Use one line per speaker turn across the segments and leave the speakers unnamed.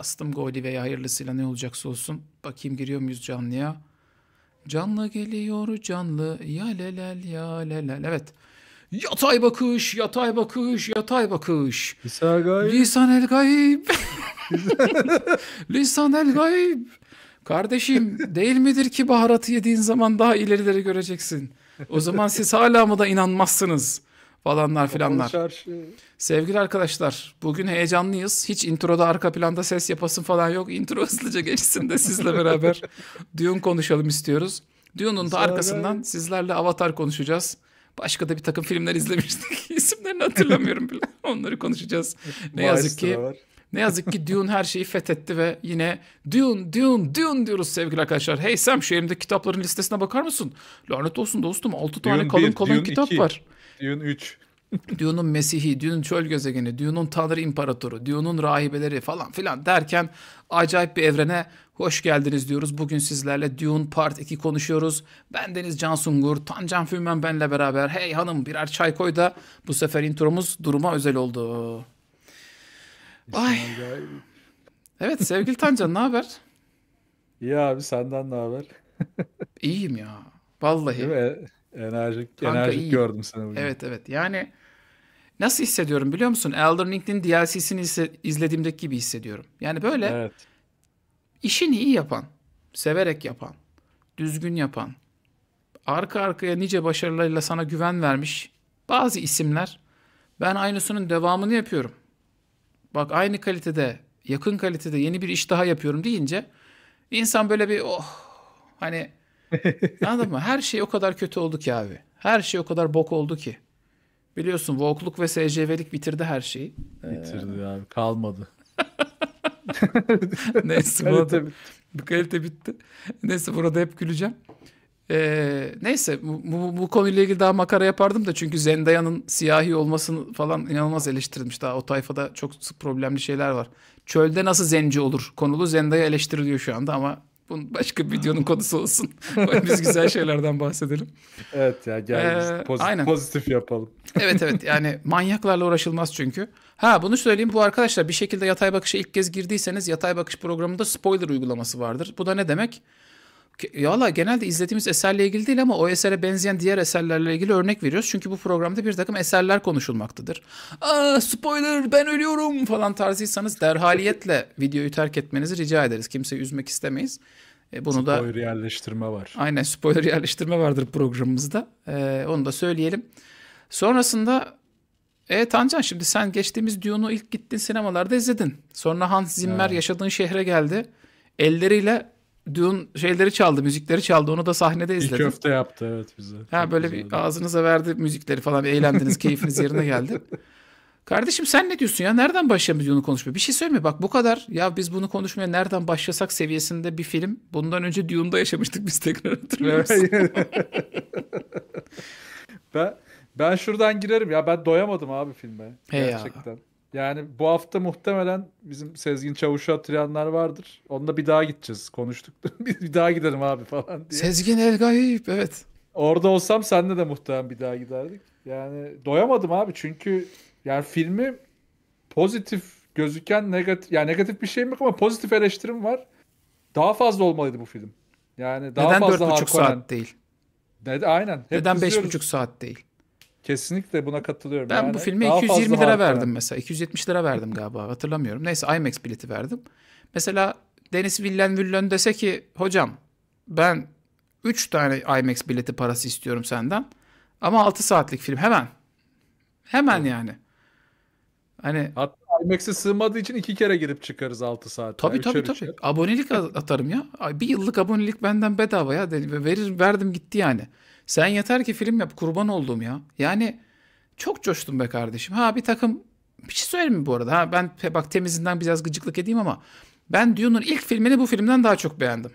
Bastım golü veya hayırlısıyla ne olacaksa olsun. Bakayım giriyor muyuz canlıya? Canlı geliyor canlı. Ya lelel ya lelel. Evet. Yatay bakış, yatay bakış, yatay bakış. Lisan gayb. Lisan el gayb. Lisan el gayb. Kardeşim değil midir ki baharatı yediğin zaman daha ilerileri göreceksin? O zaman siz hala mı da inanmazsınız? falanlar filanlar. Çarşı. Sevgili arkadaşlar bugün heyecanlıyız. Hiç introda arka planda ses yapasın falan yok. Intro hızlıca geçsin de sizle beraber Dune konuşalım istiyoruz. Dune'un da arkasından sizlerle Avatar konuşacağız. Başka da bir takım filmler izlemiştik. İsimlerini hatırlamıyorum bile. Onları konuşacağız. Ne yazık ki ne yazık ki Dune her şeyi fethetti ve yine Dune, Dune, Dune diyoruz sevgili arkadaşlar. Hey Sam şu elimde kitapların listesine bakar mısın? Lanet olsun dostum 6 tane Dune kalın 1, kalın Dune kitap 2. var. Dune 3. Dune'un Mesih'i, Dune'un çöl gezegeni, Dune'un Tanrı İmparatoru, Dune'un rahibeleri falan filan derken acayip bir evrene hoş geldiniz diyoruz. Bugün sizlerle Dune Part 2 konuşuyoruz. Ben Deniz Can Sungur, Tancan Fümen benle beraber. Hey hanım birer çay koy da bu sefer intromuz duruma özel oldu. Ay. Evet sevgili Tancan ne haber? İyi abi senden ne haber? İyiyim ya. Vallahi. Değil mi? Enerjik, Kanka enerjik iyi. gördüm seni bugün. Evet evet yani nasıl hissediyorum biliyor musun? Elden Ring'in DLC'sini izlediğimdeki gibi hissediyorum. Yani böyle evet. işini iyi yapan, severek yapan, düzgün yapan, arka arkaya nice başarılarıyla sana güven vermiş bazı isimler ben aynısının devamını yapıyorum. Bak aynı kalitede, yakın kalitede yeni bir iş daha yapıyorum deyince insan böyle bir oh hani Anladın mı? Her şey o kadar kötü oldu ki abi. Her şey o kadar bok oldu ki. Biliyorsun Vogue'luk ve SCV'lik bitirdi her şeyi. Ee, bitirdi
ee... abi kalmadı.
Neyse kalite bitti. bu kalite bitti. Neyse burada hep güleceğim. Ee, neyse bu, bu, bu konuyla ilgili daha makara yapardım da çünkü Zendaya'nın siyahi olmasını falan inanılmaz eleştirilmiş. Daha o tayfada çok sık problemli şeyler var. Çölde nasıl zenci olur konulu Zendaya eleştiriliyor şu anda ama bunun başka bir videonun konusu olsun. Biz güzel şeylerden bahsedelim. Evet ya gel ee, pozitif, aynen. pozitif yapalım. evet evet yani manyaklarla uğraşılmaz çünkü. Ha bunu söyleyeyim bu arkadaşlar bir şekilde yatay bakışa ilk kez girdiyseniz yatay bakış programında spoiler uygulaması vardır. Bu da ne demek? Valla genelde izlediğimiz eserle ilgili değil ama o esere benzeyen diğer eserlerle ilgili örnek veriyoruz. Çünkü bu programda bir takım eserler konuşulmaktadır. Aa spoiler ben ölüyorum falan tarzıysanız derhaliyetle videoyu terk etmenizi rica ederiz. Kimseyi üzmek istemeyiz. E, bunu spoiler da spoiler yerleştirme var. Aynen spoiler yerleştirme vardır programımızda. E, onu da söyleyelim. Sonrasında e Tancan şimdi sen geçtiğimiz Dune'u ilk gittin sinemalarda izledin. Sonra Hans Zimmer ha. yaşadığın şehre geldi. Elleriyle Dün şeyleri çaldı, müzikleri çaldı. Onu da sahnede izledim. Bir köfte yaptı evet bize. Ha Çok böyle bir ağzınıza verdi müzikleri falan. Eğlendiniz, keyfiniz yerine geldi. Kardeşim sen ne diyorsun ya? Nereden başlayalım bunu konuşmaya? Bir şey söyleme bak bu kadar. Ya biz bunu konuşmaya nereden başlasak seviyesinde bir film. Bundan önce Dune'da yaşamıştık biz tekrar hatırlıyor
ben, ben şuradan girerim ya. Ben doyamadım abi filme. He gerçekten. Ya. Yani bu hafta muhtemelen bizim Sezgin Çavuş'u hatırlayanlar vardır. Onunla bir daha gideceğiz. Konuştuk. bir daha gidelim abi falan diye. Sezgin Elgayip evet. Orada olsam senle de muhtemelen bir daha giderdik. Yani doyamadım abi çünkü yani filmi pozitif gözüken negatif yani negatif bir şey yok ama pozitif eleştirim var. Daha fazla olmalıydı bu film. Yani daha Neden fazla 4,5 saat değil? Ne, aynen. Hep Neden 5,5
saat değil? Kesinlikle buna katılıyorum. Ben yani bu filme 220 lira harika. verdim mesela. 270 lira verdim galiba hatırlamıyorum. Neyse IMAX bileti verdim. Mesela Deniz Villen dese ki hocam ben 3 tane IMAX bileti parası istiyorum senden. Ama 6 saatlik film hemen. Hemen evet. yani. Hani Hatta IMAX'e sığmadığı için iki kere girip çıkarız 6 saat. Tabii tabii tabii. Üçer. Abonelik atarım ya. Bir yıllık abonelik benden bedava ya. Verir, verdim gitti yani. Sen yeter ki film yap kurban olduğum ya. Yani çok coştum be kardeşim. Ha bir takım bir şey söyleyeyim mi bu arada? Ha ben bak temizinden biraz gıcıklık edeyim ama ben Dune'un ilk filmini bu filmden daha çok beğendim.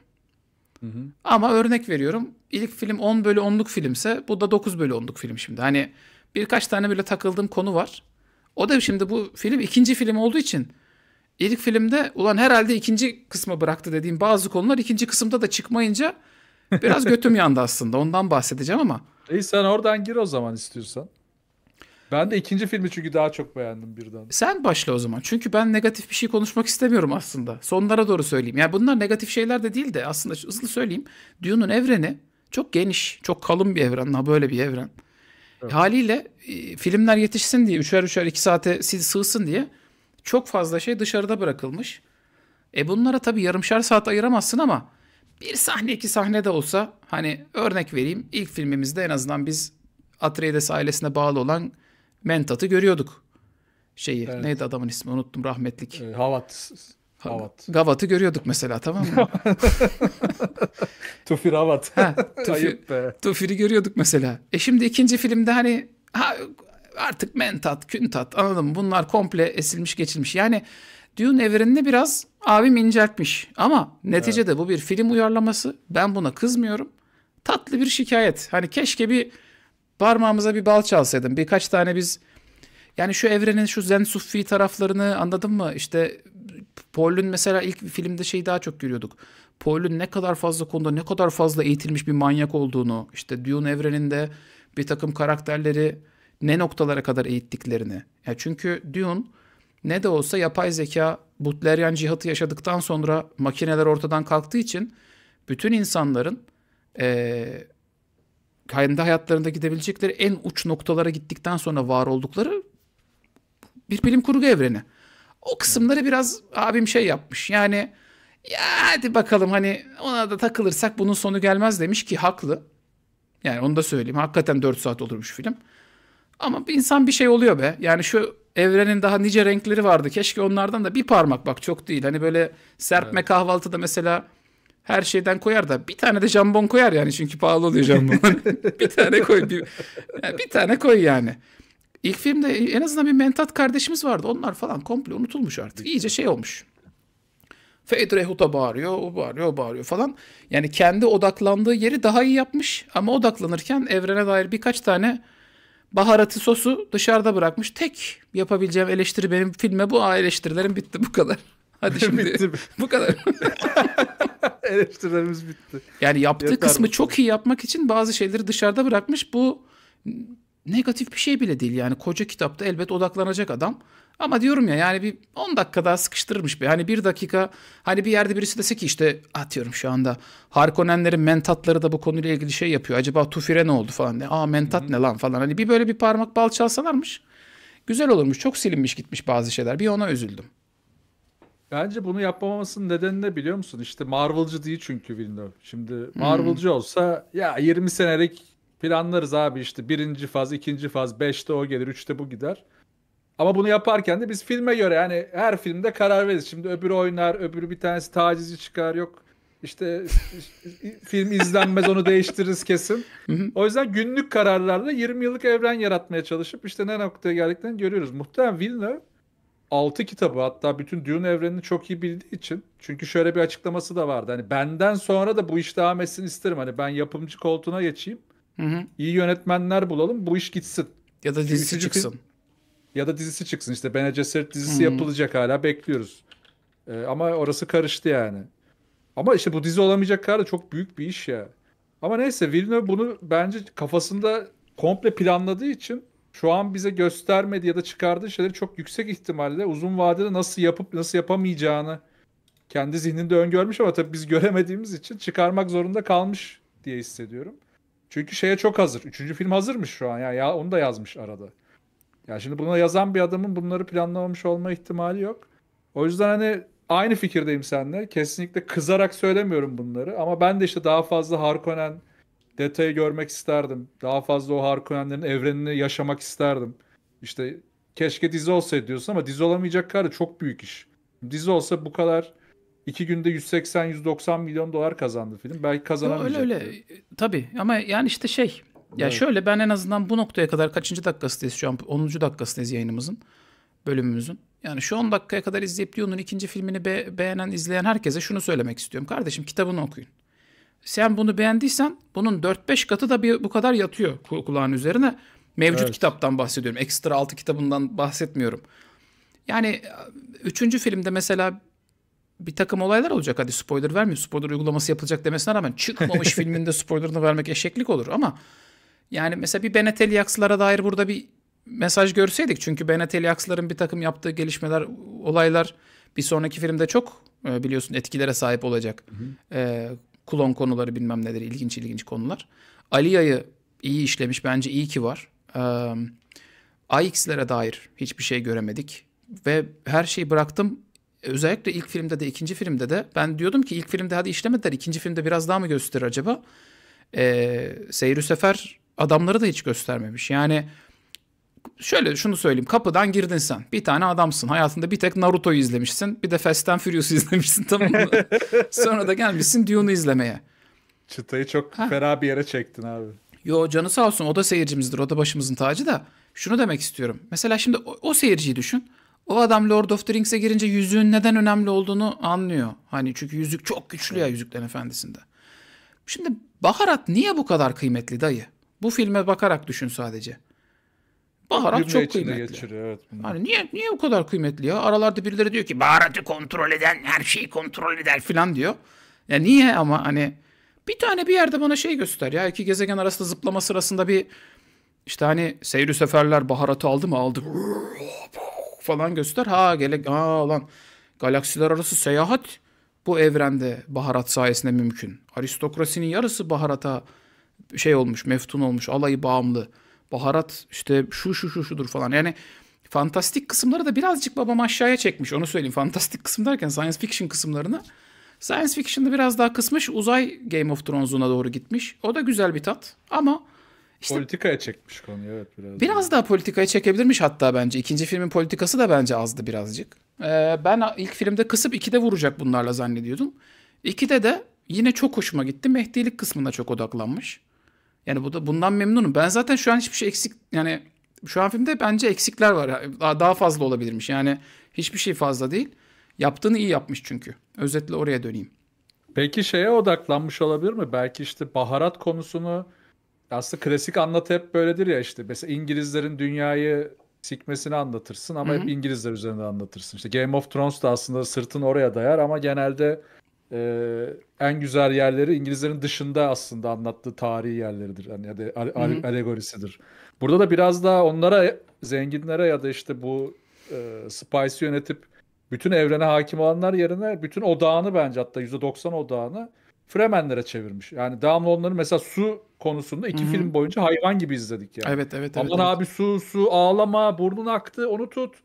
Hı hı. Ama örnek veriyorum ilk film 10 bölü 10'luk filmse bu da 9 bölü 10'luk film şimdi. Hani birkaç tane böyle takıldığım konu var. O da şimdi bu film ikinci film olduğu için ilk filmde ulan herhalde ikinci kısma bıraktı dediğim bazı konular ikinci kısımda da çıkmayınca
Biraz götüm
yandı aslında. Ondan bahsedeceğim ama. İyi sen
oradan gir o zaman istiyorsan. Ben de
ikinci filmi çünkü daha çok beğendim birden. Sen başla o zaman. Çünkü ben negatif bir şey konuşmak istemiyorum aslında. Sonlara doğru söyleyeyim. Yani bunlar negatif şeyler de değil de aslında hızlı söyleyeyim. Dune'un evreni çok geniş, çok kalın bir evren. Ha böyle bir evren. Evet. Haliyle e, filmler yetişsin diye, üçer üçer iki saate sığsın diye çok fazla şey dışarıda bırakılmış. E bunlara tabii yarımşar saat ayıramazsın ama bir sahne iki sahne de olsa hani örnek vereyim ilk filmimizde en azından biz Atreides ailesine bağlı olan Mentat'ı görüyorduk. Şeyi evet. neydi adamın ismi unuttum rahmetlik. Ee, Havat. Havat. Gavat'ı görüyorduk mesela tamam mı? Tufir Havat. ha, tufir, Tufir'i görüyorduk mesela. E şimdi ikinci filmde hani ha, artık Mentat, Küntat anladım bunlar komple esilmiş geçilmiş. Yani Dune evrenine biraz abim inceltmiş. Ama neticede evet. bu bir film uyarlaması. Ben buna kızmıyorum. Tatlı bir şikayet. Hani keşke bir parmağımıza bir bal çalsaydım. Birkaç tane biz yani şu evrenin şu zen sufi taraflarını anladın mı? İşte Paul'ün mesela ilk filmde şeyi daha çok görüyorduk. Paul'ün ne kadar fazla konuda ne kadar fazla eğitilmiş bir manyak olduğunu, işte Dune evreninde bir takım karakterleri ne noktalara kadar eğittiklerini. Ya çünkü Dune ne de olsa yapay zeka Butleryan cihatı yaşadıktan sonra makineler ortadan kalktığı için bütün insanların e, kendi hayatlarında gidebilecekleri en uç noktalara gittikten sonra var oldukları bir bilim kurgu evreni. O kısımları biraz abim şey yapmış. Yani ya hadi bakalım hani ona da takılırsak bunun sonu gelmez demiş ki haklı. Yani onu da söyleyeyim. Hakikaten 4 saat olurmuş film. Ama bir insan bir şey oluyor be. Yani şu evrenin daha nice renkleri vardı. Keşke onlardan da bir parmak bak çok değil. Hani böyle serpme evet. kahvaltıda mesela her şeyden koyar da bir tane de jambon koyar yani çünkü pahalı oluyor jambon. bir tane koy bir, bir tane koy yani. İlk filmde en azından bir mentat kardeşimiz vardı. Onlar falan komple unutulmuş artık. İyice şey olmuş. Fade Rehuta bağırıyor, o bağırıyor, o bağırıyor falan. Yani kendi odaklandığı yeri daha iyi yapmış ama odaklanırken evrene dair birkaç tane Baharatı sosu dışarıda bırakmış. Tek yapabileceğim eleştiri benim filme bu. Aa, eleştirilerim bitti bu kadar. Hadi şimdi bitti. bu kadar. Eleştirilerimiz bitti. Yani yaptığı Yeter kısmı mı? çok iyi yapmak için bazı şeyleri dışarıda bırakmış. Bu negatif bir şey bile değil yani koca kitapta elbet odaklanacak adam. Ama diyorum ya yani bir 10 dakika daha sıkıştırmış bir Hani bir dakika hani bir yerde birisi dese ki işte atıyorum şu anda Harkonnenlerin mentatları da bu konuyla ilgili şey yapıyor. Acaba Tufire ne oldu falan ne? Aa mentat Hı-hı. ne lan falan. Hani bir böyle bir parmak bal çalsalarmış. Güzel olurmuş. Çok silinmiş gitmiş bazı şeyler. Bir ona üzüldüm.
Bence bunu yapmamasının nedeni ne biliyor musun? İşte Marvel'cı değil çünkü Villeneuve. Şimdi Marvel'cı hmm. olsa ya 20 senelik Planlarız abi işte birinci faz, ikinci faz, beşte o gelir, üçte bu gider. Ama bunu yaparken de biz filme göre yani her filmde karar veririz. Şimdi öbürü oynar, öbürü bir tanesi tacizi çıkar yok. İşte film izlenmez onu değiştiririz kesin. o yüzden günlük kararlarla 20 yıllık evren yaratmaya çalışıp işte ne noktaya geldiklerini görüyoruz. Muhtemelen Villeneuve 6 kitabı hatta bütün Dune evrenini çok iyi bildiği için. Çünkü şöyle bir açıklaması da vardı. Hani benden sonra da bu iş devam etsin isterim. Hani ben yapımcı koltuğuna geçeyim. Hı hı. İyi yönetmenler bulalım bu iş gitsin. Ya da dizisi Kimisi çıksın. ya da dizisi çıksın işte Bene Cesaret dizisi hı. yapılacak hala bekliyoruz. Ee, ama orası karıştı yani. Ama işte bu dizi olamayacak kadar da çok büyük bir iş ya. Ama neyse Villeneuve bunu bence kafasında komple planladığı için şu an bize göstermedi ya da çıkardığı şeyleri çok yüksek ihtimalle uzun vadede nasıl yapıp nasıl yapamayacağını kendi zihninde öngörmüş ama tabii biz göremediğimiz için çıkarmak zorunda kalmış diye hissediyorum. Çünkü şeye çok hazır. Üçüncü film hazırmış şu an. Yani ya onu da yazmış arada. Yani şimdi buna yazan bir adamın bunları planlamamış olma ihtimali yok. O yüzden hani aynı fikirdeyim seninle. Kesinlikle kızarak söylemiyorum bunları. Ama ben de işte daha fazla Harkonnen detayı görmek isterdim. Daha fazla o Harkonnen'lerin evrenini yaşamak isterdim. İşte keşke dizi olsaydı diyorsun ama dizi olamayacak kadar çok büyük iş. Dizi olsa bu kadar
İki günde 180-190 milyon dolar kazandı film. Belki
kazanamayacak. Öyle öyle.
Tabii ama yani işte şey. Ya evet. şöyle ben en azından bu noktaya kadar kaçıncı dakikasındayız şu an? 10. dakikasındayız yayınımızın. Bölümümüzün. Yani şu 10 dakikaya kadar izleyip Dune'un ikinci filmini be- beğenen, izleyen herkese şunu söylemek istiyorum. Kardeşim kitabını okuyun. Sen bunu beğendiysen bunun 4-5 katı da bir, bu kadar yatıyor kulağın üzerine. Mevcut evet. kitaptan bahsediyorum. Ekstra 6 kitabından bahsetmiyorum. Yani 3. E, filmde mesela bir takım olaylar olacak. Hadi spoiler vermiyor. Spoiler uygulaması yapılacak demesine rağmen çıkmamış filminde spoilerını vermek eşeklik olur ama yani mesela bir Benetel Ateliaks'lara dair burada bir mesaj görseydik. Çünkü Benetel Ateliaks'ların bir takım yaptığı gelişmeler, olaylar bir sonraki filmde çok e, biliyorsun etkilere sahip olacak. Hı hı. E, klon konuları bilmem neler ilginç ilginç konular. Aliya'yı iyi işlemiş bence iyi ki var. E, AX'lere dair hiçbir şey göremedik ve her şeyi bıraktım e, özellikle ilk filmde de ikinci filmde de ben diyordum ki ilk filmde hadi işlemediler ikinci filmde biraz daha mı gösterir acaba? Ee, Seyir Sefer adamları da hiç göstermemiş. Yani şöyle şunu söyleyeyim kapıdan girdin sen bir tane adamsın hayatında bir tek Naruto'yu izlemişsin bir de Fast and Furious'u izlemişsin tamam mı? Sonra da gelmişsin Dune'u izlemeye. Çıtayı çok ha. fena bir yere çektin abi. Yo canı sağ olsun o da seyircimizdir o da başımızın tacı da şunu demek istiyorum. Mesela şimdi o, o seyirciyi düşün. O adam Lord of the Rings'e girince yüzüğün neden önemli olduğunu anlıyor. Hani çünkü yüzük çok güçlü ya Yüzüklerin Efendisi'nde. Şimdi baharat niye bu kadar kıymetli dayı? Bu filme bakarak düşün sadece. Baharat çok kıymetli. evet. Hani niye niye bu kadar kıymetli ya? Aralarda birileri diyor ki baharatı kontrol eden her şeyi kontrol eder filan diyor. Ya niye ama hani bir tane bir yerde bana şey göster ya iki gezegen arasında zıplama sırasında bir işte hani seyri seferler baharatı aldı mı aldı falan göster. Ha gele ha lan galaksiler arası seyahat bu evrende baharat sayesinde mümkün. Aristokrasinin yarısı baharata şey olmuş, meftun olmuş, alayı bağımlı. Baharat işte şu şu şu şudur falan. Yani fantastik kısımları da birazcık babam aşağıya çekmiş. Onu söyleyeyim. Fantastik kısım derken science fiction kısımlarını. Science fiction'da biraz daha kısmış. Uzay Game of Thrones'una doğru gitmiş. O da güzel bir tat. Ama işte, politikaya çekmiş
konuyu evet biraz. Biraz
daha politikaya çekebilirmiş hatta bence. İkinci filmin politikası da bence azdı birazcık. Ee, ben ilk filmde kısıp 2'de vuracak bunlarla zannediyordum. 2'de de yine çok hoşuma gitti. Mehdilik kısmına çok odaklanmış. Yani bu da bundan memnunum. Ben zaten şu an hiçbir şey eksik yani şu an filmde bence eksikler var. daha fazla olabilirmiş. Yani hiçbir şey fazla değil. Yaptığını iyi yapmış çünkü. Özetle oraya döneyim. Peki şeye odaklanmış olabilir mi? Belki işte baharat konusunu
aslında klasik anlatı hep böyledir ya işte. Mesela İngilizlerin dünyayı sikmesini anlatırsın ama Hı-hı. hep İngilizler üzerinde anlatırsın. İşte Game of Thrones da aslında sırtın oraya dayar ama genelde e, en güzel yerleri İngilizlerin dışında aslında anlattığı tarihi yerleridir. Yani ya da ale- alegorisidir. Burada da biraz daha onlara zenginlere ya da işte bu e, Spice'i yönetip bütün evrene hakim olanlar yerine bütün odağını bence hatta %90 odağını Fremenlere çevirmiş. Yani Damlonların mesela su konusunda iki Hı-hı. film boyunca hayvan gibi izledik yani. Evet evet. Aman evet, abi evet. su su ağlama burnun aktı onu tut.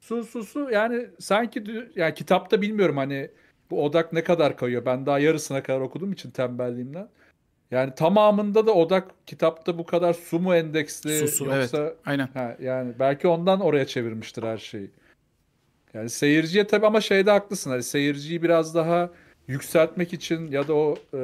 Su su su yani sanki yani kitapta bilmiyorum hani bu odak ne kadar kayıyor. Ben daha yarısına kadar okuduğum için tembelliğimden. Yani tamamında da odak kitapta bu kadar su mu endeksli su, su, yoksa evet. Aynen. Ha, yani belki ondan oraya çevirmiştir her şeyi. Yani seyirciye tabii ama şeyde haklısın. Hani seyirciyi biraz daha yükseltmek için ya da o e,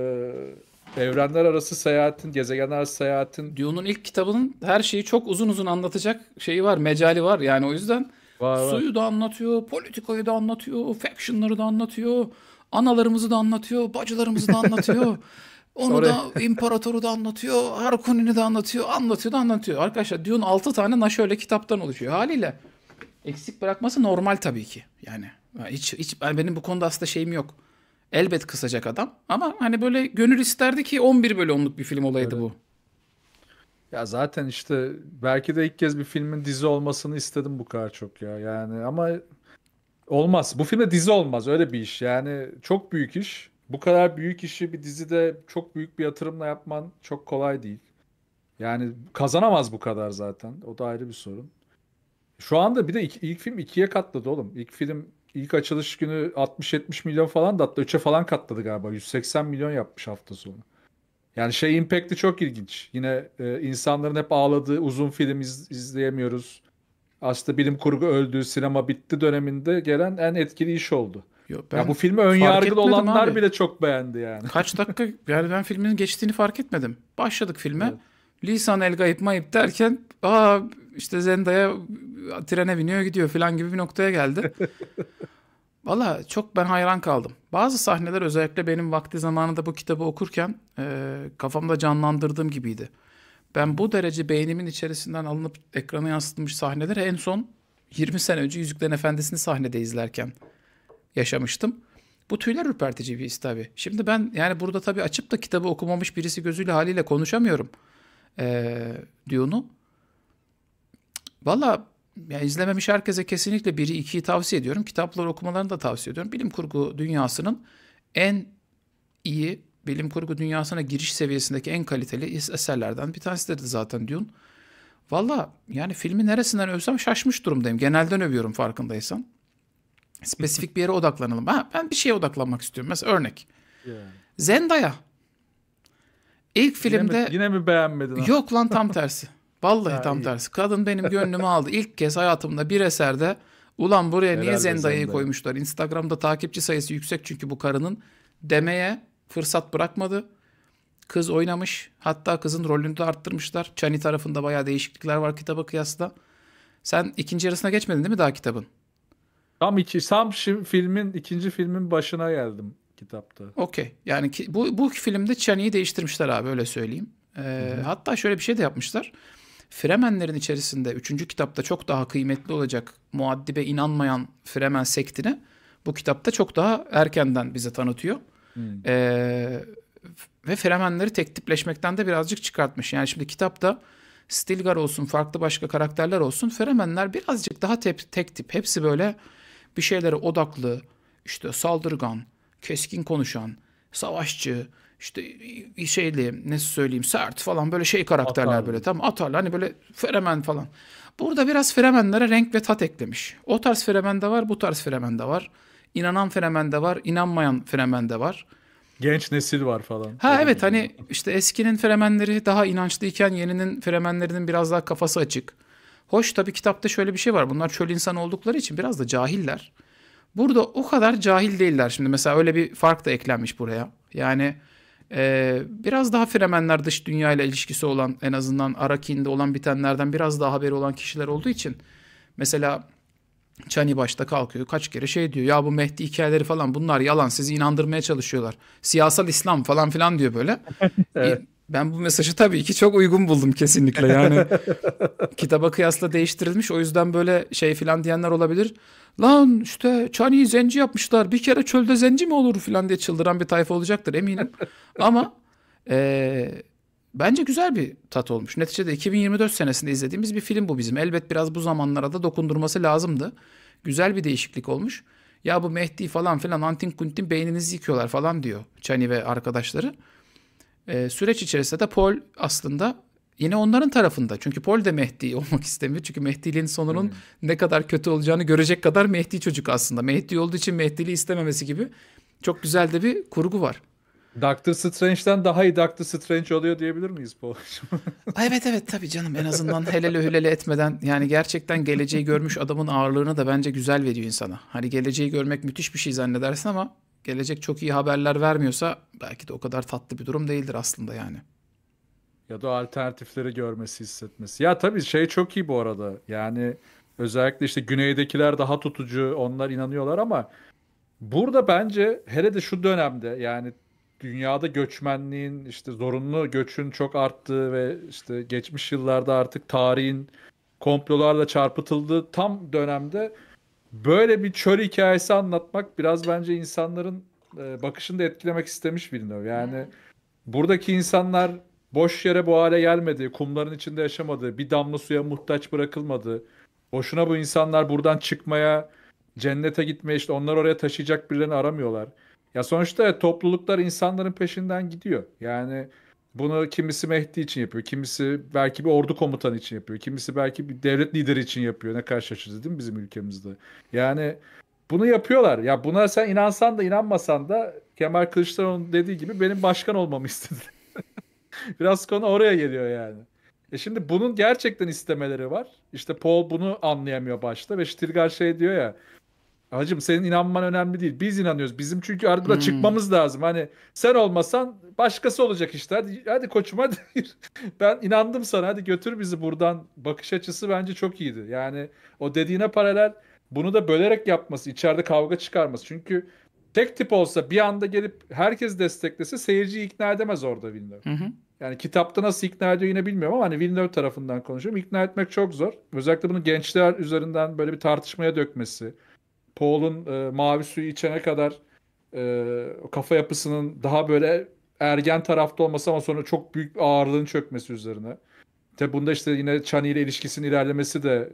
evrenler arası seyahatin,
gezegenler arası seyahatin. Dune'un ilk kitabının her şeyi çok uzun uzun anlatacak şeyi var, mecali var. Yani o yüzden var, var. suyu da anlatıyor, politikoyu da anlatıyor, factionları da anlatıyor, analarımızı da anlatıyor, bacılarımızı da anlatıyor. Onu Sonra... da imparatoru da anlatıyor, Harkonnen'i de anlatıyor, anlatıyor da anlatıyor. Arkadaşlar Dune 6 tane naşöyle kitaptan oluşuyor haliyle. Eksik bırakması normal tabii ki. Yani hiç hiç benim bu konuda aslında şeyim yok. Elbet kısacak adam ama hani böyle gönül isterdi ki 11 bölü 10'luk bir film olaydı evet. bu. Ya zaten işte belki de ilk kez bir filmin dizi olmasını
istedim bu kadar çok ya. Yani ama olmaz. Bu filmde dizi olmaz öyle bir iş. Yani çok büyük iş. Bu kadar büyük işi bir dizide çok büyük bir yatırımla yapman çok kolay değil. Yani kazanamaz bu kadar zaten. O da ayrı bir sorun. Şu anda bir de ilk, ilk film ikiye katladı oğlum. İlk film ilk açılış günü 60-70 milyon falan da hatta 3'e falan katladı galiba. 180 milyon yapmış hafta sonu. Yani şey impact'i çok ilginç. Yine e, insanların hep ağladığı uzun film iz, izleyemiyoruz. Aslında bilim kurgu öldü, sinema bitti döneminde gelen en etkili iş oldu. Yo, ben ya bu filmi ön yargılı olanlar abi.
bile çok beğendi yani. Kaç dakika yani ben filmin geçtiğini fark etmedim. Başladık filme. Evet. Lisan el gayip mayıp derken aa işte Zendaya trene biniyor gidiyor falan gibi bir noktaya geldi. Valla çok ben hayran kaldım. Bazı sahneler özellikle benim vakti zamanında bu kitabı okurken e, kafamda canlandırdığım gibiydi. Ben bu derece beynimin içerisinden alınıp ekrana yansıtılmış sahneleri en son 20 sene önce Yüzüklerin Efendisi'ni sahnede izlerken yaşamıştım. Bu tüyler ürpertici bir his tabii. Şimdi ben yani burada tabii açıp da kitabı okumamış birisi gözüyle haliyle konuşamıyorum. Ee, Dune'u. Valla ya izlememiş herkese kesinlikle biri ikiyi tavsiye ediyorum. Kitapları okumalarını da tavsiye ediyorum. Bilim kurgu dünyasının en iyi bilim kurgu dünyasına giriş seviyesindeki en kaliteli eserlerden bir tanesi tanesidir zaten Dune. Valla yani filmi neresinden övsem şaşmış durumdayım. Genelden övüyorum farkındaysan. Spesifik bir yere odaklanalım. Ha, ben bir şeye odaklanmak istiyorum. Mesela örnek. Yeah. Zendaya. İlk filmde... Yine mi, yine mi beğenmedin? Yok lan tam tersi. Vallahi ha, tam iyi. tersi. Kadın benim gönlümü aldı. İlk kez hayatımda bir eserde ulan buraya niye Zendaya'yı koymuşlar? Instagram'da takipçi sayısı yüksek çünkü bu karının demeye fırsat bırakmadı. Kız oynamış. Hatta kızın rolünü de arttırmışlar. Chani tarafında bayağı değişiklikler var kitaba kıyasla. Sen ikinci yarısına geçmedin değil mi daha kitabın? Tam iki, tam şimdi filmin ikinci filmin başına geldim kitapta. Okey. Yani ki, bu bu filmde Chani'yi değiştirmişler abi öyle söyleyeyim. Ee, hatta şöyle bir şey de yapmışlar. Fremenlerin içerisinde 3. kitapta çok daha kıymetli olacak muaddibe inanmayan Fremen sektini bu kitapta çok daha erkenden bize tanıtıyor. Hmm. Ee, ve Fremenleri tek tipleşmekten de birazcık çıkartmış. Yani şimdi kitapta Stilgar olsun, farklı başka karakterler olsun. Fremenler birazcık daha tep, tek tip. Hepsi böyle bir şeylere odaklı, işte saldırgan, keskin konuşan, savaşçı, işte şeyli ne söyleyeyim sert falan böyle şey karakterler Atar. böyle tam atarlı hani böyle Fremen falan. Burada biraz Fremenlere renk ve tat eklemiş. O tarz Fremen de var bu tarz Fremen de var. İnanan Fremen de var inanmayan Fremen de var. Genç nesil var falan. Ha evet hani işte eskinin Fremenleri daha inançlıyken yeninin Fremenlerinin biraz daha kafası açık. Hoş tabii kitapta şöyle bir şey var. Bunlar çöl insan oldukları için biraz da cahiller. Burada o kadar cahil değiller. Şimdi mesela öyle bir fark da eklenmiş buraya. Yani ee, biraz daha fremenler dış dünya ile ilişkisi olan en azından Arakin'de olan bitenlerden biraz daha haberi olan kişiler olduğu için mesela Çani başta kalkıyor kaç kere şey diyor ya bu Mehdi hikayeleri falan bunlar yalan sizi inandırmaya çalışıyorlar. Siyasal İslam falan filan diyor böyle. evet. Ben bu mesajı tabii ki çok uygun buldum kesinlikle yani kitaba kıyasla değiştirilmiş o yüzden böyle şey filan diyenler olabilir. Lan işte Çani'yi zenci yapmışlar. Bir kere çölde zenci mi olur filan diye çıldıran bir tayfa olacaktır eminim. Ama e, bence güzel bir tat olmuş. Neticede 2024 senesinde izlediğimiz bir film bu bizim. Elbet biraz bu zamanlara da dokundurması lazımdı. Güzel bir değişiklik olmuş. Ya bu Mehdi falan filan Antin Kuntin beyninizi yıkıyorlar falan diyor Çani ve arkadaşları. E, süreç içerisinde de Paul aslında yine onların tarafında. Çünkü Paul de Mehdi olmak istemiyor. Çünkü Mehdiliğin sonunun hmm. ne kadar kötü olacağını görecek kadar Mehdi çocuk aslında. Mehdi olduğu için Mehdiliği istememesi gibi çok güzel de bir kurgu var. Doctor Strange'den daha iyi Doctor Strange oluyor diyebilir miyiz Paul? evet evet tabii canım en azından helele hülele etmeden yani gerçekten geleceği görmüş adamın ağırlığını da bence güzel veriyor insana. Hani geleceği görmek müthiş bir şey zannedersin ama gelecek çok iyi haberler vermiyorsa belki de o kadar tatlı bir durum değildir aslında yani.
Ya da alternatifleri görmesi, hissetmesi. Ya tabii şey çok iyi bu arada. Yani özellikle işte güneydekiler daha tutucu, onlar inanıyorlar ama burada bence hele de şu dönemde yani dünyada göçmenliğin işte zorunlu göçün çok arttığı ve işte geçmiş yıllarda artık tarihin komplolarla çarpıtıldığı tam dönemde böyle bir çöl hikayesi anlatmak biraz bence insanların e, bakışını da etkilemek istemiş Villeneuve. Yani buradaki insanlar boş yere bu hale gelmedi, kumların içinde yaşamadı, bir damla suya muhtaç bırakılmadı. Boşuna bu insanlar buradan çıkmaya, cennete gitmeye işte onlar oraya taşıyacak birilerini aramıyorlar. Ya sonuçta topluluklar insanların peşinden gidiyor. Yani bunu kimisi Mehdi için yapıyor, kimisi belki bir ordu komutanı için yapıyor, kimisi belki bir devlet lideri için yapıyor. Ne kadar şaşırtıcı değil mi bizim ülkemizde? Yani bunu yapıyorlar. Ya buna sen inansan da inanmasan da Kemal Kılıçdaroğlu dediği gibi benim başkan olmamı istedi. Biraz konu oraya geliyor yani. E şimdi bunun gerçekten istemeleri var. İşte Paul bunu anlayamıyor başta ve Stilgar şey diyor ya. Hacım senin inanman önemli değil. Biz inanıyoruz. Bizim çünkü arada hmm. çıkmamız lazım. Hani sen olmasan başkası olacak işte. Hadi, hadi koçum hadi. ben inandım sana. Hadi götür bizi buradan. Bakış açısı bence çok iyiydi. Yani o dediğine paralel bunu da bölerek yapması, içeride kavga çıkarması. Çünkü tek tip olsa bir anda gelip herkes desteklese seyirciyi ikna edemez orada Villeneuve. Hı hı. Yani kitapta nasıl ikna ediyor yine bilmiyorum ama hani Villeneuve tarafından konuşuyorum. İkna etmek çok zor. Özellikle bunu gençler üzerinden böyle bir tartışmaya dökmesi. Paul'un e, mavi suyu içene kadar e, kafa yapısının daha böyle ergen tarafta olması ama sonra çok büyük ağırlığın çökmesi üzerine. Tabi bunda işte yine Chani ile ilişkisinin ilerlemesi de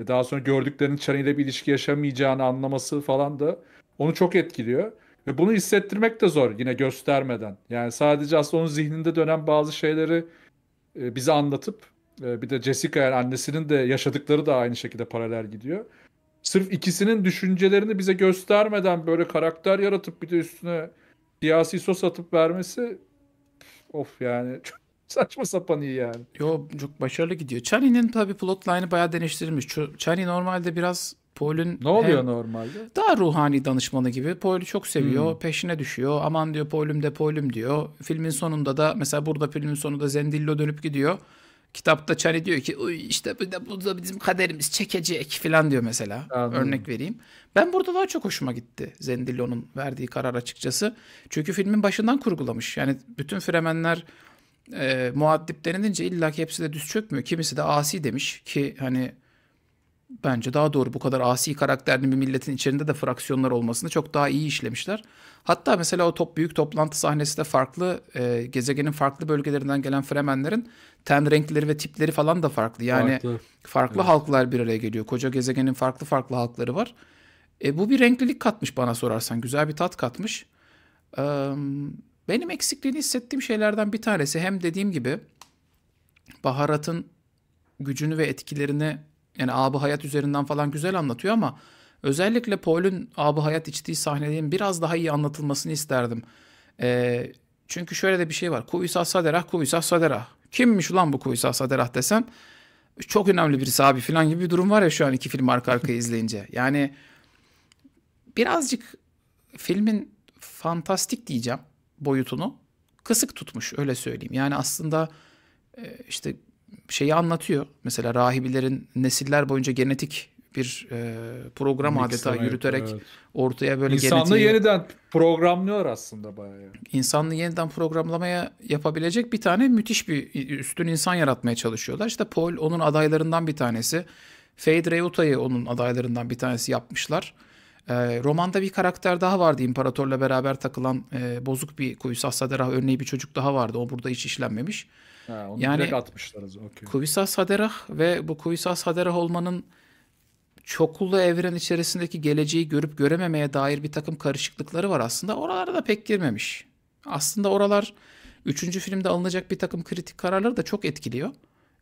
e, daha sonra gördüklerinin Chani ile bir ilişki yaşamayacağını anlaması falan da onu çok etkiliyor. Ve bunu hissettirmek de zor yine göstermeden. Yani sadece aslında onun zihninde dönen bazı şeyleri e, bize anlatıp e, bir de Jessica yani annesinin de yaşadıkları da aynı şekilde paralel gidiyor. Sırf ikisinin düşüncelerini bize göstermeden böyle karakter yaratıp bir de üstüne siyasi sos atıp vermesi of yani çok
saçma sapan iyi yani. Yo çok başarılı gidiyor. Charlie'nin tabi plotline'ı bayağı değiştirilmiş. Charlie normalde biraz Paul'ün ne oluyor hem, normalde? Daha ruhani danışmanı gibi. Paul'ü çok seviyor. Hmm. Peşine düşüyor. Aman diyor Paul'üm de Paul'üm diyor. Filmin sonunda da mesela burada filmin sonunda Zendillo dönüp gidiyor. Kitapta Chani diyor ki işte bu da, bu da bizim kaderimiz çekecek falan diyor mesela. Anladım. Örnek vereyim. Ben burada daha çok hoşuma gitti Zendillo'nun verdiği karar açıkçası. Çünkü filmin başından kurgulamış. Yani bütün fremenler e, muaddip denilince illaki hepsi de düz çökmüyor. Kimisi de asi demiş ki hani bence daha doğru. Bu kadar asi karakterli bir milletin içerisinde de fraksiyonlar olmasını çok daha iyi işlemişler. Hatta mesela o top büyük toplantı sahnesi de farklı e, gezegenin farklı bölgelerinden gelen Fremenlerin ten renkleri ve tipleri falan da farklı. Yani farklı, farklı evet. halklar bir araya geliyor. Koca gezegenin farklı farklı halkları var. E, bu bir renklilik katmış bana sorarsan. Güzel bir tat katmış. E, benim eksikliğini hissettiğim şeylerden bir tanesi hem dediğim gibi baharatın gücünü ve etkilerini yani Abı Hayat üzerinden falan güzel anlatıyor ama özellikle Paul'ün Abı Hayat içtiği sahnelerin biraz daha iyi anlatılmasını isterdim. E, çünkü şöyle de bir şey var. Kuvisah Saderah, Kuvisah Saderah. Kimmiş ulan bu Kuvisah Saderah desen çok önemli birisi abi falan gibi bir durum var ya şu an iki film arka arkaya izleyince. Yani birazcık filmin fantastik diyeceğim boyutunu kısık tutmuş öyle söyleyeyim. Yani aslında e, işte şeyi anlatıyor. Mesela rahibilerin nesiller boyunca genetik bir e, program Mix adeta yürüterek evet. ortaya böyle İnsanlığı genetiği... yeniden programlıyor aslında bayağı. Yani. İnsanlığı yeniden programlamaya yapabilecek bir tane müthiş bir üstün insan yaratmaya çalışıyorlar. İşte Paul onun adaylarından bir tanesi. Fade Reuta'yı onun adaylarından bir tanesi yapmışlar. E, romanda bir karakter daha vardı imparatorla beraber takılan e, bozuk bir kuyusu Assaderah örneği bir çocuk daha vardı. O burada hiç işlenmemiş onu yani direkt atmışlarız. Okay. Kuvisas Haderah ve bu Kuvisas Haderah olmanın çoklu evren içerisindeki geleceği görüp görememeye dair bir takım karışıklıkları var aslında. Oralara da pek girmemiş. Aslında oralar üçüncü filmde alınacak bir takım kritik kararları da çok etkiliyor.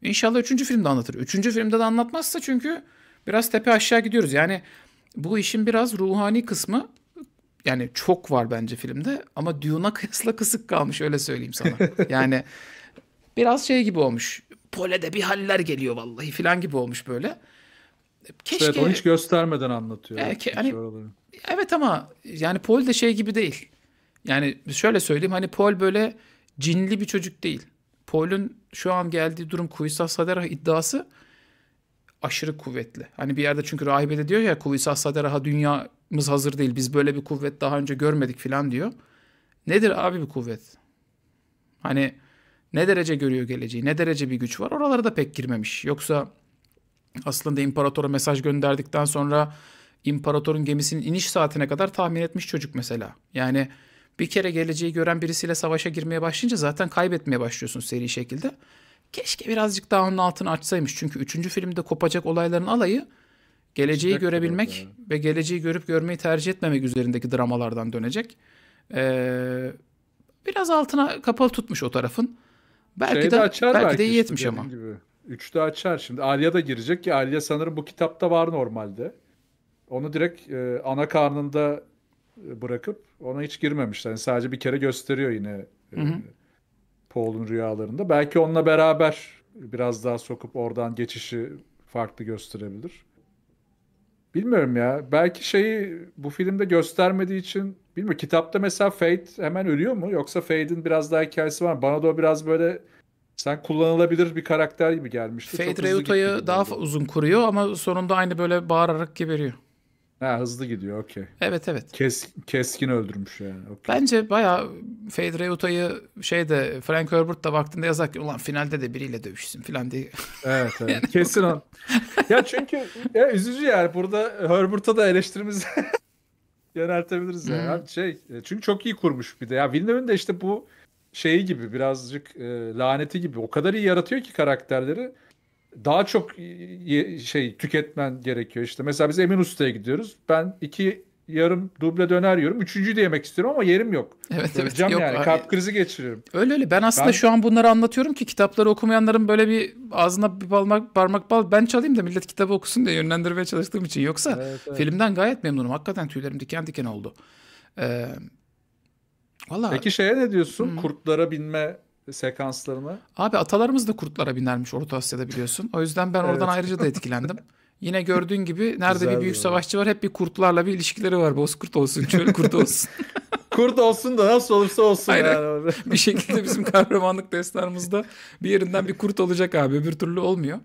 İnşallah üçüncü filmde anlatır. Üçüncü filmde de anlatmazsa çünkü biraz tepe aşağı gidiyoruz. Yani bu işin biraz ruhani kısmı yani çok var bence filmde ama Dune'a kıyasla kısık kalmış öyle söyleyeyim sana. Yani Biraz şey gibi olmuş. Pole'de bir haller geliyor vallahi filan gibi olmuş böyle. Keşke... Evet onu hiç
göstermeden anlatıyor. E, hani, şey
evet ama yani Paul de şey gibi değil. Yani şöyle söyleyeyim hani Paul böyle cinli bir çocuk değil. Paul'ün şu an geldiği durum Kuysa Sadera iddiası aşırı kuvvetli. Hani bir yerde çünkü Rahibe de diyor ya Kuysa Sadera dünyamız hazır değil. Biz böyle bir kuvvet daha önce görmedik filan diyor. Nedir abi bir kuvvet? Hani ne derece görüyor geleceği, ne derece bir güç var oralara da pek girmemiş. Yoksa aslında imparatora mesaj gönderdikten sonra imparatorun gemisinin iniş saatine kadar tahmin etmiş çocuk mesela. Yani bir kere geleceği gören birisiyle savaşa girmeye başlayınca zaten kaybetmeye başlıyorsun seri şekilde. Keşke birazcık daha onun altını açsaymış. Çünkü üçüncü filmde kopacak olayların alayı geleceği Çıkacak görebilmek yani. ve geleceği görüp görmeyi tercih etmemek üzerindeki dramalardan dönecek. Ee, biraz altına kapalı tutmuş o tarafın. Belki Şeyde de açar belki, belki de iyi işte etmiş ama. Gibi.
Üçte açar şimdi. Alya da girecek ki Alya sanırım bu kitapta var normalde. Onu direkt e, ana karnında e, bırakıp ona hiç girmemişler. Yani sadece bir kere gösteriyor yine e, Paul'un rüyalarında. Belki onunla beraber biraz daha sokup oradan geçişi farklı gösterebilir. Bilmiyorum ya. Belki şeyi bu filmde göstermediği için Bilmiyorum kitapta mesela Fade hemen ölüyor mu? Yoksa Fade'in biraz daha hikayesi var mı? Bana da o biraz böyle sen kullanılabilir bir karakter gibi gelmişti. Fade Reuta'yı
daha gibi. uzun kuruyor ama sonunda aynı böyle bağırarak geberiyor. Ha hızlı gidiyor okey. Evet evet. Kes, keskin öldürmüş yani. Okay. Bence baya Fade Reuta'yı şeyde Frank Herbert da vaktinde yazak, ulan finalde de biriyle dövüşsün filan diye. Evet evet yani kesin o. ya çünkü ya, üzücü yani burada Herbert'a da eleştirimiz yöneltebiliriz Yani. Abi şey e,
çünkü çok iyi kurmuş bir de. Ya Villeneuve'nin de işte bu şeyi gibi birazcık e, laneti gibi o kadar iyi yaratıyor ki karakterleri daha çok şey tüketmen gerekiyor işte. Mesela biz Emin Usta'ya gidiyoruz. Ben iki yarım duble döner yiyorum. Üçüncü de yemek
istiyorum ama yerim yok.
Evet Öleceğim evet. Yok, yani kalp krizi geçiriyorum. Öyle öyle. Ben aslında ben... şu
an bunları anlatıyorum ki kitapları okumayanların böyle bir ağzına bir balmak, parmak bal ben çalayım da millet kitabı okusun diye yönlendirmeye çalıştığım için. Yoksa evet, evet. filmden gayet memnunum. Hakikaten tüylerim diken diken oldu. Ee, Vallahi... Peki şeye ne diyorsun? Hmm.
Kurtlara binme sekanslarına.
Abi atalarımız da kurtlara binermiş Orta Asya'da biliyorsun. O yüzden ben evet. oradan ayrıca da etkilendim. Yine gördüğün gibi nerede Güzel bir büyük savaşçı var hep bir kurtlarla bir ilişkileri var. Bozkurt olsun, çöl kurt olsun. kurt olsun da nasıl olursa olsun Aynen. yani. bir şekilde bizim kahramanlık destanımızda bir yerinden bir kurt olacak abi. Öbür türlü olmuyor.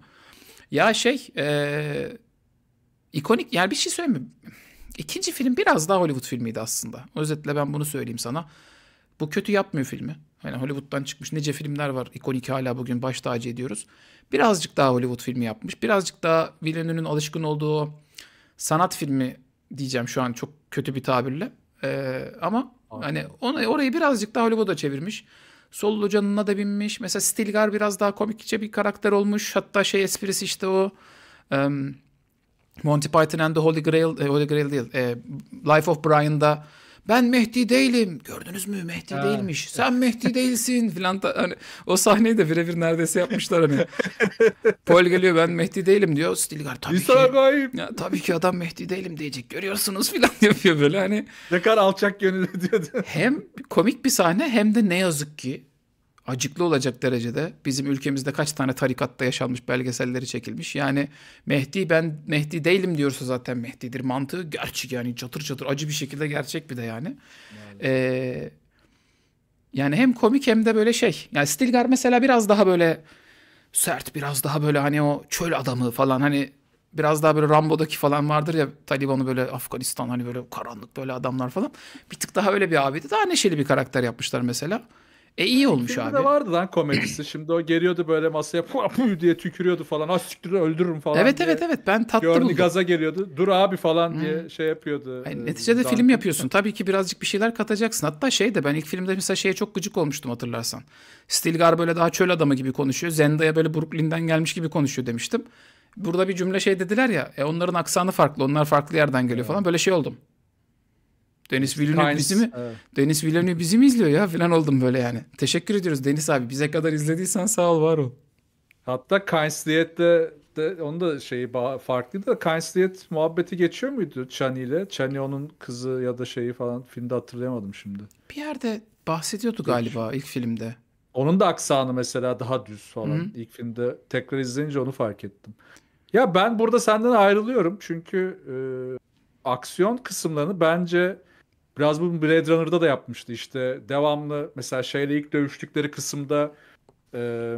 Ya şey e, ikonik yani bir şey söyleyeyim mi? İkinci film biraz daha Hollywood filmiydi aslında. Özetle ben bunu söyleyeyim sana. Bu kötü yapmıyor filmi. Yani Hollywood'dan çıkmış nice filmler var. İkonik hala bugün baş tacı ediyoruz birazcık daha Hollywood filmi yapmış. Birazcık daha Villeneuve'nin alışkın olduğu sanat filmi diyeceğim şu an çok kötü bir tabirle. Ee, ama Aynen. hani onu orayı birazcık daha Hollywood'a çevirmiş. Sol canına da binmiş. Mesela Stilgar biraz daha komikçe bir karakter olmuş. Hatta şey esprisi işte o um, Monty Python and the Holy Grail, e, Holy Grail değil, e, Life of Brian'da ben Mehdi değilim. Gördünüz mü Mehdi ha. değilmiş. Sen Mehdi değilsin filan. Hani, o sahneyi de birebir neredeyse yapmışlar hani. Paul geliyor ben Mehdi değilim diyor. Stilgar tabii İsa ki. Gayb. Ya, tabii ki adam Mehdi değilim diyecek. Görüyorsunuz filan yapıyor böyle hani. Ne kadar alçak gönüllü diyordu. Hem komik bir sahne hem de ne yazık ki acıklı olacak derecede bizim ülkemizde kaç tane tarikatta yaşanmış belgeselleri çekilmiş. Yani Mehdi ben Mehdi değilim diyorsa zaten Mehdi'dir mantığı gerçek yani çatır çatır acı bir şekilde gerçek bir de yani. yani. Ee, yani hem komik hem de böyle şey. Yani Stilgar mesela biraz daha böyle sert biraz daha böyle hani o çöl adamı falan hani biraz daha böyle Rambo'daki falan vardır ya Taliban'ı böyle Afganistan hani böyle karanlık böyle adamlar falan. Bir tık daha öyle bir abiydi. Daha neşeli bir karakter yapmışlar mesela. E iyi olmuş abi. de vardı lan komedisi. Şimdi o
geliyordu böyle masaya pu diye tükürüyordu falan. Az ah, siktir öldürürüm falan Evet diye. evet
evet ben tatlı Görni buldum. gaza
geliyordu. Dur abi falan hmm. diye şey yapıyordu. Yani, e, neticede film
yapıyorsun. Tabii ki birazcık bir şeyler katacaksın. Hatta şey de ben ilk filmde mesela şeye çok gıcık olmuştum hatırlarsan. Stilgar böyle daha çöl adamı gibi konuşuyor. Zendaya böyle Brooklyn'den gelmiş gibi konuşuyor demiştim. Burada bir cümle şey dediler ya. E onların aksanı farklı. Onlar farklı yerden geliyor evet. falan. Böyle şey oldum. Deniz Villeneuve bizi mi? Evet. Deniz Villeneuve bizi mi izliyor ya falan oldum böyle yani. Teşekkür ediyoruz Deniz abi. Bize kadar izlediysen sağ ol var ol. Hatta Kainz Diyet'te de onun da şeyi farklıydı da Kainz
Diyet muhabbeti geçiyor muydu Chani ile? Chani onun kızı ya da şeyi falan filmde hatırlayamadım şimdi. Bir yerde bahsediyordu galiba Hiç. ilk filmde. Onun da aksanı mesela daha düz falan. Hı-hı. İlk filmde tekrar izleyince onu fark ettim. Ya ben burada senden ayrılıyorum çünkü e, aksiyon kısımlarını bence Biraz bunu Blade Runner'da da yapmıştı işte. Devamlı mesela şeyle ilk dövüştükleri kısımda e,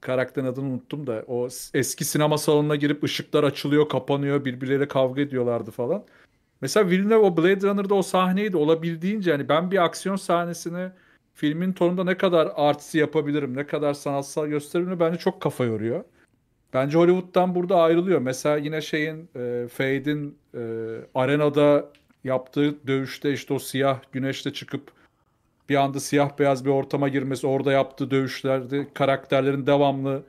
karakterin adını unuttum da o eski sinema salonuna girip ışıklar açılıyor, kapanıyor, birbirleriyle kavga ediyorlardı falan. Mesela Villeneuve o Blade Runner'da o sahneyi de olabildiğince yani ben bir aksiyon sahnesini filmin tonunda ne kadar artsi yapabilirim, ne kadar sanatsal gösteririm bence çok kafa yoruyor. Bence Hollywood'dan burada ayrılıyor. Mesela yine şeyin e, Fade'in e, arenada yaptığı dövüşte işte o siyah güneşte çıkıp bir anda siyah beyaz bir ortama girmesi, orada yaptığı dövüşlerde karakterlerin devamlı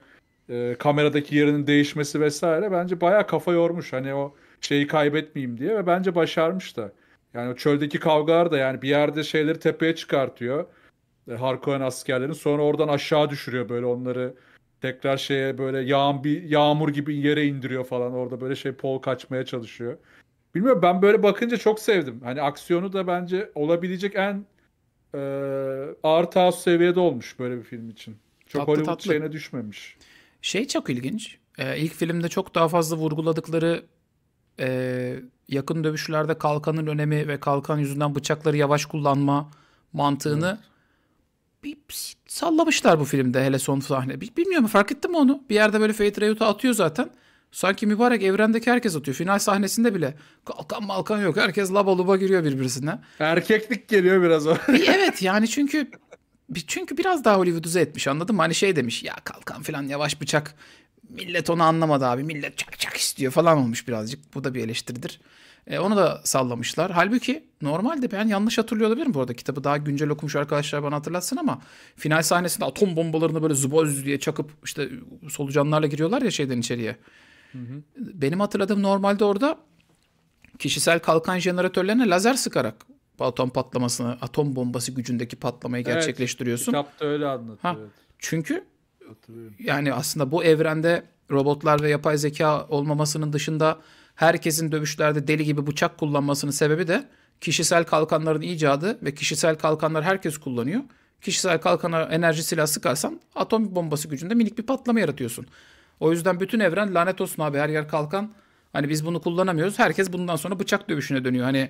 e, kameradaki yerinin değişmesi vesaire bence bayağı kafa yormuş. Hani o şeyi kaybetmeyeyim diye ve bence başarmış da. Yani o çöldeki kavgalar da yani bir yerde şeyleri tepeye çıkartıyor. E, Harkonnen askerlerin sonra oradan aşağı düşürüyor böyle onları tekrar şeye böyle yağan bir yağmur gibi yere indiriyor falan orada böyle şey pol kaçmaya çalışıyor. Bilmiyorum ben böyle bakınca çok sevdim. Hani aksiyonu da bence olabilecek en e, art house seviyede olmuş böyle bir film için. Çok tatlı, Hollywood tatlı. şeyine
düşmemiş. Şey çok ilginç. Ee, ilk filmde çok daha fazla vurguladıkları e, yakın dövüşlerde kalkanın önemi ve kalkan yüzünden bıçakları yavaş kullanma mantığını evet. bir, sallamışlar bu filmde hele son sahne. Bilmiyorum fark ettin mi onu? Bir yerde böyle Fate Rayut'u atıyor zaten. Sanki mübarek evrendeki herkes atıyor. Final sahnesinde bile kalkan malkan yok. Herkes laba luba giriyor birbirine. Erkeklik geliyor biraz o. evet yani çünkü çünkü biraz daha Hollywood'uze etmiş anladın mı? Hani şey demiş ya kalkan falan yavaş bıçak. Millet onu anlamadı abi. Millet çak çak istiyor falan olmuş birazcık. Bu da bir eleştiridir. E, onu da sallamışlar. Halbuki normalde ben yanlış hatırlıyor olabilirim bu arada. Kitabı daha güncel okumuş arkadaşlar bana hatırlatsın ama final sahnesinde atom bombalarını böyle zuboz diye çakıp işte solucanlarla giriyorlar ya şeyden içeriye. Hı hı. Benim hatırladığım normalde orada kişisel kalkan jeneratörlerine lazer sıkarak atom patlamasını, atom bombası gücündeki patlamayı evet, gerçekleştiriyorsun. Kitapta öyle anlatıyor. Ha, Çünkü yani aslında bu evrende robotlar ve yapay zeka olmamasının dışında herkesin dövüşlerde deli gibi bıçak kullanmasının sebebi de kişisel kalkanların icadı ve kişisel kalkanlar herkes kullanıyor. Kişisel kalkana enerji silah sıkarsan atom bombası gücünde minik bir patlama yaratıyorsun. O yüzden bütün evren lanet olsun abi her yer kalkan. Hani biz bunu kullanamıyoruz. Herkes bundan sonra bıçak dövüşüne dönüyor. Hani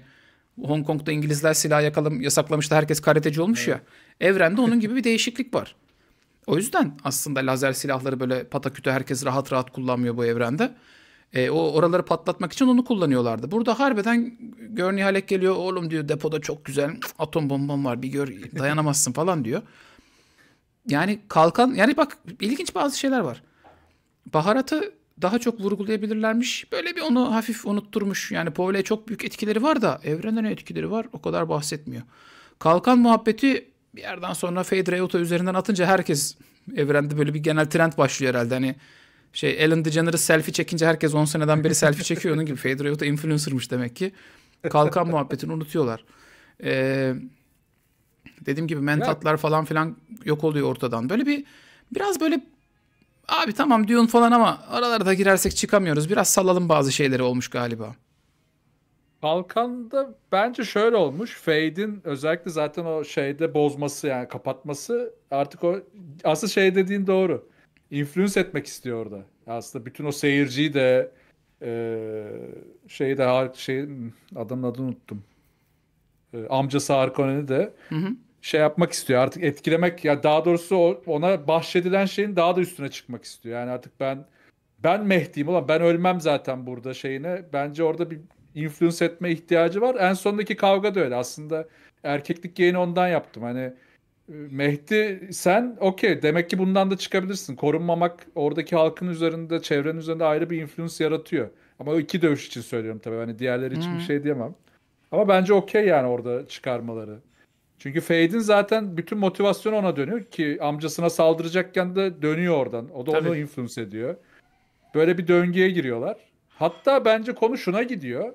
Hong Kong'da İngilizler silah yakalım, yasaklamıştı. Herkes karateci olmuş evet. ya. Evrende onun gibi bir değişiklik var. O yüzden aslında lazer silahları böyle pataküte herkes rahat rahat kullanmıyor bu evrende. E, o oraları patlatmak için onu kullanıyorlardı. Burada harbiden Gurney halek geliyor. Oğlum diyor depoda çok güzel atom bombam var. Bir gör dayanamazsın falan diyor. Yani kalkan yani bak ilginç bazı şeyler var baharatı daha çok vurgulayabilirlermiş. Böyle bir onu hafif unutturmuş. Yani Powell'e çok büyük etkileri var da evrene ne etkileri var o kadar bahsetmiyor. Kalkan muhabbeti bir yerden sonra Fade Rayota üzerinden atınca herkes evrende böyle bir genel trend başlıyor herhalde. Hani şey Ellen DeGeneres selfie çekince herkes 10 seneden beri selfie çekiyor. Onun gibi Fade Rayota influencermış demek ki. Kalkan muhabbetini unutuyorlar. Ee, dediğim gibi mentatlar falan filan yok oluyor ortadan. Böyle bir biraz böyle Abi tamam Dune falan ama aralarda girersek çıkamıyoruz. Biraz sallalım bazı şeyleri olmuş galiba.
Kalkan'da bence şöyle olmuş. Fade'in özellikle zaten o şeyde bozması yani kapatması artık o asıl şey dediğin doğru. Influence etmek istiyor orada. Aslında bütün o seyirciyi de e, şeyi de şey adamın adını unuttum. E, amcası Harkonnen'i de hı hı şey yapmak istiyor. Artık etkilemek ya daha doğrusu ona bahşedilen şeyin daha da üstüne çıkmak istiyor. Yani artık ben ben Mehdi'yim ulan ben ölmem zaten burada şeyine. Bence orada bir influence etme ihtiyacı var. En sondaki kavga da öyle. Aslında erkeklik yayını ondan yaptım. Hani e, Mehdi sen okey demek ki bundan da çıkabilirsin. Korunmamak oradaki halkın üzerinde, çevrenin üzerinde ayrı bir influence yaratıyor. Ama iki dövüş için söylüyorum tabii. Hani diğerleri için hmm. bir şey diyemem. Ama bence okey yani orada çıkarmaları. Çünkü Fade'in zaten bütün motivasyonu ona dönüyor ki amcasına saldıracakken de dönüyor oradan. O da Tabii. onu influence ediyor. Böyle bir döngüye giriyorlar. Hatta bence konu şuna gidiyor.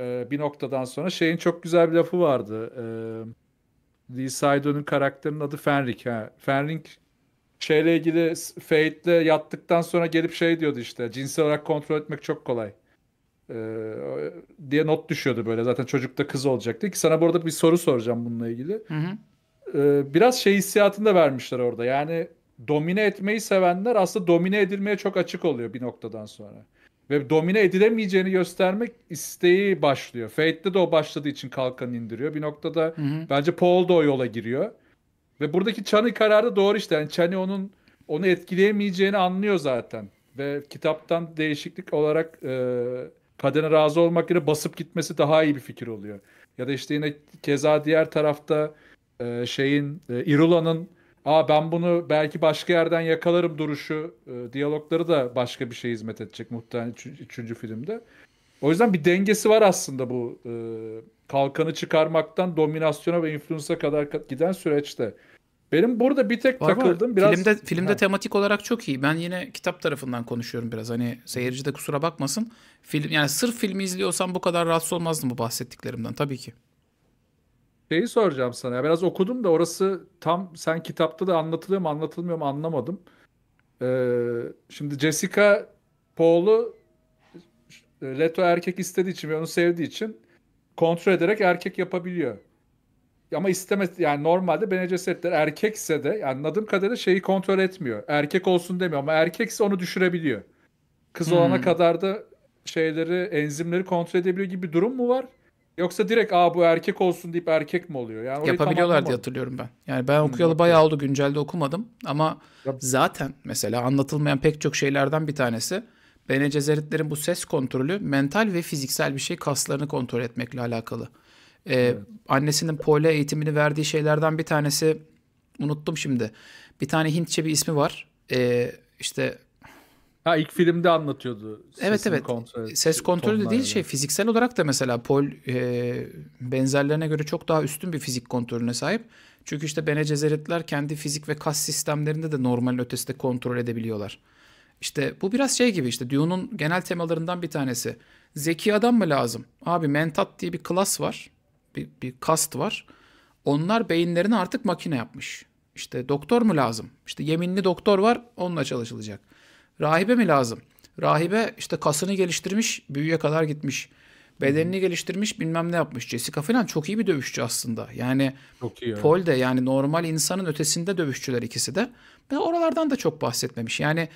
Ee, bir noktadan sonra şeyin çok güzel bir lafı vardı. Ee, Lee Sidon'un karakterinin adı Fenrik. Ha. Fenrik şeyle ilgili Fate'le yattıktan sonra gelip şey diyordu işte cinsel olarak kontrol etmek çok kolay. E, diye not düşüyordu böyle. Zaten çocukta kız olacaktı ki sana burada bir soru soracağım bununla ilgili. Hı hı. E, biraz şey hissiyatını da vermişler orada. Yani domine etmeyi sevenler aslında domine edilmeye çok açık oluyor bir noktadan sonra. Ve domine edilemeyeceğini göstermek isteği başlıyor. Fate'de de o başladığı için kalkan indiriyor. Bir noktada hı hı. bence Paul da o yola giriyor. Ve buradaki Chani kararı doğru işte. Yani Chani onun onu etkileyemeyeceğini anlıyor zaten. Ve kitaptan değişiklik olarak e, kadına razı olmak yerine basıp gitmesi daha iyi bir fikir oluyor. Ya da işte yine keza diğer tarafta e, şeyin e, Irula'nın Aa ben bunu belki başka yerden yakalarım duruşu, e, diyalogları da başka bir şey hizmet edecek muhtemelen üçüncü, üçüncü filmde. O yüzden bir dengesi var aslında bu e, kalkanı çıkarmaktan dominasyona ve influence'a kadar giden süreçte. Benim burada bir tek var, takıldım. Var. Biraz... Filmde, filmde
tematik olarak çok iyi. Ben yine kitap tarafından konuşuyorum biraz. Hani seyirci de kusura bakmasın. Film, yani sırf filmi izliyorsam bu kadar rahatsız olmazdım bu bahsettiklerimden tabii ki.
Şeyi soracağım sana. Ya biraz okudum da orası tam sen kitapta da anlatılıyor mu anlatılmıyor mu anlamadım. Ee, şimdi Jessica Paul'u e, Leto erkek istediği için ve onu sevdiği için kontrol ederek erkek yapabiliyor ama istemez yani normalde Bene Gesseritler erkekse de yani Nadım Kader'e şeyi kontrol etmiyor. Erkek olsun demiyor ama erkekse onu düşürebiliyor. Kız hmm. olana kadar da şeyleri enzimleri kontrol edebiliyor gibi bir durum mu var? Yoksa direkt aa bu erkek olsun deyip erkek mi oluyor? Yani Yapabiliyorlar diye hatırlıyorum ben.
Yani ben hmm, okuyalı hmm, bayağı oldu güncelde okumadım ama Yap. zaten mesela anlatılmayan pek çok şeylerden bir tanesi Bene Gesseritlerin bu ses kontrolü mental ve fiziksel bir şey kaslarını kontrol etmekle alakalı. Ee, evet. Annesinin pole eğitimini verdiği şeylerden bir tanesi unuttum şimdi. Bir tane Hintçe bir ismi var. Ee, işte Ha ilk filmde anlatıyordu. Evet evet. Kontrol, ses şey, kontrolü de değil şey fiziksel olarak da mesela Pol e, benzerlerine göre çok daha üstün bir fizik kontrolüne sahip. Çünkü işte Bene Cezeritler kendi fizik ve kas sistemlerinde de normal ötesinde kontrol edebiliyorlar. İşte bu biraz şey gibi işte Dune'un genel temalarından bir tanesi. Zeki adam mı lazım? Abi mentat diye bir klas var bir, bir kast var. Onlar beyinlerini artık makine yapmış. İşte doktor mu lazım? İşte yeminli doktor var onunla çalışılacak. Rahibe mi lazım? Rahibe işte kasını geliştirmiş, büyüye kadar gitmiş. Bedenini geliştirmiş, bilmem ne yapmış. Jessica falan çok iyi bir dövüşçü aslında. Yani çok iyi. Paul de yani normal insanın ötesinde dövüşçüler ikisi de. Ve oralardan da çok bahsetmemiş. Yani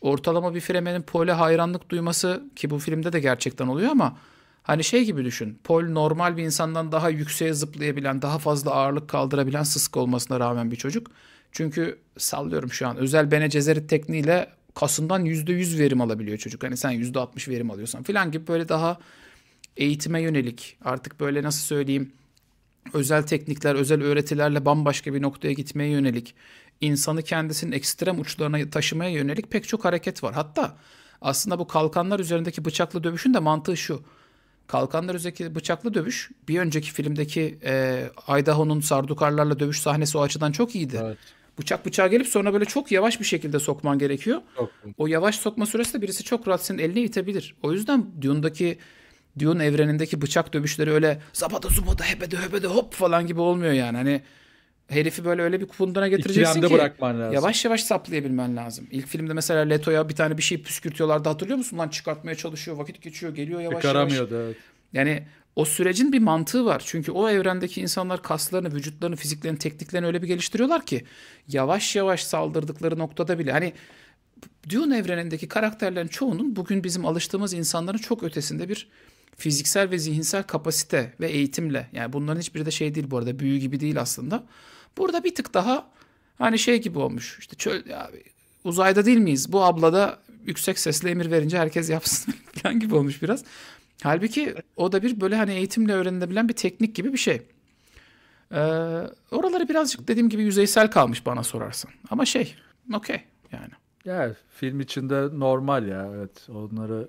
ortalama bir fremenin Paul'e hayranlık duyması ki bu filmde de gerçekten oluyor ama Hani şey gibi düşün. Pol normal bir insandan daha yükseğe zıplayabilen, daha fazla ağırlık kaldırabilen sıska olmasına rağmen bir çocuk. Çünkü sallıyorum şu an. Özel Bene Gesserit tekniğiyle kasından %100 verim alabiliyor çocuk. Hani sen %60 verim alıyorsan filan gibi böyle daha eğitime yönelik artık böyle nasıl söyleyeyim özel teknikler, özel öğretilerle bambaşka bir noktaya gitmeye yönelik, insanı kendisinin ekstrem uçlarına taşımaya yönelik pek çok hareket var. Hatta aslında bu kalkanlar üzerindeki bıçaklı dövüşün de mantığı şu. Kalkanlar özeki bıçaklı dövüş bir önceki filmdeki e, Idaho'nun Sardukarlarla dövüş sahnesi o açıdan çok iyiydi. Evet. Bıçak bıçağa gelip sonra böyle çok yavaş bir şekilde sokman gerekiyor. Çok. O yavaş sokma süresi de birisi çok rahat senin eline itebilir. O yüzden Dune'daki Dune evrenindeki bıçak dövüşleri öyle zapata zupata hebede hebede hop falan gibi olmuyor yani. Hani herifi böyle öyle bir kunduna getireceksin İkilemde ki bırakman lazım. yavaş yavaş saplayabilmen lazım. İlk filmde mesela Leto'ya bir tane bir şey püskürtüyorlardı hatırlıyor musun? Lan çıkartmaya çalışıyor vakit geçiyor geliyor yavaş yavaş. Evet. Yani o sürecin bir mantığı var. Çünkü o evrendeki insanlar kaslarını, vücutlarını, fiziklerini, tekniklerini öyle bir geliştiriyorlar ki yavaş yavaş saldırdıkları noktada bile hani Dune evrenindeki karakterlerin çoğunun bugün bizim alıştığımız insanların çok ötesinde bir fiziksel ve zihinsel kapasite ve eğitimle yani bunların hiçbiri de şey değil bu arada büyü gibi değil aslında Burada bir tık daha hani şey gibi olmuş. İşte çöl, ya, uzayda değil miyiz? Bu abla da yüksek sesle emir verince herkes yapsın falan gibi olmuş biraz. Halbuki o da bir böyle hani eğitimle öğrenilebilen bir teknik gibi bir şey. Ee, oraları birazcık dediğim gibi yüzeysel kalmış bana sorarsan. Ama şey, okey yani.
Ya film içinde normal ya evet. Onları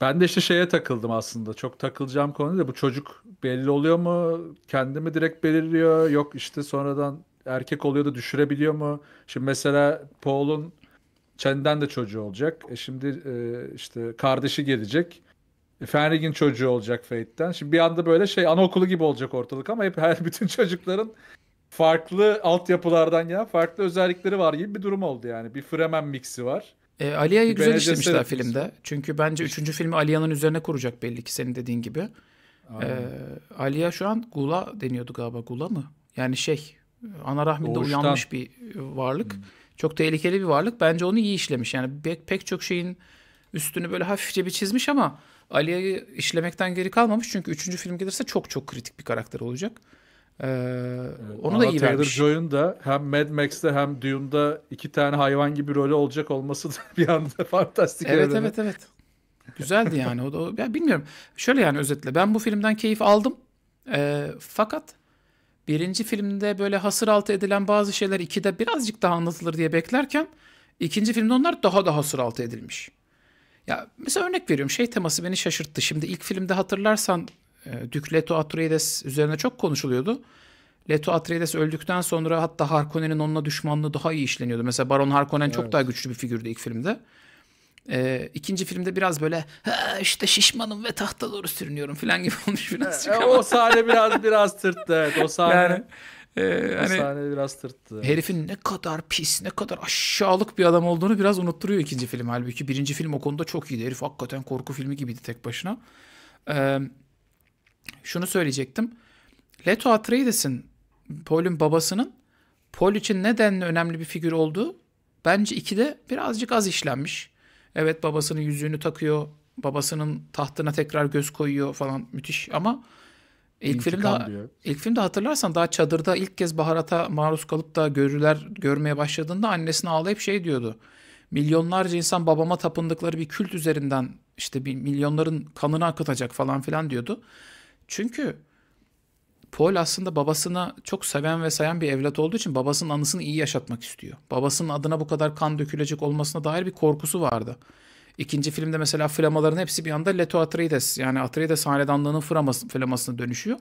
ben de işte şeye takıldım aslında. Çok takılacağım konu da bu çocuk belli oluyor mu? Kendimi direkt belirliyor. Yok işte sonradan erkek oluyor da düşürebiliyor mu? Şimdi mesela Paul'un Chen'den de çocuğu olacak. E şimdi e, işte kardeşi gelecek. E, Fenrig'in çocuğu olacak Fate'den. Şimdi bir anda böyle şey anaokulu gibi olacak ortalık ama hep her bütün çocukların farklı altyapılardan gelen farklı özellikleri var gibi bir durum oldu yani. Bir Fremen mixi var.
E, Aliya'yı güzel işlemişler seyretmiş. filmde. Çünkü bence üçüncü filmi Aliya'nın üzerine kuracak belli ki senin dediğin gibi. E, Aliya şu an Gula deniyordu galiba. Gula mı? Yani şey ana rahminde Doğuştan. uyanmış bir varlık. Hmm. Çok tehlikeli bir varlık. Bence onu iyi işlemiş. Yani pek, pek çok şeyin üstünü böyle hafifçe bir çizmiş ama Aliya'yı işlemekten geri kalmamış. Çünkü üçüncü film gelirse çok çok kritik bir karakter olacak. Ee, evet, onu da iyi Taylor vermiş. Joy'un da hem Mad
Max'te hem Dune'da iki tane hayvan
gibi rolü olacak olması da bir anda fantastik. Evet evreni. evet evet. Güzeldi yani. O da, ya bilmiyorum. Şöyle yani özetle ben bu filmden keyif aldım. Ee, fakat birinci filmde böyle hasır altı edilen bazı şeyler ikide birazcık daha anlatılır diye beklerken ikinci filmde onlar daha da hasır altı edilmiş. Ya mesela örnek veriyorum şey teması beni şaşırttı. Şimdi ilk filmde hatırlarsan ee, Dük Leto Atreides üzerine çok konuşuluyordu. Leto Atreides öldükten sonra hatta Harkonnen'in onunla düşmanlığı daha iyi işleniyordu. Mesela Baron Harkonnen evet. çok daha güçlü bir figürdü ilk filmde. Ee, ikinci filmde biraz böyle işte şişmanım ve tahta doğru sürünüyorum falan gibi olmuş birazcık ama. o sahne biraz biraz tırttı evet o sahne. Yani, e, hani, o sahne biraz tırttı. Herifin ne kadar pis ne kadar aşağılık bir adam olduğunu biraz unutturuyor ikinci film halbuki. Birinci film o konuda çok iyiydi. Herif hakikaten korku filmi gibiydi tek başına. Evet şunu söyleyecektim. Leto Atreides'in Paul'ün babasının Paul için nedenli önemli bir figür olduğu bence ikide birazcık az işlenmiş. Evet babasının yüzüğünü takıyor, babasının tahtına tekrar göz koyuyor falan müthiş ama ilk İntikam filmde diyor. ilk filmde hatırlarsan daha çadırda ilk kez baharata maruz kalıp da görüler görmeye başladığında annesini ağlayıp şey diyordu. Milyonlarca insan babama tapındıkları bir kült üzerinden işte bir milyonların kanını akıtacak falan filan diyordu. Çünkü Paul aslında babasına çok seven ve sayan bir evlat olduğu için babasının anısını iyi yaşatmak istiyor. Babasının adına bu kadar kan dökülecek olmasına dair bir korkusu vardı. İkinci filmde mesela flamaların hepsi bir anda Leto Atreides yani Atreides hanedanlığının flaması, flamasına dönüşüyor.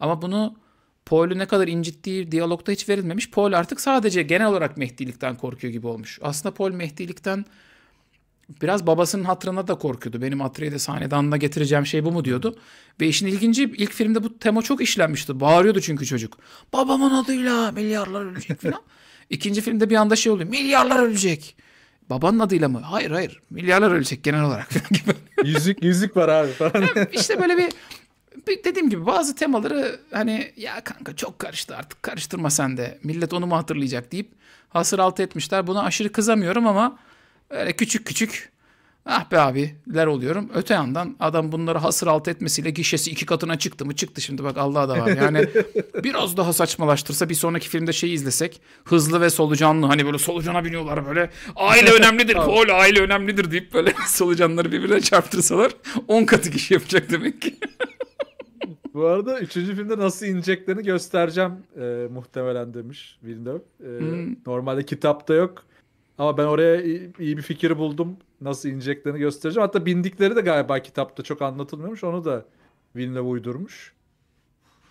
Ama bunu Paul'u ne kadar incittiği diyalogda hiç verilmemiş. Paul artık sadece genel olarak Mehdi'likten korkuyor gibi olmuş. Aslında Paul Mehdi'likten Biraz babasının hatırına da korkuyordu. Benim Atreides sahnede getireceğim şey bu mu diyordu. Ve işin ilginci ilk filmde bu tema çok işlenmişti. Bağırıyordu çünkü çocuk. Babamın adıyla milyarlar ölecek falan. İkinci filmde bir anda şey oluyor. Milyarlar ölecek. Babanın adıyla mı? Hayır hayır. Milyarlar ölecek genel olarak. yüzük yüzük var abi falan. Yani işte böyle bir dediğim gibi bazı temaları hani ya kanka çok karıştı artık karıştırma sen de millet onu mu hatırlayacak deyip hasır altı etmişler. Buna aşırı kızamıyorum ama Öyle küçük küçük ah be abiler oluyorum. Öte yandan adam bunları hasır alt etmesiyle gişesi iki katına çıktı mı çıktı şimdi bak Allah'a da var. Yani biraz daha saçmalaştırsa bir sonraki filmde şeyi izlesek hızlı ve solucanlı hani böyle solucana biniyorlar böyle aile önemlidir kol aile önemlidir deyip böyle solucanları birbirine çarptırsalar on katı kişi yapacak demek ki.
Bu arada üçüncü filmde nasıl ineceklerini göstereceğim e, muhtemelen demiş Villeneuve. E, hmm. Normalde kitapta yok. Ama ben oraya iyi bir fikir buldum. Nasıl ineceklerini göstereceğim. Hatta bindikleri de galiba kitapta çok anlatılmıyormuş. Onu da Villeneuve uydurmuş.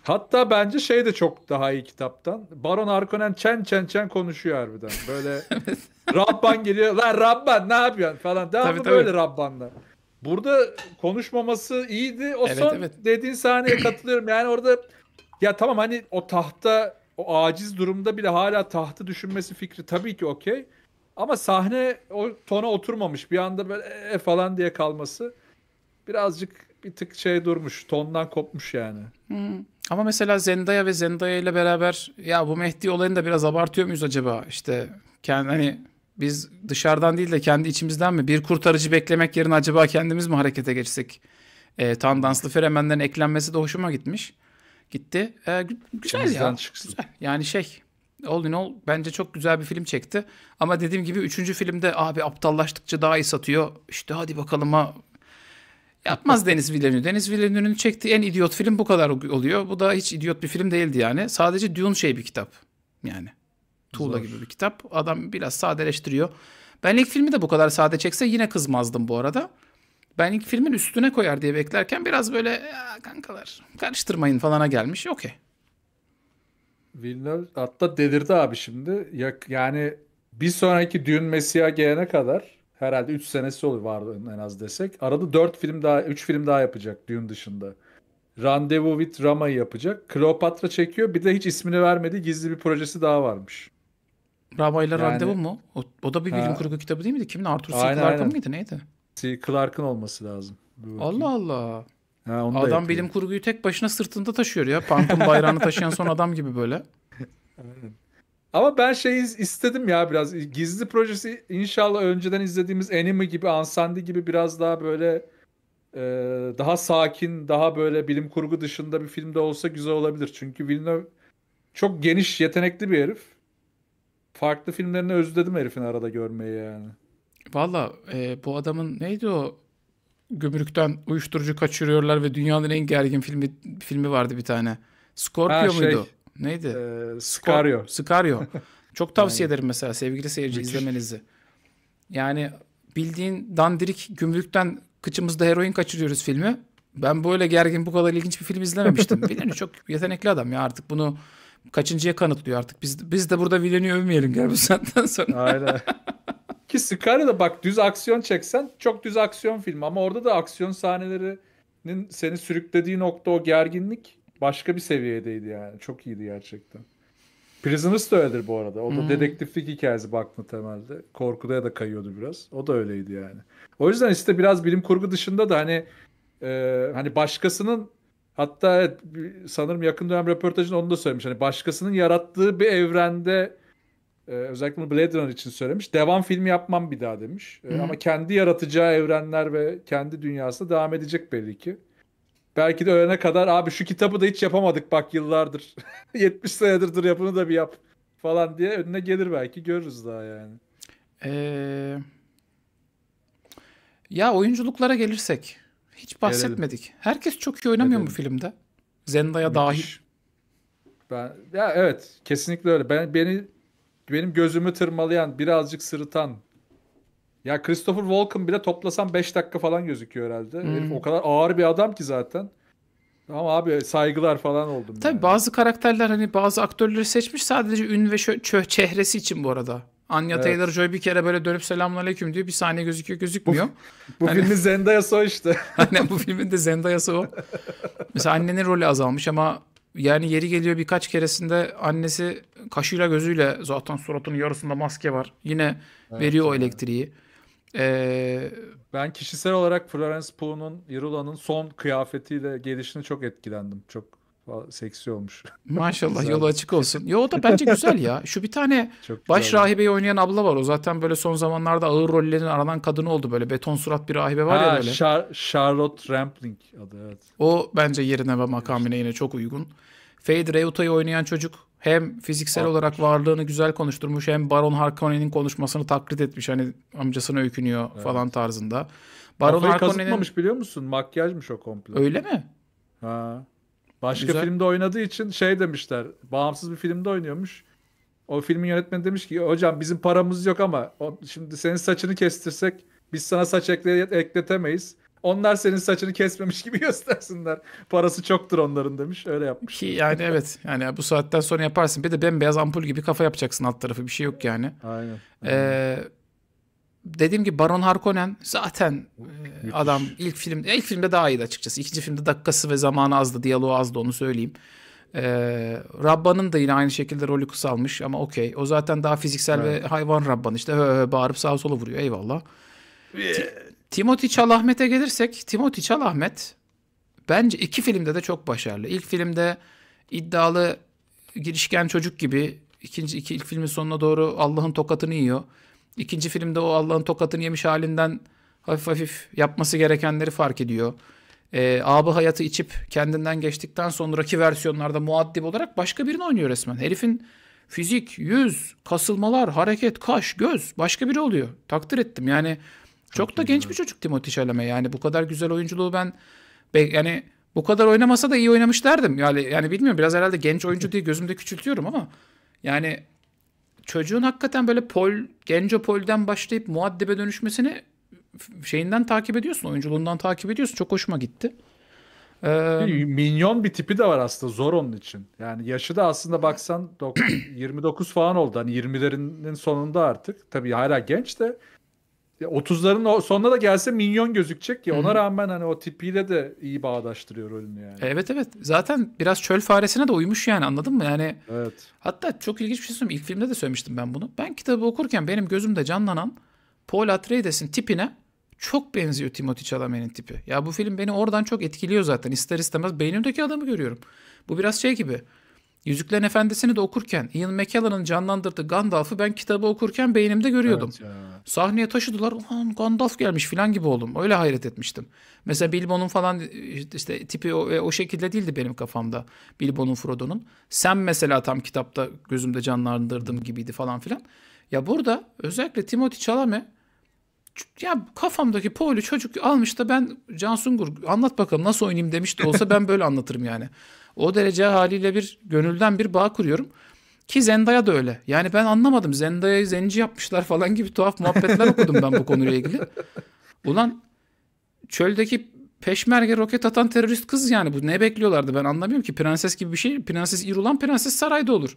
Hatta bence şey de çok daha iyi kitaptan. Baron Harkonnen çen çen çen konuşuyor harbiden. Böyle Rabban geliyor. Lan Rabban ne yapıyorsun falan. Devamlı tabii, tabii. böyle Rabban'la. Burada konuşmaması iyiydi. O evet, son evet. dediğin sahneye katılıyorum. Yani orada ya tamam hani o tahta o aciz durumda bile hala tahtı düşünmesi fikri tabii ki okey. Ama sahne o tona oturmamış. Bir anda böyle e falan diye kalması birazcık
bir tık şey durmuş. Tondan kopmuş yani. Hmm. Ama mesela Zendaya ve Zendaya ile beraber ya bu Mehdi olayını da biraz abartıyor muyuz acaba? İşte kendi hani biz dışarıdan değil de kendi içimizden mi bir kurtarıcı beklemek yerine acaba kendimiz mi harekete geçsek? E, ee, tandanslı feremenlerin eklenmesi de hoşuma gitmiş. Gitti. E, güzel İçimizden ya. Çıksın. Güzel. Yani şey all in all bence çok güzel bir film çekti. Ama dediğim gibi üçüncü filmde abi aptallaştıkça daha iyi satıyor. İşte hadi bakalım ha. Yapmaz Deniz Villeneuve. Deniz Villeneuve'nin çektiği en idiot film bu kadar oluyor. Bu da hiç idiot bir film değildi yani. Sadece Dune şey bir kitap. Yani. Tuğla Zor. gibi bir kitap. Adam biraz sadeleştiriyor. Ben ilk filmi de bu kadar sade çekse yine kızmazdım bu arada. Ben ilk filmin üstüne koyar diye beklerken biraz böyle kankalar karıştırmayın falana gelmiş. Okey.
Villeneuve hatta delirdi abi şimdi. Ya, yani bir sonraki düğün Mesih'e gelene kadar herhalde 3 senesi olur vardı en az desek. Arada 4 film daha 3 film daha yapacak düğün dışında. Randevu with Rama'yı yapacak. Kleopatra çekiyor. Bir de hiç ismini vermedi. Gizli bir projesi daha varmış. Rama ile yani, Randevu mu?
O, o da bir bilim kurgu kitabı değil miydi? Kimin? Arthur C. Clarke'ın mıydı? Neydi?
C. Clarke'ın olması lazım. Allah Allah. Ha, onu adam
bilim kurguyu tek başına sırtında taşıyor ya. Punk'ın bayrağını taşıyan son adam gibi
böyle. Ama ben şey istedim ya biraz. Gizli projesi inşallah önceden izlediğimiz Enemy gibi, Ansandi gibi biraz daha böyle e, daha sakin, daha böyle bilim kurgu dışında bir filmde olsa güzel olabilir. Çünkü Villeneuve çok geniş, yetenekli bir herif. Farklı filmlerini özledim herifin arada görmeyi
yani. Valla e, bu adamın neydi o gümrükten uyuşturucu kaçırıyorlar ve dünyanın en gergin filmi filmi vardı bir tane. Scorpio ha, şey, muydu? Neydi? E, Scario. Scario. Çok tavsiye ederim mesela sevgili seyirci Müthiş. izlemenizi. Yani bildiğin dandirik gümrükten kıçımızda heroin kaçırıyoruz filmi. Ben böyle gergin bu kadar ilginç bir film izlememiştim. Villeneuve çok yetenekli adam ya artık bunu kaçıncıya kanıtlıyor artık. Biz, biz de burada Villeneuve'ü övmeyelim gel bu saatten sonra. Aynen.
Ki Scar'da bak düz aksiyon çeksen çok düz aksiyon filmi ama orada da aksiyon sahnelerinin seni sürüklediği nokta o gerginlik başka bir seviyedeydi yani. Çok iyiydi gerçekten. Prisoners da öyledir bu arada. O da hmm. dedektiflik hikayesi baktığında temelde. Korkuda da kayıyordu biraz. O da öyleydi yani. O yüzden işte biraz bilim kurgu dışında da hani e, hani başkasının hatta evet, sanırım yakın dönem röportajında onu da söylemiş. Hani başkasının yarattığı bir evrende ee, özellikle bunu Blade Runner için söylemiş. Devam filmi yapmam bir daha demiş. Ee, ama kendi yaratacağı evrenler ve kendi dünyasında devam edecek belli ki. Belki de ölene kadar abi şu kitabı da hiç yapamadık bak yıllardır. 70 senedir dur yapını da bir yap falan diye önüne gelir belki görürüz daha yani. Ee,
ya oyunculuklara gelirsek hiç bahsetmedik. Gelelim. Herkes çok iyi oynamıyor Gelelim. bu filmde. Zendaya Müthiş. dahil. Ben
ya evet kesinlikle öyle. Ben beni benim gözümü tırmalayan, birazcık sırıtan. Ya Christopher Walken bile toplasam 5 dakika falan gözüküyor herhalde. Hmm. Herif o kadar ağır bir adam ki zaten. Ama abi saygılar falan oldum. Tabii
yani. bazı karakterler hani bazı aktörleri seçmiş sadece ün ve şö- çehresi için bu arada. Anya evet. Taylor-Joy bir kere böyle dönüp selamünaleyküm diyor. Bir saniye gözüküyor gözükmüyor. Bu, bu hani, filmin Zendaya'sı o işte. hani bu filmin de Zendaya'sı o. Mesela annenin rolü azalmış ama yani yeri geliyor birkaç keresinde annesi kaşıyla gözüyle zaten suratının yarısında maske var. Yine evet, veriyor o elektriği. Ee, ben kişisel olarak Florence Pugh'un, Irula'nın son
kıyafetiyle gelişini çok etkilendim. Çok seksi olmuş. Maşallah yolu açık
olsun. Yo o da bence güzel ya. Şu bir tane Çok baş rahibeyi oynayan abla var. O zaten böyle son zamanlarda ağır rollerin aranan kadını oldu böyle. Beton surat bir rahibe var ha, ya böyle. Char- Charlotte Rampling adı evet. O bence yerine ve makamine yine çok uygun. Fade Reuta'yı oynayan çocuk hem fiziksel Artmış. olarak varlığını güzel konuşturmuş hem Baron Harkonnen'in konuşmasını taklit etmiş. Hani amcasına öykünüyor evet. falan tarzında. Baron Kafayı Harkonnen'in...
biliyor musun? Makyajmış o komple. Öyle mi?
Ha. Başka Güzel.
filmde oynadığı için şey demişler. Bağımsız bir filmde oynuyormuş. O filmin yönetmeni demiş ki hocam bizim paramız yok ama o, şimdi senin saçını kestirsek biz sana saç ekle, ekletemeyiz. Onlar senin saçını kesmemiş gibi göstersinler. Parası çoktur onların demiş. Öyle yapmış. Ki
yani evet. Yani bu saatten sonra yaparsın. Bir de bembeyaz ampul gibi kafa yapacaksın alt tarafı. Bir şey yok yani. Aynen. Ee, dediğim gibi Baron Harkonnen zaten e, adam ilk filmde ilk filmde daha iyiydi açıkçası. İkinci filmde dakikası ve zamanı azdı, diyaloğu azdı onu söyleyeyim. E, Rabba'nın da yine aynı şekilde rolü kısalmış ama okey. O zaten daha fiziksel evet. ve hayvan Rabban işte hö, hö, bağırıp sağa sola vuruyor eyvallah. Ti- Timothy Çalahmet'e gelirsek Timothy Çalahmet bence iki filmde de çok başarılı. İlk filmde iddialı girişken çocuk gibi ikinci iki, ilk filmin sonuna doğru Allah'ın tokatını yiyor. İkinci filmde o Allah'ın tokatını yemiş halinden hafif hafif yapması gerekenleri fark ediyor. E, abı hayatı içip kendinden geçtikten sonraki versiyonlarda muaddip olarak başka birini oynuyor resmen. Herifin fizik, yüz, kasılmalar, hareket, kaş, göz başka biri oluyor. Takdir ettim yani. Çok, çok da genç bir çocuk Timothy Chalamet yani bu kadar güzel oyunculuğu ben yani bu kadar oynamasa da iyi oynamış derdim. Yani yani bilmiyorum biraz herhalde genç oyuncu diye gözümde küçültüyorum ama yani çocuğun hakikaten böyle Pol, Genco Pol'den başlayıp muaddebe dönüşmesini şeyinden takip ediyorsun. Oyunculuğundan takip ediyorsun. Çok hoşuma gitti.
Ee, Minyon bir tipi de var aslında zor onun için. Yani yaşı da aslında baksan 29 falan oldu. Hani 20'lerinin sonunda artık. Tabii hala genç de
30'ların sonuna da gelse minyon gözükecek ya. Ona
rağmen hani o tipiyle
de iyi bağdaştırıyor rolünü yani. Evet evet. Zaten biraz çöl faresine de uymuş yani anladın mı? Yani Evet. Hatta çok ilginç bir şey söyleyeyim. İlk filmde de söylemiştim ben bunu. Ben kitabı okurken benim gözümde canlanan Paul Atreides'in tipine çok benziyor Timothy Chalamet'in tipi. Ya bu film beni oradan çok etkiliyor zaten. İster istemez beynimdeki adamı görüyorum. Bu biraz şey gibi. Yüzüklerin Efendisi'ni de okurken Ian McKellen'ın canlandırdığı Gandalf'ı ben kitabı okurken beynimde görüyordum. Evet Sahneye taşıdılar. Ulan Gandalf gelmiş falan gibi oldum. Öyle hayret etmiştim. Mesela Bilbo'nun falan işte tipi o, e, o şekilde değildi benim kafamda. Bilbo'nun Frodo'nun. Sen mesela tam kitapta gözümde canlandırdığım gibiydi falan filan. Ya burada özellikle Timothy Chalamet ya kafamdaki Paul'u çocuk almış da ben Can Sungur anlat bakalım nasıl oynayayım demiş de olsa ben böyle anlatırım yani. O derece haliyle bir gönülden bir bağ kuruyorum. Ki Zendaya da öyle. Yani ben anlamadım. Zendaya'yı zenci yapmışlar falan gibi tuhaf muhabbetler okudum ben bu konuyla ilgili. Ulan çöldeki peşmerge roket atan terörist kız yani bu ne bekliyorlardı ben anlamıyorum ki. Prenses gibi bir şey. Prenses İrulan Prenses Saray'da olur.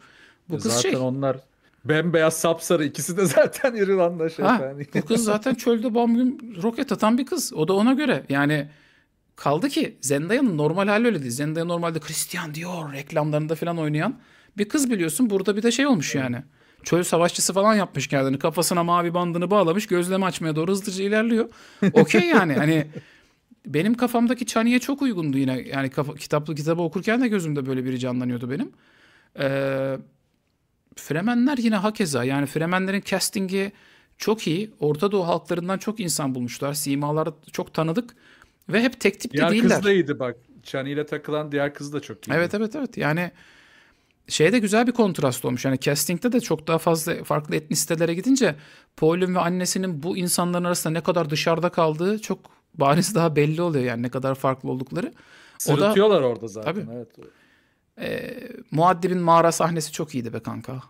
Bu kız zaten şey. onlar bembeyaz sapsarı ikisi de
zaten İrulan'la şey. Ha, yani. bu kız zaten
çölde bom gün roket atan bir kız. O da ona göre yani Kaldı ki Zendaya'nın normal hali öyle değil. Zendaya normalde Christian diyor reklamlarında falan oynayan bir kız biliyorsun. Burada bir de şey olmuş yani. Çöl savaşçısı falan yapmış kendini. Kafasına mavi bandını bağlamış. Gözleme açmaya doğru hızlıca ilerliyor. Okey yani. hani benim kafamdaki Çani'ye çok uygundu yine. Yani kafa, kitaplı kitabı okurken de gözümde böyle biri canlanıyordu benim. Ee, Fremenler yine hakeza. Yani Fremenlerin castingi çok iyi. Orta Doğu halklarından çok insan bulmuşlar. Simalar çok tanıdık. Ve hep tek tipli diğer değiller. Diğer kız da
iyiydi bak. Chani ile takılan diğer kız da çok
iyiydi. Evet evet evet. Yani şey de güzel bir kontrast olmuş. Yani casting'de de çok daha fazla farklı etnisitelere gidince Paul'ün ve annesinin bu insanların arasında ne kadar dışarıda kaldığı çok bariz daha belli oluyor yani ne kadar farklı oldukları. Sırıtıyorlar o da, orada zaten. Tabii. Evet. E, ee, Muaddib'in mağara sahnesi çok iyiydi be kanka.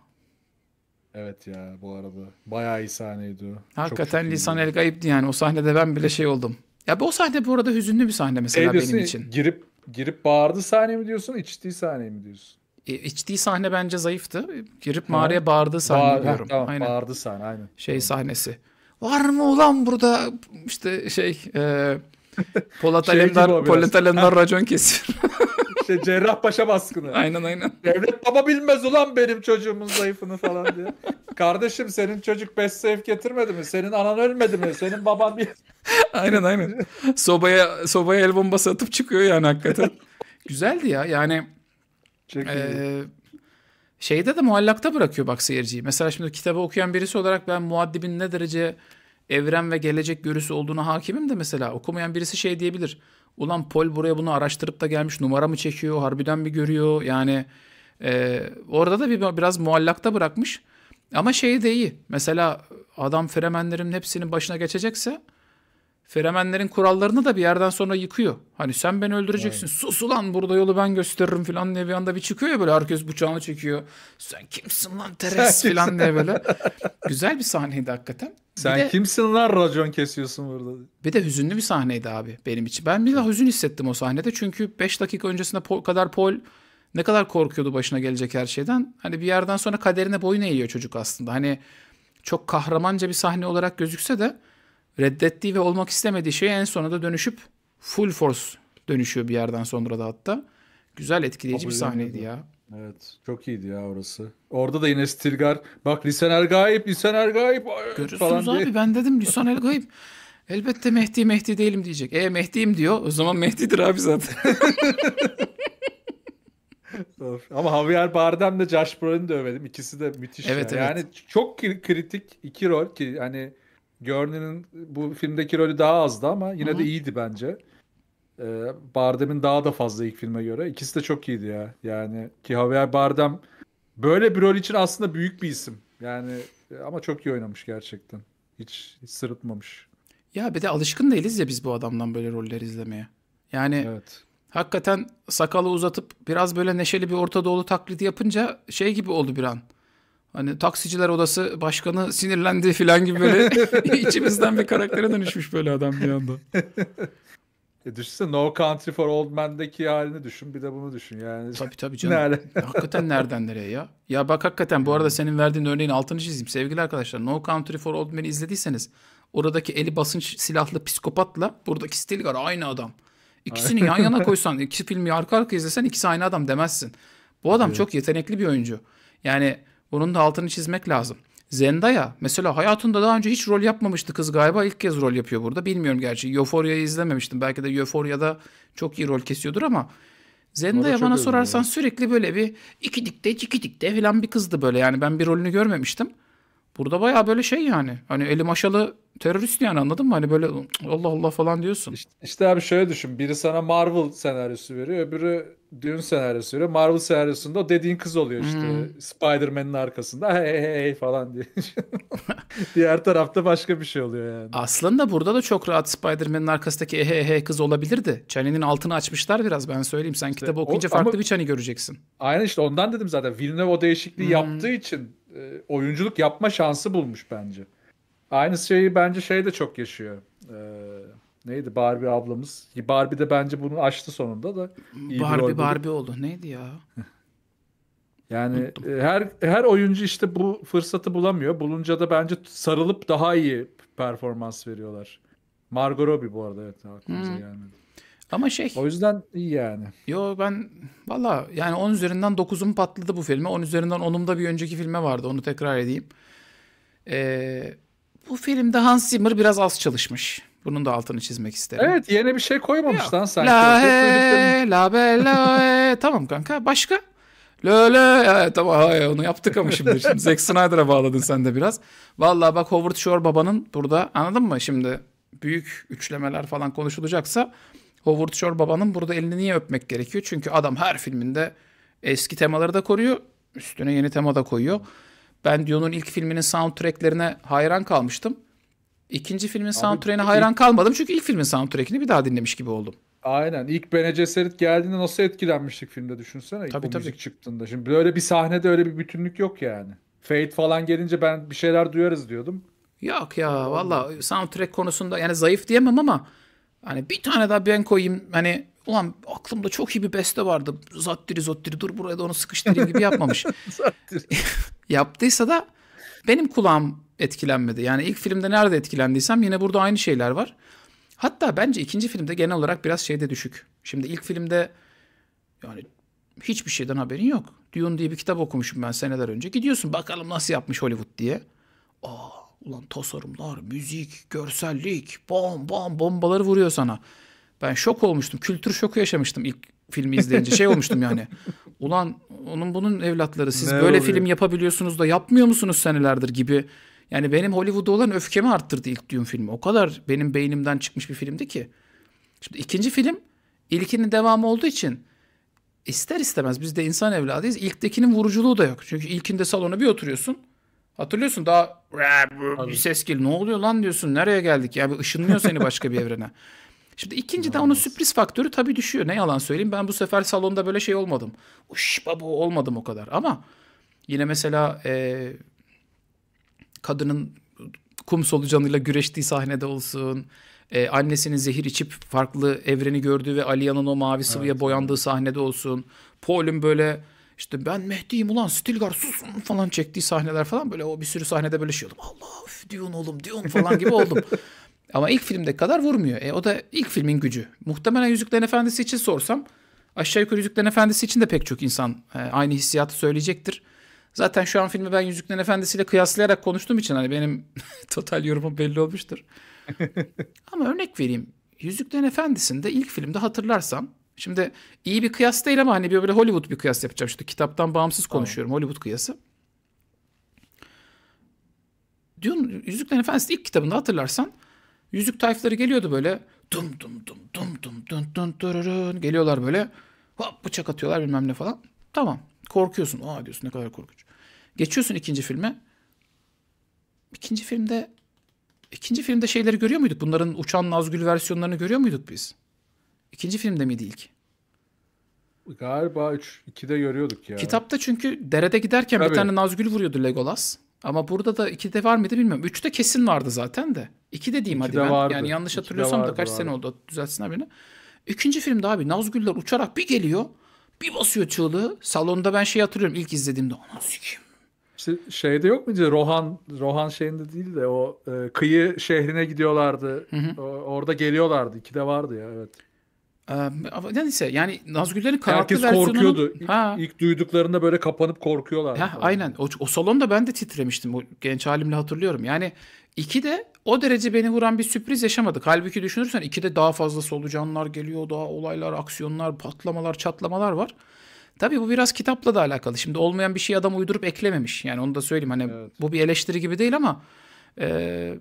Evet ya bu arada.
Bayağı iyi sahneydi o. Hakikaten çok, çok Lisan El Gayip'ti yani. O sahnede ben bile şey oldum. Ya bu o sahne bu arada hüzünlü bir sahne mesela Edis'i benim için.
girip girip bağırdı sahne mi diyorsun, içtiği sahne mi diyorsun?
E, içtiği sahne bence zayıftı. Girip mağaraya bağırdı sahne Bağır, diyorum. Tamam, aynen. bağırdı sahne aynen. Şey sahnesi. Var mı ulan burada işte şey e, Polat şey Alemdar Polat Alemdar racon kesiyor. İşte Paşa baskını. Aynen aynen. Devlet baba bilmez
ulan benim çocuğumun zayıfını falan diye. Kardeşim senin çocuk best zayıf getirmedi mi? Senin
anan ölmedi mi? Senin baban bir... aynen aynen. Sobaya, sobaya el bombası atıp çıkıyor yani hakikaten. Güzeldi ya yani. Çok e, şeyde de muallakta bırakıyor bak seyirciyi. Mesela şimdi kitabı okuyan birisi olarak ben muaddibin ne derece evren ve gelecek görüsü olduğunu hakimim de mesela okumayan birisi şey diyebilir ulan Pol buraya bunu araştırıp da gelmiş numara mı çekiyor harbiden mi görüyor yani e, orada da bir, biraz muallakta bırakmış ama şeyi de iyi mesela adam fremenlerin hepsinin başına geçecekse Feremenlerin kurallarını da bir yerden sonra yıkıyor. Hani sen beni öldüreceksin. Aynen. Sus ulan burada yolu ben gösteririm falan diye bir anda bir çıkıyor ya böyle herkes bıçağını çekiyor. Sen kimsin lan Teres sen falan diye böyle. Güzel bir sahneydi hakikaten. Sen de, kimsin lan racon kesiyorsun burada? Bir de hüzünlü bir sahneydi abi benim için. Ben bir de hüzün hissettim o sahnede. Çünkü 5 dakika öncesinde po- kadar Paul ne kadar korkuyordu başına gelecek her şeyden. Hani bir yerden sonra kaderine boyun eğiyor çocuk aslında. Hani çok kahramanca bir sahne olarak gözükse de reddettiği ve olmak istemediği şey en sonunda dönüşüp full force dönüşüyor bir yerden sonra da hatta. Güzel etkileyici Abi bir sahneydi ya.
Evet. Çok iyiydi ya orası. Orada da yine Stilgar bak Lisan Ergayip, Lisan Ergayip Görürsünüz falan abi diye.
ben dedim Lisan Ergayip. Elbette Mehdi Mehdi değilim diyecek. E Mehdi'yim diyor. O zaman Mehdi'dir abi zaten.
Ama Javier Bardem de Josh Brolin'i dövmedim. İkisi de müthiş. Evet, ya. evet. Yani çok kritik iki rol ki hani Gurney'nin bu filmdeki rolü daha azdı ama yine Hı-hı. de iyiydi bence. Ee, Bardem'in daha da fazla ilk filme göre. İkisi de çok iyiydi ya. Yani ki Javier Bardem böyle bir rol için aslında büyük bir isim. Yani e, ama çok iyi oynamış gerçekten. Hiç,
hiç sırıtmamış. Ya bir de alışkın değiliz ya biz bu adamdan böyle roller izlemeye. Yani evet. hakikaten sakalı uzatıp biraz böyle neşeli bir Orta Doğulu taklidi yapınca şey gibi oldu bir an. Hani taksiciler odası başkanı sinirlendi falan gibi böyle içimizden bir karaktere dönüşmüş böyle adam bir anda. E düşünsene No Country for Old Men'deki halini düşün bir de bunu düşün yani. Tabii tabii canım. Nerede? hakikaten nereden nereye ya? Ya bak hakikaten bu arada senin verdiğin örneğin altını çizeyim. Sevgili arkadaşlar No Country for Old Men'i izlediyseniz oradaki eli basınç silahlı psikopatla buradaki Stilgar aynı adam.
İkisini yan yana koysan
iki filmi arka arka izlesen ikisi aynı adam demezsin. Bu adam evet. çok yetenekli bir oyuncu. Yani bunun da altını çizmek lazım. Zendaya mesela hayatında daha önce hiç rol yapmamıştı kız galiba ilk kez rol yapıyor burada. Bilmiyorum gerçi Euphoria'yı izlememiştim. Belki de Euphoria'da çok iyi rol kesiyordur ama Zendaya bana sorarsan ya. sürekli böyle bir iki dikte iki dikte falan bir kızdı böyle. Yani ben bir rolünü görmemiştim. Burada baya böyle şey yani. Hani eli maşalı terörist yani anladın mı? Hani böyle Allah Allah falan diyorsun. İşte, işte abi şöyle düşün. Biri sana Marvel
senaryosu veriyor. Öbürü düğün senaryosu veriyor. Marvel senaryosunda o dediğin kız oluyor işte. Hmm.
Spider-Man'in arkasında hey hey hey falan diye. Diğer tarafta başka bir şey oluyor yani. Aslında burada da çok rahat Spider-Man'in arkasındaki hey hey kız olabilirdi. Çani'nin altını açmışlar biraz ben söyleyeyim. Sen işte, kitabı okuyunca o, farklı ama, bir Çani göreceksin.
Aynen işte ondan dedim zaten. Villeneuve o değişikliği hmm. yaptığı için e, oyunculuk yapma şansı bulmuş bence. Aynı şeyi bence şey de çok yaşıyor. Ee, neydi Barbie ablamız? Barbie de bence bunu aştı sonunda da. İyi Barbie Barbie
oldu. Neydi ya?
yani Unuttum. E, her her oyuncu işte bu fırsatı bulamıyor. Bulunca da bence sarılıp daha iyi
performans veriyorlar. Margot Robbie bu arada evet aklımıza hmm. gelmedi. Ama şey. O yüzden iyi yani. Yo ben valla yani 10 üzerinden 9'um patladı bu filme. 10 üzerinden 10'um bir önceki filme vardı. Onu tekrar edeyim. Ee, bu filmde Hans Zimmer biraz az çalışmış. Bunun da altını çizmek isterim. Evet yeni bir şey koymamış Yok. lan sanki. La he, la be la he. tamam kanka başka? Löle evet, tamam hayır, onu yaptık ama şimdi. şimdi Zack Snyder'a bağladın sen de biraz. Vallahi bak Howard Shore babanın burada anladın mı şimdi büyük üçlemeler falan konuşulacaksa Howard Shore babanın burada elini niye öpmek gerekiyor? Çünkü adam her filminde eski temaları da koruyor üstüne yeni tema da koyuyor. Ben Dune'un ilk filminin soundtracklerine hayran kalmıştım. İkinci filmin soundtrack'ine hayran ilk... kalmadım çünkü ilk filmin soundtrack'ini bir daha dinlemiş gibi oldum. Aynen. İlk
Bene Gesserit geldiğinde nasıl etkilenmiştik filmde düşünsene. İlk tabii, tabii. müzik çıktığında. Şimdi böyle bir sahnede öyle bir
bütünlük yok yani. Fate falan gelince ben bir şeyler duyarız diyordum. Yok ya valla soundtrack konusunda yani zayıf diyemem ama hani bir tane daha ben koyayım hani Ulan aklımda çok iyi bir beste vardı. Zattiri zottiri dur buraya da onu sıkıştırayım gibi yapmamış. Yaptıysa da benim kulağım etkilenmedi. Yani ilk filmde nerede etkilendiysem yine burada aynı şeyler var. Hatta bence ikinci filmde genel olarak biraz şeyde düşük. Şimdi ilk filmde yani hiçbir şeyden haberin yok. Dune diye bir kitap okumuşum ben seneler önce. Gidiyorsun bakalım nasıl yapmış Hollywood diye. Aa ulan tasarımlar, müzik, görsellik, bom bom bombaları vuruyor sana. Ben şok olmuştum. Kültür şoku yaşamıştım ilk filmi izleyince. Şey olmuştum yani. Ulan onun bunun evlatları siz ne böyle oluyor? film yapabiliyorsunuz da yapmıyor musunuz senelerdir gibi. Yani benim Hollywood'da olan öfkemi arttırdı ilk Dune filmi. O kadar benim beynimden çıkmış bir filmdi ki. Şimdi ikinci film ilkinin devamı olduğu için ister istemez biz de insan evladıyız. İlktekinin vuruculuğu da yok. Çünkü ilkinde salona bir oturuyorsun. Hatırlıyorsun daha bir ses geliyor. Ne oluyor lan diyorsun. Nereye geldik ya? Bir ışınmıyor seni başka bir evrene. Şimdi ikinci de onun sürpriz faktörü tabii düşüyor. Ne yalan söyleyeyim ben bu sefer salonda böyle şey olmadım. Uş babu olmadım o kadar ama yine mesela e, kadının kum solucanıyla güreştiği sahnede olsun. E, annesinin zehir içip farklı evreni gördüğü ve Aliya'nın o mavi sıvıya evet. boyandığı sahnede olsun. Paul'ün böyle işte ben Mehdi'yim ulan Stilgar susun falan çektiği sahneler falan böyle o bir sürü sahnede böyle şey oldum. Allah üf, diyorsun oğlum diyorsun falan gibi oldum. Ama ilk filmde kadar vurmuyor. E o da ilk filmin gücü. Muhtemelen Yüzüklerin Efendisi için sorsam aşağı yukarı Yüzüklerin Efendisi için de pek çok insan e, aynı hissiyatı söyleyecektir. Zaten şu an filmi ben Yüzüklerin Efendisi ile kıyaslayarak konuştuğum için hani benim total yorumum belli olmuştur. Ama örnek vereyim. Yüzüklerin Efendisi'nde ilk filmde hatırlarsan şimdi iyi bir kıyas değil ama hani böyle Hollywood bir kıyas yapacağım. Şimdi kitaptan bağımsız konuşuyorum tamam. Hollywood kıyası. Dune Yüzüklerin Efendisi ilk kitabında hatırlarsan Yüzük tayfları geliyordu böyle. Dum dum dum dum dum dum dum dum geliyorlar böyle. Hop bıçak atıyorlar bilmem ne falan. Tamam. Korkuyorsun. Aa diyorsun ne kadar korkunç. Geçiyorsun ikinci filme. İkinci filmde ikinci filmde şeyleri görüyor muyduk? Bunların uçan Nazgül versiyonlarını görüyor muyduk biz? İkinci filmde miydi ilk?
Galiba 3 2'de görüyorduk
ya. Kitapta çünkü derede giderken Tabii. bir tane Nazgül vuruyordu Legolas. Ama burada da 2'de var mıydı bilmiyorum. 3'te kesin vardı zaten de. 2 de diyeyim hadi ben. Vardı. Yani yanlış hatırlıyorsam vardı, da kaç vardı. sene oldu düzeltsinler beni. İkinci filmde abi Nazgüller uçarak bir geliyor. Bir basıyor çığlığı. Salonda ben şey hatırlıyorum ilk izlediğimde. Aman sikim.
İşte şeyde yok muydu? Rohan Rohan şeyinde değil de o e, kıyı şehrine gidiyorlardı. Hı hı. O, orada geliyorlardı. İki de vardı ya evet. Ee,
neyse yani Nazgüller'in karakter Herkes korkuyordu. İlk, ha. ilk duyduklarında böyle kapanıp korkuyorlar. Ha, aynen. O, o salonda ben de titremiştim. O genç halimle hatırlıyorum. Yani iki de o derece beni vuran bir sürpriz yaşamadık. Halbuki düşünürsen iki de daha fazla solucanlar geliyor. Daha olaylar, aksiyonlar, patlamalar, çatlamalar var. Tabii bu biraz kitapla da alakalı. Şimdi olmayan bir şey adam uydurup eklememiş. Yani onu da söyleyeyim. Hani evet. bu bir eleştiri gibi değil ama e,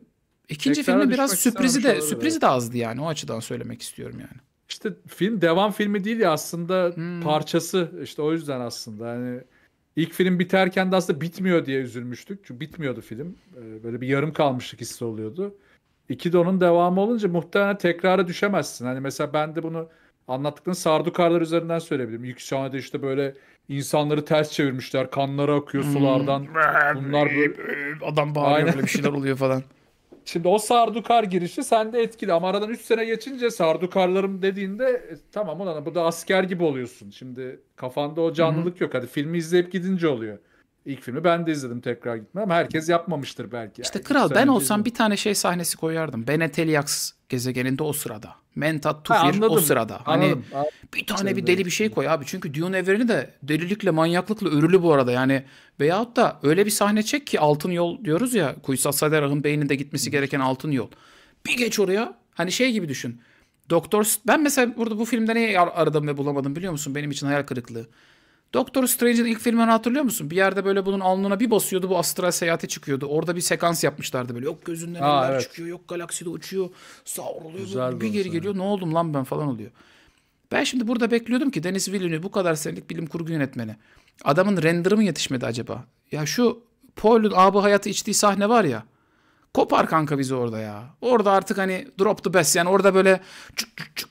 ikinci Tekrar biraz sürprizi de sürprizi de azdı yani. O açıdan söylemek istiyorum yani. İşte film devam
filmi değil ya aslında hmm. parçası. işte o yüzden aslında hani ilk film biterken de aslında bitmiyor diye üzülmüştük. Çünkü bitmiyordu film. Ee, böyle bir yarım kalmışlık hissi oluyordu. İki de onun devamı olunca muhtemelen tekrara düşemezsin. Hani mesela ben de bunu anlattıklarını sardukarlar üzerinden söyleyebilirim. İlk sahnede işte böyle insanları ters çevirmişler. Kanları akıyor hmm. sulardan.
Bunlar böyle... Adam bağırıyor Aynen. böyle bir
şeyler oluyor falan. Şimdi o Sardukar girişi sende etkili ama aradan 3 sene geçince Sardukarlarım dediğinde e, tamam ulan bu da asker gibi oluyorsun. Şimdi kafanda o canlılık yok. Hadi filmi izleyip gidince oluyor. İlk filmi ben de izledim tekrar gitmem. herkes yapmamıştır belki. İşte yani. kral ben olsam
izledim. bir tane şey sahnesi koyardım. Beneteliax gezegeninde o sırada. Mentat Tufir ha, o sırada. Hani anladım, anladım. bir tane bir deli bir şey koy abi. Çünkü Dune evreni de delilikle manyaklıkla örülü bu arada. Yani veyahut da öyle bir sahne çek ki altın yol diyoruz ya. Kuysa Saderah'ın beyninde gitmesi gereken altın yol. Bir geç oraya. Hani şey gibi düşün. Doktor ben mesela burada bu filmde neyi aradım ve bulamadım biliyor musun? Benim için hayal kırıklığı. Doktor Strange'in ilk filmini hatırlıyor musun? Bir yerde böyle bunun alnına bir basıyordu bu astral seyahate çıkıyordu. Orada bir sekans yapmışlardı böyle. Yok gözünden Aa, evet. çıkıyor, yok galakside uçuyor, savruluyor. Bir geri geliyor. Ne oldum lan ben falan oluyor. Ben şimdi burada bekliyordum ki Denis Villeneuve bu kadar senelik bilim kurgu yönetmeni. Adamın render'ı mı yetişmedi acaba? Ya şu Paul'un abi hayatı içtiği sahne var ya. Kopar kanka bizi orada ya. Orada artık hani drop the best yani orada böyle çık çık çık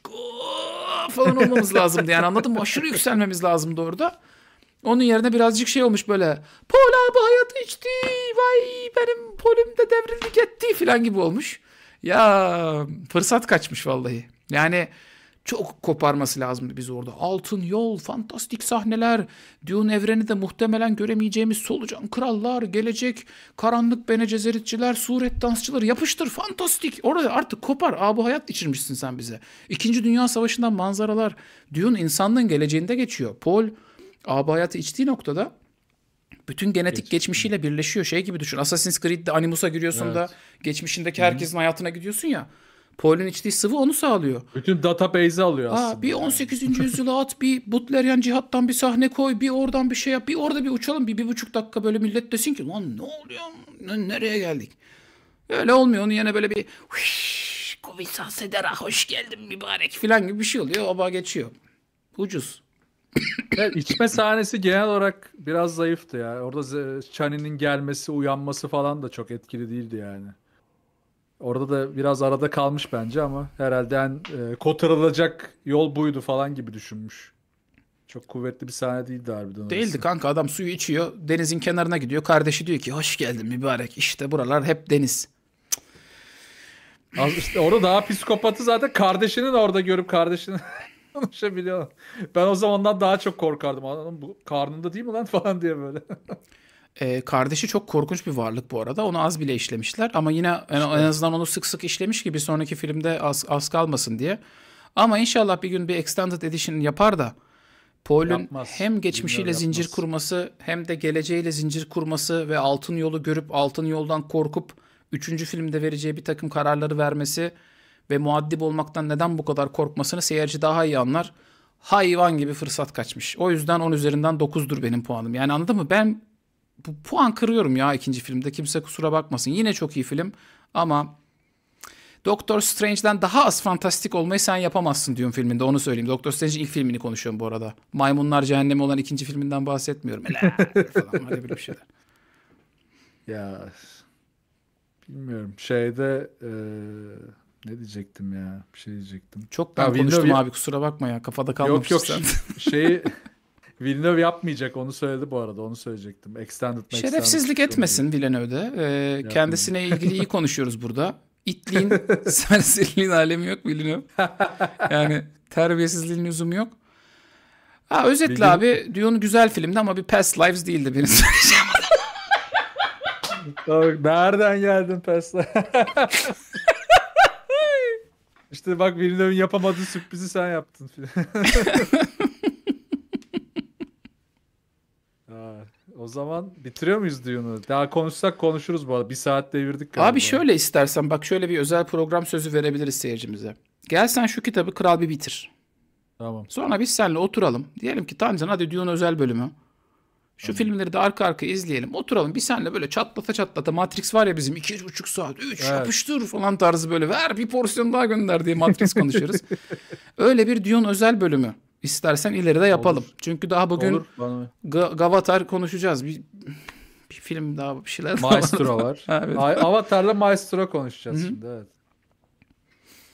falan olmamız lazımdı yani anladın mı? Aşırı yükselmemiz lazımdı orada. Onun yerine birazcık şey olmuş böyle. Pol abi hayat içti. Vay benim polüm de devrildi etti falan gibi olmuş. Ya fırsat kaçmış vallahi. Yani çok koparması lazımdı biz orada. Altın yol, fantastik sahneler, Dune evreni de muhtemelen göremeyeceğimiz solucan krallar, gelecek, karanlık bene cezeritçiler, suret dansçıları yapıştır fantastik. Orada artık kopar. abi hayat içirmişsin sen bize. İkinci Dünya Savaşı'ndan manzaralar. Dune insanlığın geleceğinde geçiyor. Paul Abi hayatı içtiği noktada bütün genetik Geçmiş. geçmişiyle birleşiyor. Şey gibi düşün. Assassin's Creed'de Animus'a giriyorsun evet. da geçmişindeki herkesin Hı. hayatına gidiyorsun ya. Paul'un içtiği sıvı onu sağlıyor. Bütün database'i alıyor Aa, aslında. Bir 18. Yani. yüzyıla at, bir Butlerian cihattan bir sahne koy, bir oradan bir şey yap, bir orada bir uçalım. Bir, bir buçuk dakika böyle millet desin ki lan ne oluyor, nereye geldik? Öyle olmuyor. Onun yerine böyle bir Kuvisan Sedera hoş geldin mübarek falan gibi bir şey oluyor. Oba geçiyor.
Ucuz evet, içme sahnesi genel olarak biraz zayıftı ya. Orada Chani'nin gelmesi, uyanması falan da çok etkili değildi yani. Orada da biraz arada kalmış bence ama herhalde en e, kotarılacak yol buydu falan gibi düşünmüş. Çok kuvvetli bir sahne değildi harbiden.
Orası. Değildi kanka adam suyu içiyor denizin kenarına gidiyor. Kardeşi diyor ki hoş geldin mübarek işte buralar hep deniz. Az işte orada daha psikopatı zaten kardeşinin orada görüp kardeşini
konuşabiliyorlar. Ben o zamandan daha çok korkardım. Adamın bu karnında değil mi lan falan diye böyle.
E, kardeşi çok korkunç bir varlık bu arada. Onu az bile işlemişler ama yine en, en azından onu sık sık işlemiş ki bir sonraki filmde az, az kalmasın diye. Ama inşallah bir gün bir extended edition yapar da Paul'ün hem geçmişiyle Bilmiyorum, zincir kurması hem de geleceğiyle zincir kurması ve altın yolu görüp altın yoldan korkup üçüncü filmde vereceği bir takım kararları vermesi ve muaddip olmaktan neden bu kadar korkmasını seyirci daha iyi anlar. Hayvan gibi fırsat kaçmış. O yüzden 10 üzerinden 9'dur benim puanım. Yani anladın mı? Ben bu puan kırıyorum ya ikinci filmde. Kimse kusura bakmasın. Yine çok iyi film ama Doctor Strange'den daha az fantastik olmayı sen yapamazsın diyorum filminde onu söyleyeyim. Doctor Strange ilk filmini konuşuyorum bu arada. Maymunlar Cehennemi olan ikinci filminden bahsetmiyorum. falan öyle bir şeyler.
Ya bilmiyorum şeyde e, ne diyecektim ya? Bir şey diyecektim. Çok ben ya, konuştum Villeneuve... abi kusura bakma ya. Kafada kalmamış. Yok yok. şey. Villeneuve yapmayacak onu söyledi bu arada onu söyleyecektim. Extended
Şerefsizlik extended etmesin Villeneuve'de. Ee, kendisine ilgili iyi konuşuyoruz burada. İtliğin, serseriliğin alemi yok Villeneuve. Yani terbiyesizliğin lüzumu yok. Ha özetle Bilgin... abi Dune güzel filmdi ama bir Past Lives değildi benim söyleyeceğim. Nereden geldin Past Lives?
İşte bak Villeneuve'in yapamadığı sürprizi sen yaptın filan. O zaman
bitiriyor muyuz Dune'u? Daha konuşsak konuşuruz bu arada. Bir saat devirdik. Galiba. Abi şöyle istersen bak şöyle bir özel program sözü verebiliriz seyircimize. Gel sen şu kitabı kral bir bitir. Tamam. Sonra biz seninle oturalım. Diyelim ki Tancan hadi Dune özel bölümü. Şu Hı. filmleri de arka arka izleyelim. Oturalım bir senle böyle çatlata çatlata Matrix var ya bizim iki buçuk saat. Üç evet. yapıştır falan tarzı böyle ver bir porsiyon daha gönder diye Matrix konuşuruz. Öyle bir Dune özel bölümü istersen ileride yapalım. Olur. Çünkü daha bugün Olur, G- Gavatar konuşacağız. Bir, bir film daha bir şeyler Maestro var. Avatar'la Maestro konuşacağız Hı-hı. şimdi evet.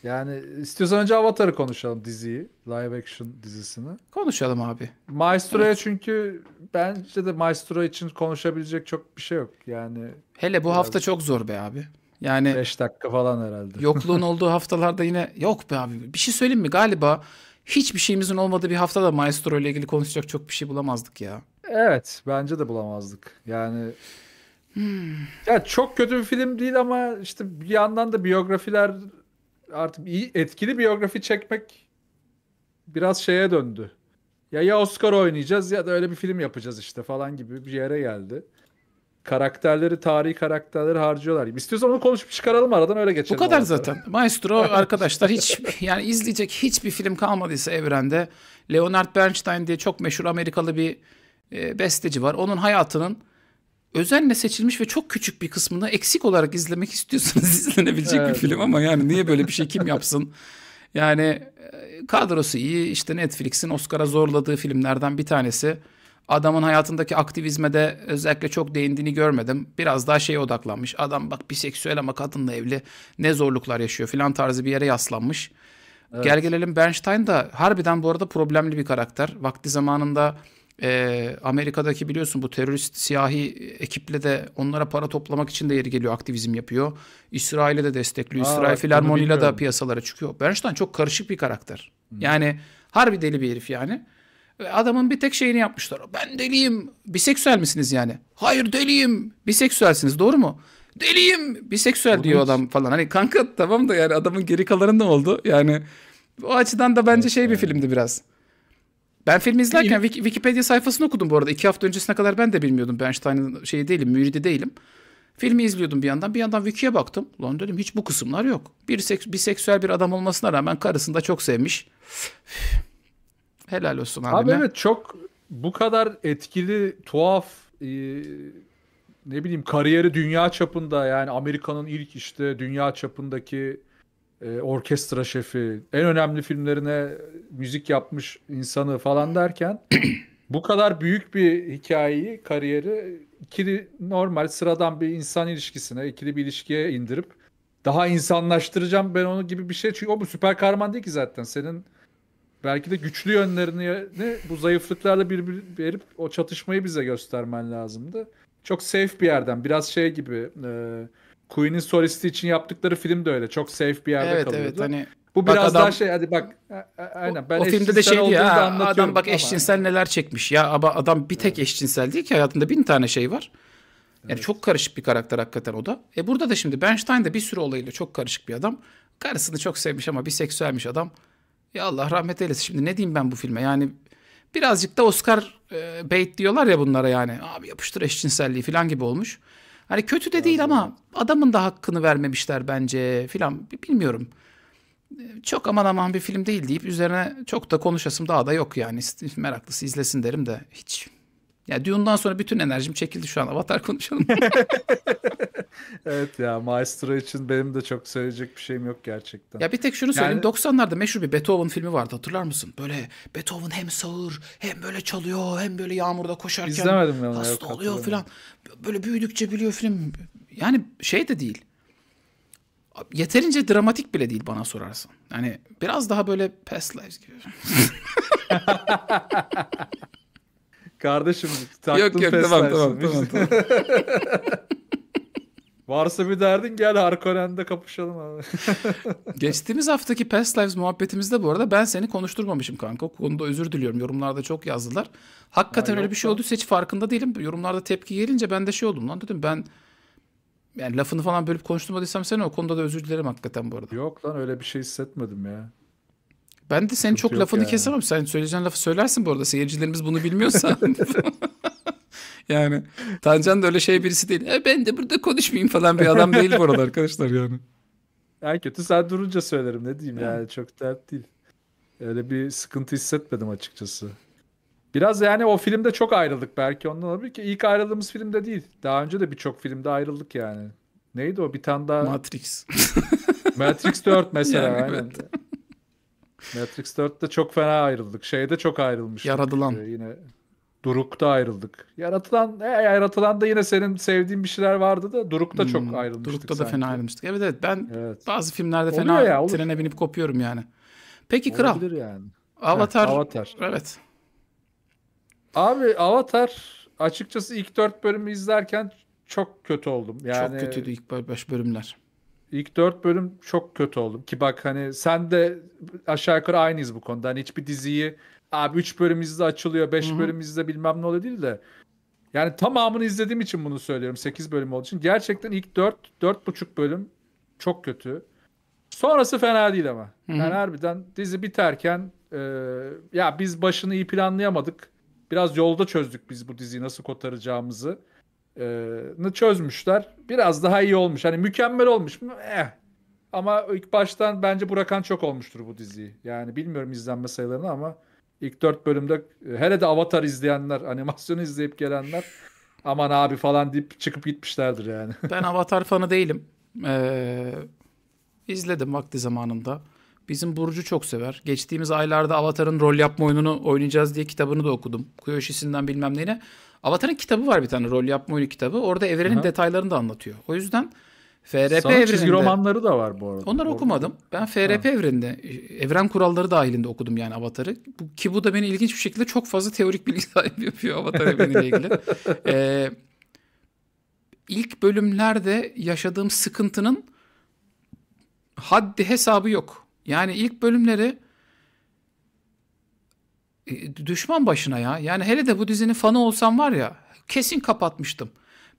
Yani e, istiyorsan önce Avatar'ı konuşalım diziyi. Live action dizisini.
Konuşalım abi. Maestro'ya evet.
çünkü bence de Maestro için konuşabilecek çok bir şey yok. Yani Hele bu hafta çok
zor be abi. Yani 5 dakika falan herhalde. Yokluğun olduğu haftalarda yine yok be abi. Bir şey söyleyeyim mi? Galiba hiçbir şeyimizin olmadığı bir haftada Maestro ile ilgili konuşacak çok bir şey bulamazdık ya. Evet, bence de bulamazdık. Yani
Hmm. Ya çok kötü bir film değil ama işte bir yandan da biyografiler artık iyi, etkili biyografi çekmek biraz şeye döndü. Ya ya Oscar oynayacağız ya da öyle bir film yapacağız işte falan gibi bir yere geldi. Karakterleri, tarihi karakterleri harcıyorlar. İstiyorsan onu konuşup çıkaralım aradan öyle geçelim. Bu kadar zaten.
Maestro arkadaşlar hiç yani izleyecek hiçbir film kalmadıysa evrende Leonard Bernstein diye çok meşhur Amerikalı bir e, besteci var. Onun hayatının özenle seçilmiş ve çok küçük bir kısmını eksik olarak izlemek istiyorsanız izlenebilecek evet. bir film ama yani niye böyle bir şey kim yapsın? Yani e, kadrosu iyi işte Netflix'in Oscar'a zorladığı filmlerden bir tanesi. Adamın hayatındaki aktivizme de özellikle çok değindiğini görmedim. Biraz daha şeye odaklanmış. Adam bak biseksüel ama kadınla evli ne zorluklar yaşıyor filan tarzı bir yere yaslanmış. Evet. Gel gelelim Bernstein da harbiden bu arada problemli bir karakter. Vakti zamanında e, Amerika'daki biliyorsun bu terörist siyahi ekiple de onlara para toplamak için de yeri geliyor aktivizm yapıyor. İsrail'e de destekliyor. Aa, İsrail filarmoniyle de piyasalara çıkıyor. Bernstein çok karışık bir karakter. Hmm. Yani harbi deli bir herif yani. Adamın bir tek şeyini yapmışlar. Ben deliyim. Biseksüel misiniz yani? Hayır deliyim. Biseksüelsiniz doğru mu? Deliyim. Biseksüel diyor adam falan. Hani kanka tamam da yani adamın geri kalanında oldu? Yani o açıdan da bence evet, şey bir evet. filmdi biraz. Ben film izlerken İyi. Wikipedia sayfasını okudum bu arada. İki hafta öncesine kadar ben de bilmiyordum. Bernstein'ın şeyi değilim, müridi değilim. Filmi izliyordum bir yandan. Bir yandan Wiki'ye baktım. Lan dedim hiç bu kısımlar yok. Bir, seks, bir seksüel bir adam olmasına rağmen karısını da çok sevmiş. Helal olsun abime. Abi evet
çok bu kadar etkili, tuhaf e, ne bileyim kariyeri dünya çapında yani Amerika'nın ilk işte dünya çapındaki e, orkestra şefi, en önemli filmlerine müzik yapmış insanı falan derken bu kadar büyük bir hikayeyi, kariyeri ikili normal sıradan bir insan ilişkisine, ikili bir ilişkiye indirip daha insanlaştıracağım ben onu gibi bir şey. Çünkü o bu süper kahraman değil ki zaten. Senin belki de güçlü yönlerini bu zayıflıklarla bir, bir verip o çatışmayı bize göstermen lazımdı. Çok safe bir yerden biraz şey gibi e, Queen'in solisti için yaptıkları film de öyle.
Çok safe bir yerde evet, kalıyordu. Evet hani bu biraz adam, daha şey
hadi bak aynen ben o, o filmde de şey ya adam bak ama. eşcinsel
neler çekmiş ya ama adam bir tek evet. eşcinsel değil ki hayatında bin tane şey var. Yani evet. çok karışık bir karakter hakikaten o da. E burada da şimdi Bernstein de bir sürü olayıyla çok karışık bir adam. Karısını çok sevmiş ama bir seksüelmiş adam. Ya Allah rahmet eylesin. Şimdi ne diyeyim ben bu filme? Yani birazcık da Oscar e, bait diyorlar ya bunlara yani. Abi yapıştır eşcinselliği falan gibi olmuş. Hani kötü de değil ama adamın da hakkını vermemişler bence filan bilmiyorum. Çok aman aman bir film değil deyip üzerine çok da konuşasım daha da yok yani. Meraklısı izlesin derim de hiç ya Dune'dan sonra bütün enerjim çekildi şu an. Avatar konuşalım.
evet ya Maestro için benim de çok söyleyecek bir şeyim yok gerçekten. Ya bir tek şunu söyleyeyim. Yani...
90'larda meşhur bir Beethoven filmi vardı hatırlar mısın? Böyle Beethoven hem sağır hem böyle çalıyor hem böyle yağmurda koşarken İzlemedim ben hasta yok, oluyor falan. Böyle büyüdükçe biliyor film. Yani şey de değil. Yeterince dramatik bile değil bana sorarsan. Yani biraz daha böyle past lives gibi. Kardeşim taktın Yok yok tamam tamam, tamam Varsa bir derdin gel Harkonnen'de kapışalım abi. Geçtiğimiz haftaki Past Lives muhabbetimizde bu arada ben seni konuşturmamışım kanka. O konuda özür diliyorum. Yorumlarda çok yazdılar. Hakikaten ha, öyle bir şey olduysa hiç farkında değilim. Yorumlarda tepki gelince ben de şey oldum lan dedim ben yani lafını falan bölüp konuşturmadıysam sen o konuda da özür dilerim hakikaten bu arada. Yok lan öyle bir şey hissetmedim ya. Ben de senin çok lafını yani. kesemem. Sen söyleyeceğin lafı söylersin bu arada. Seyircilerimiz bunu bilmiyorsa. yani Tancan da öyle şey birisi değil. E, ben de burada konuşmayayım falan bir adam değil bu arada arkadaşlar yani.
En kötü sen durunca söylerim ne diyeyim yani, çok dert değil. Öyle bir sıkıntı hissetmedim açıkçası. Biraz yani o filmde çok ayrıldık belki ondan olabilir ki ilk ayrıldığımız filmde değil. Daha önce de birçok filmde ayrıldık yani. Neydi o bir tane daha? Matrix. Matrix 4 mesela yani, aynen. Evet. Matrix 4'te çok fena ayrıldık. Şeyde çok ayrılmış. Yaratılan. Ee, yine Duruk'ta ayrıldık. Yaratılan e, yaratılan da
yine senin sevdiğin bir şeyler vardı da Duruk'ta hmm, çok ayrılmıştık. Duruk'ta sanki. da fena ayrılmıştık. Evet evet ben evet. bazı filmlerde fena ya, trene binip kopuyorum yani. Peki Olabilir kral. yani. Avatar. Heh, Avatar. Evet.
Abi Avatar açıkçası ilk dört bölümü izlerken çok kötü oldum. Yani çok kötüydü ilk beş bölümler. İlk dört bölüm çok kötü oldum. Ki bak hani sen de aşağı yukarı aynıyız bu konuda. Hani hiçbir diziyi abi üç bölüm izle açılıyor, beş Hı-hı. bölüm izle bilmem ne oluyor değil de. Yani tamamını izlediğim için bunu söylüyorum. sekiz bölüm olduğu için. Gerçekten ilk dört, dört buçuk bölüm çok kötü. Sonrası fena değil ama. Yani Hı-hı. harbiden dizi biterken e, ya biz başını iyi planlayamadık. Biraz yolda çözdük biz bu diziyi nasıl kotaracağımızı e, çözmüşler. Biraz daha iyi olmuş. Hani mükemmel olmuş mu? Eh. Ama ilk baştan bence Burakan çok olmuştur bu diziyi. Yani bilmiyorum izlenme sayılarını ama ilk dört bölümde hele de Avatar izleyenler, animasyonu izleyip gelenler aman abi falan deyip çıkıp gitmişlerdir yani.
ben Avatar fanı değilim. Ee, izledim vakti zamanında. Bizim Burcu çok sever. Geçtiğimiz aylarda Avatar'ın rol yapma oyununu oynayacağız diye kitabını da okudum. Kuyoshi'sinden bilmem neyine. Avatar'ın kitabı var bir tane rol yapma oyunu kitabı. Orada evrenin Aha. detaylarını da anlatıyor. O yüzden FRP Sana evreninde... çizgi romanları da var bu arada. Onları okumadım. Ben FRP ha. evreninde, evren kuralları dahilinde okudum yani Avatar'ı. Ki bu da beni ilginç bir şekilde çok fazla teorik bilgi sahibi yapıyor Avatar evreniyle ilgili. ee, ilk bölümlerde yaşadığım sıkıntının haddi hesabı yok. Yani ilk bölümleri e, düşman başına ya. Yani hele de bu dizinin fanı olsam var ya kesin kapatmıştım.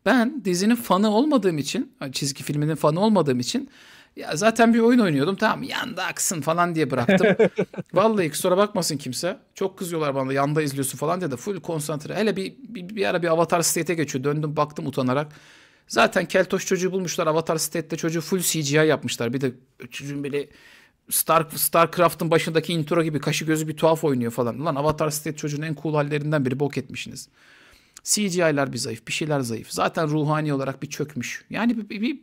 Ben dizinin fanı olmadığım için, çizgi filminin fanı olmadığım için ya zaten bir oyun oynuyordum tamam yanda aksın falan diye bıraktım. Vallahi kusura bakmasın kimse. Çok kızıyorlar bana yanda izliyorsun falan diye de full konsantre. Hele bir, bir, bir ara bir avatar state geçiyor. Döndüm baktım utanarak. Zaten keltoş çocuğu bulmuşlar avatar state'de çocuğu full CGI yapmışlar. Bir de çocuğun böyle Star Starcraft'ın başındaki intro gibi kaşı gözü bir tuhaf oynuyor falan. Lan Avatar State çocuğun en cool hallerinden biri bok etmişsiniz. CGI'lar bir zayıf, bir şeyler zayıf. Zaten ruhani olarak bir çökmüş. Yani bir, bir, bir...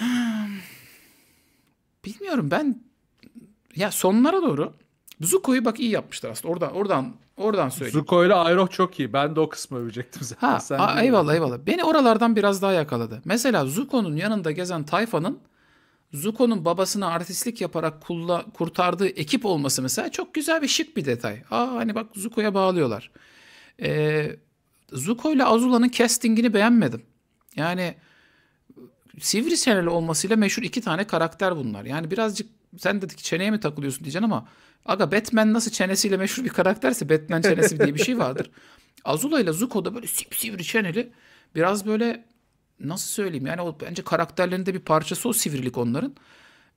bilmiyorum ben ya sonlara doğru Zuko'yu bak iyi yapmışlar aslında. Oradan oradan oradan söyleyeyim. Zuko ile Ayroh çok iyi. Ben de o kısmı övecektim zaten. Ha, Sen a- eyvallah eyvallah. Beni oralardan biraz daha yakaladı. Mesela Zuko'nun yanında gezen tayfanın Zuko'nun babasını artistlik yaparak kulla, kurtardığı ekip olması mesela çok güzel bir şık bir detay. Aa hani bak Zuko'ya bağlıyorlar. Ee, Zuko ile Azula'nın castingini beğenmedim. Yani sivri çeneli olmasıyla meşhur iki tane karakter bunlar. Yani birazcık sen dedik çeneye mi takılıyorsun diyeceksin ama aga Batman nasıl çenesiyle meşhur bir karakterse Batman çenesi diye bir şey vardır. Azula ile Zuko da böyle sivri çeneli biraz böyle nasıl söyleyeyim yani o bence karakterlerinde bir parçası o sivrilik onların.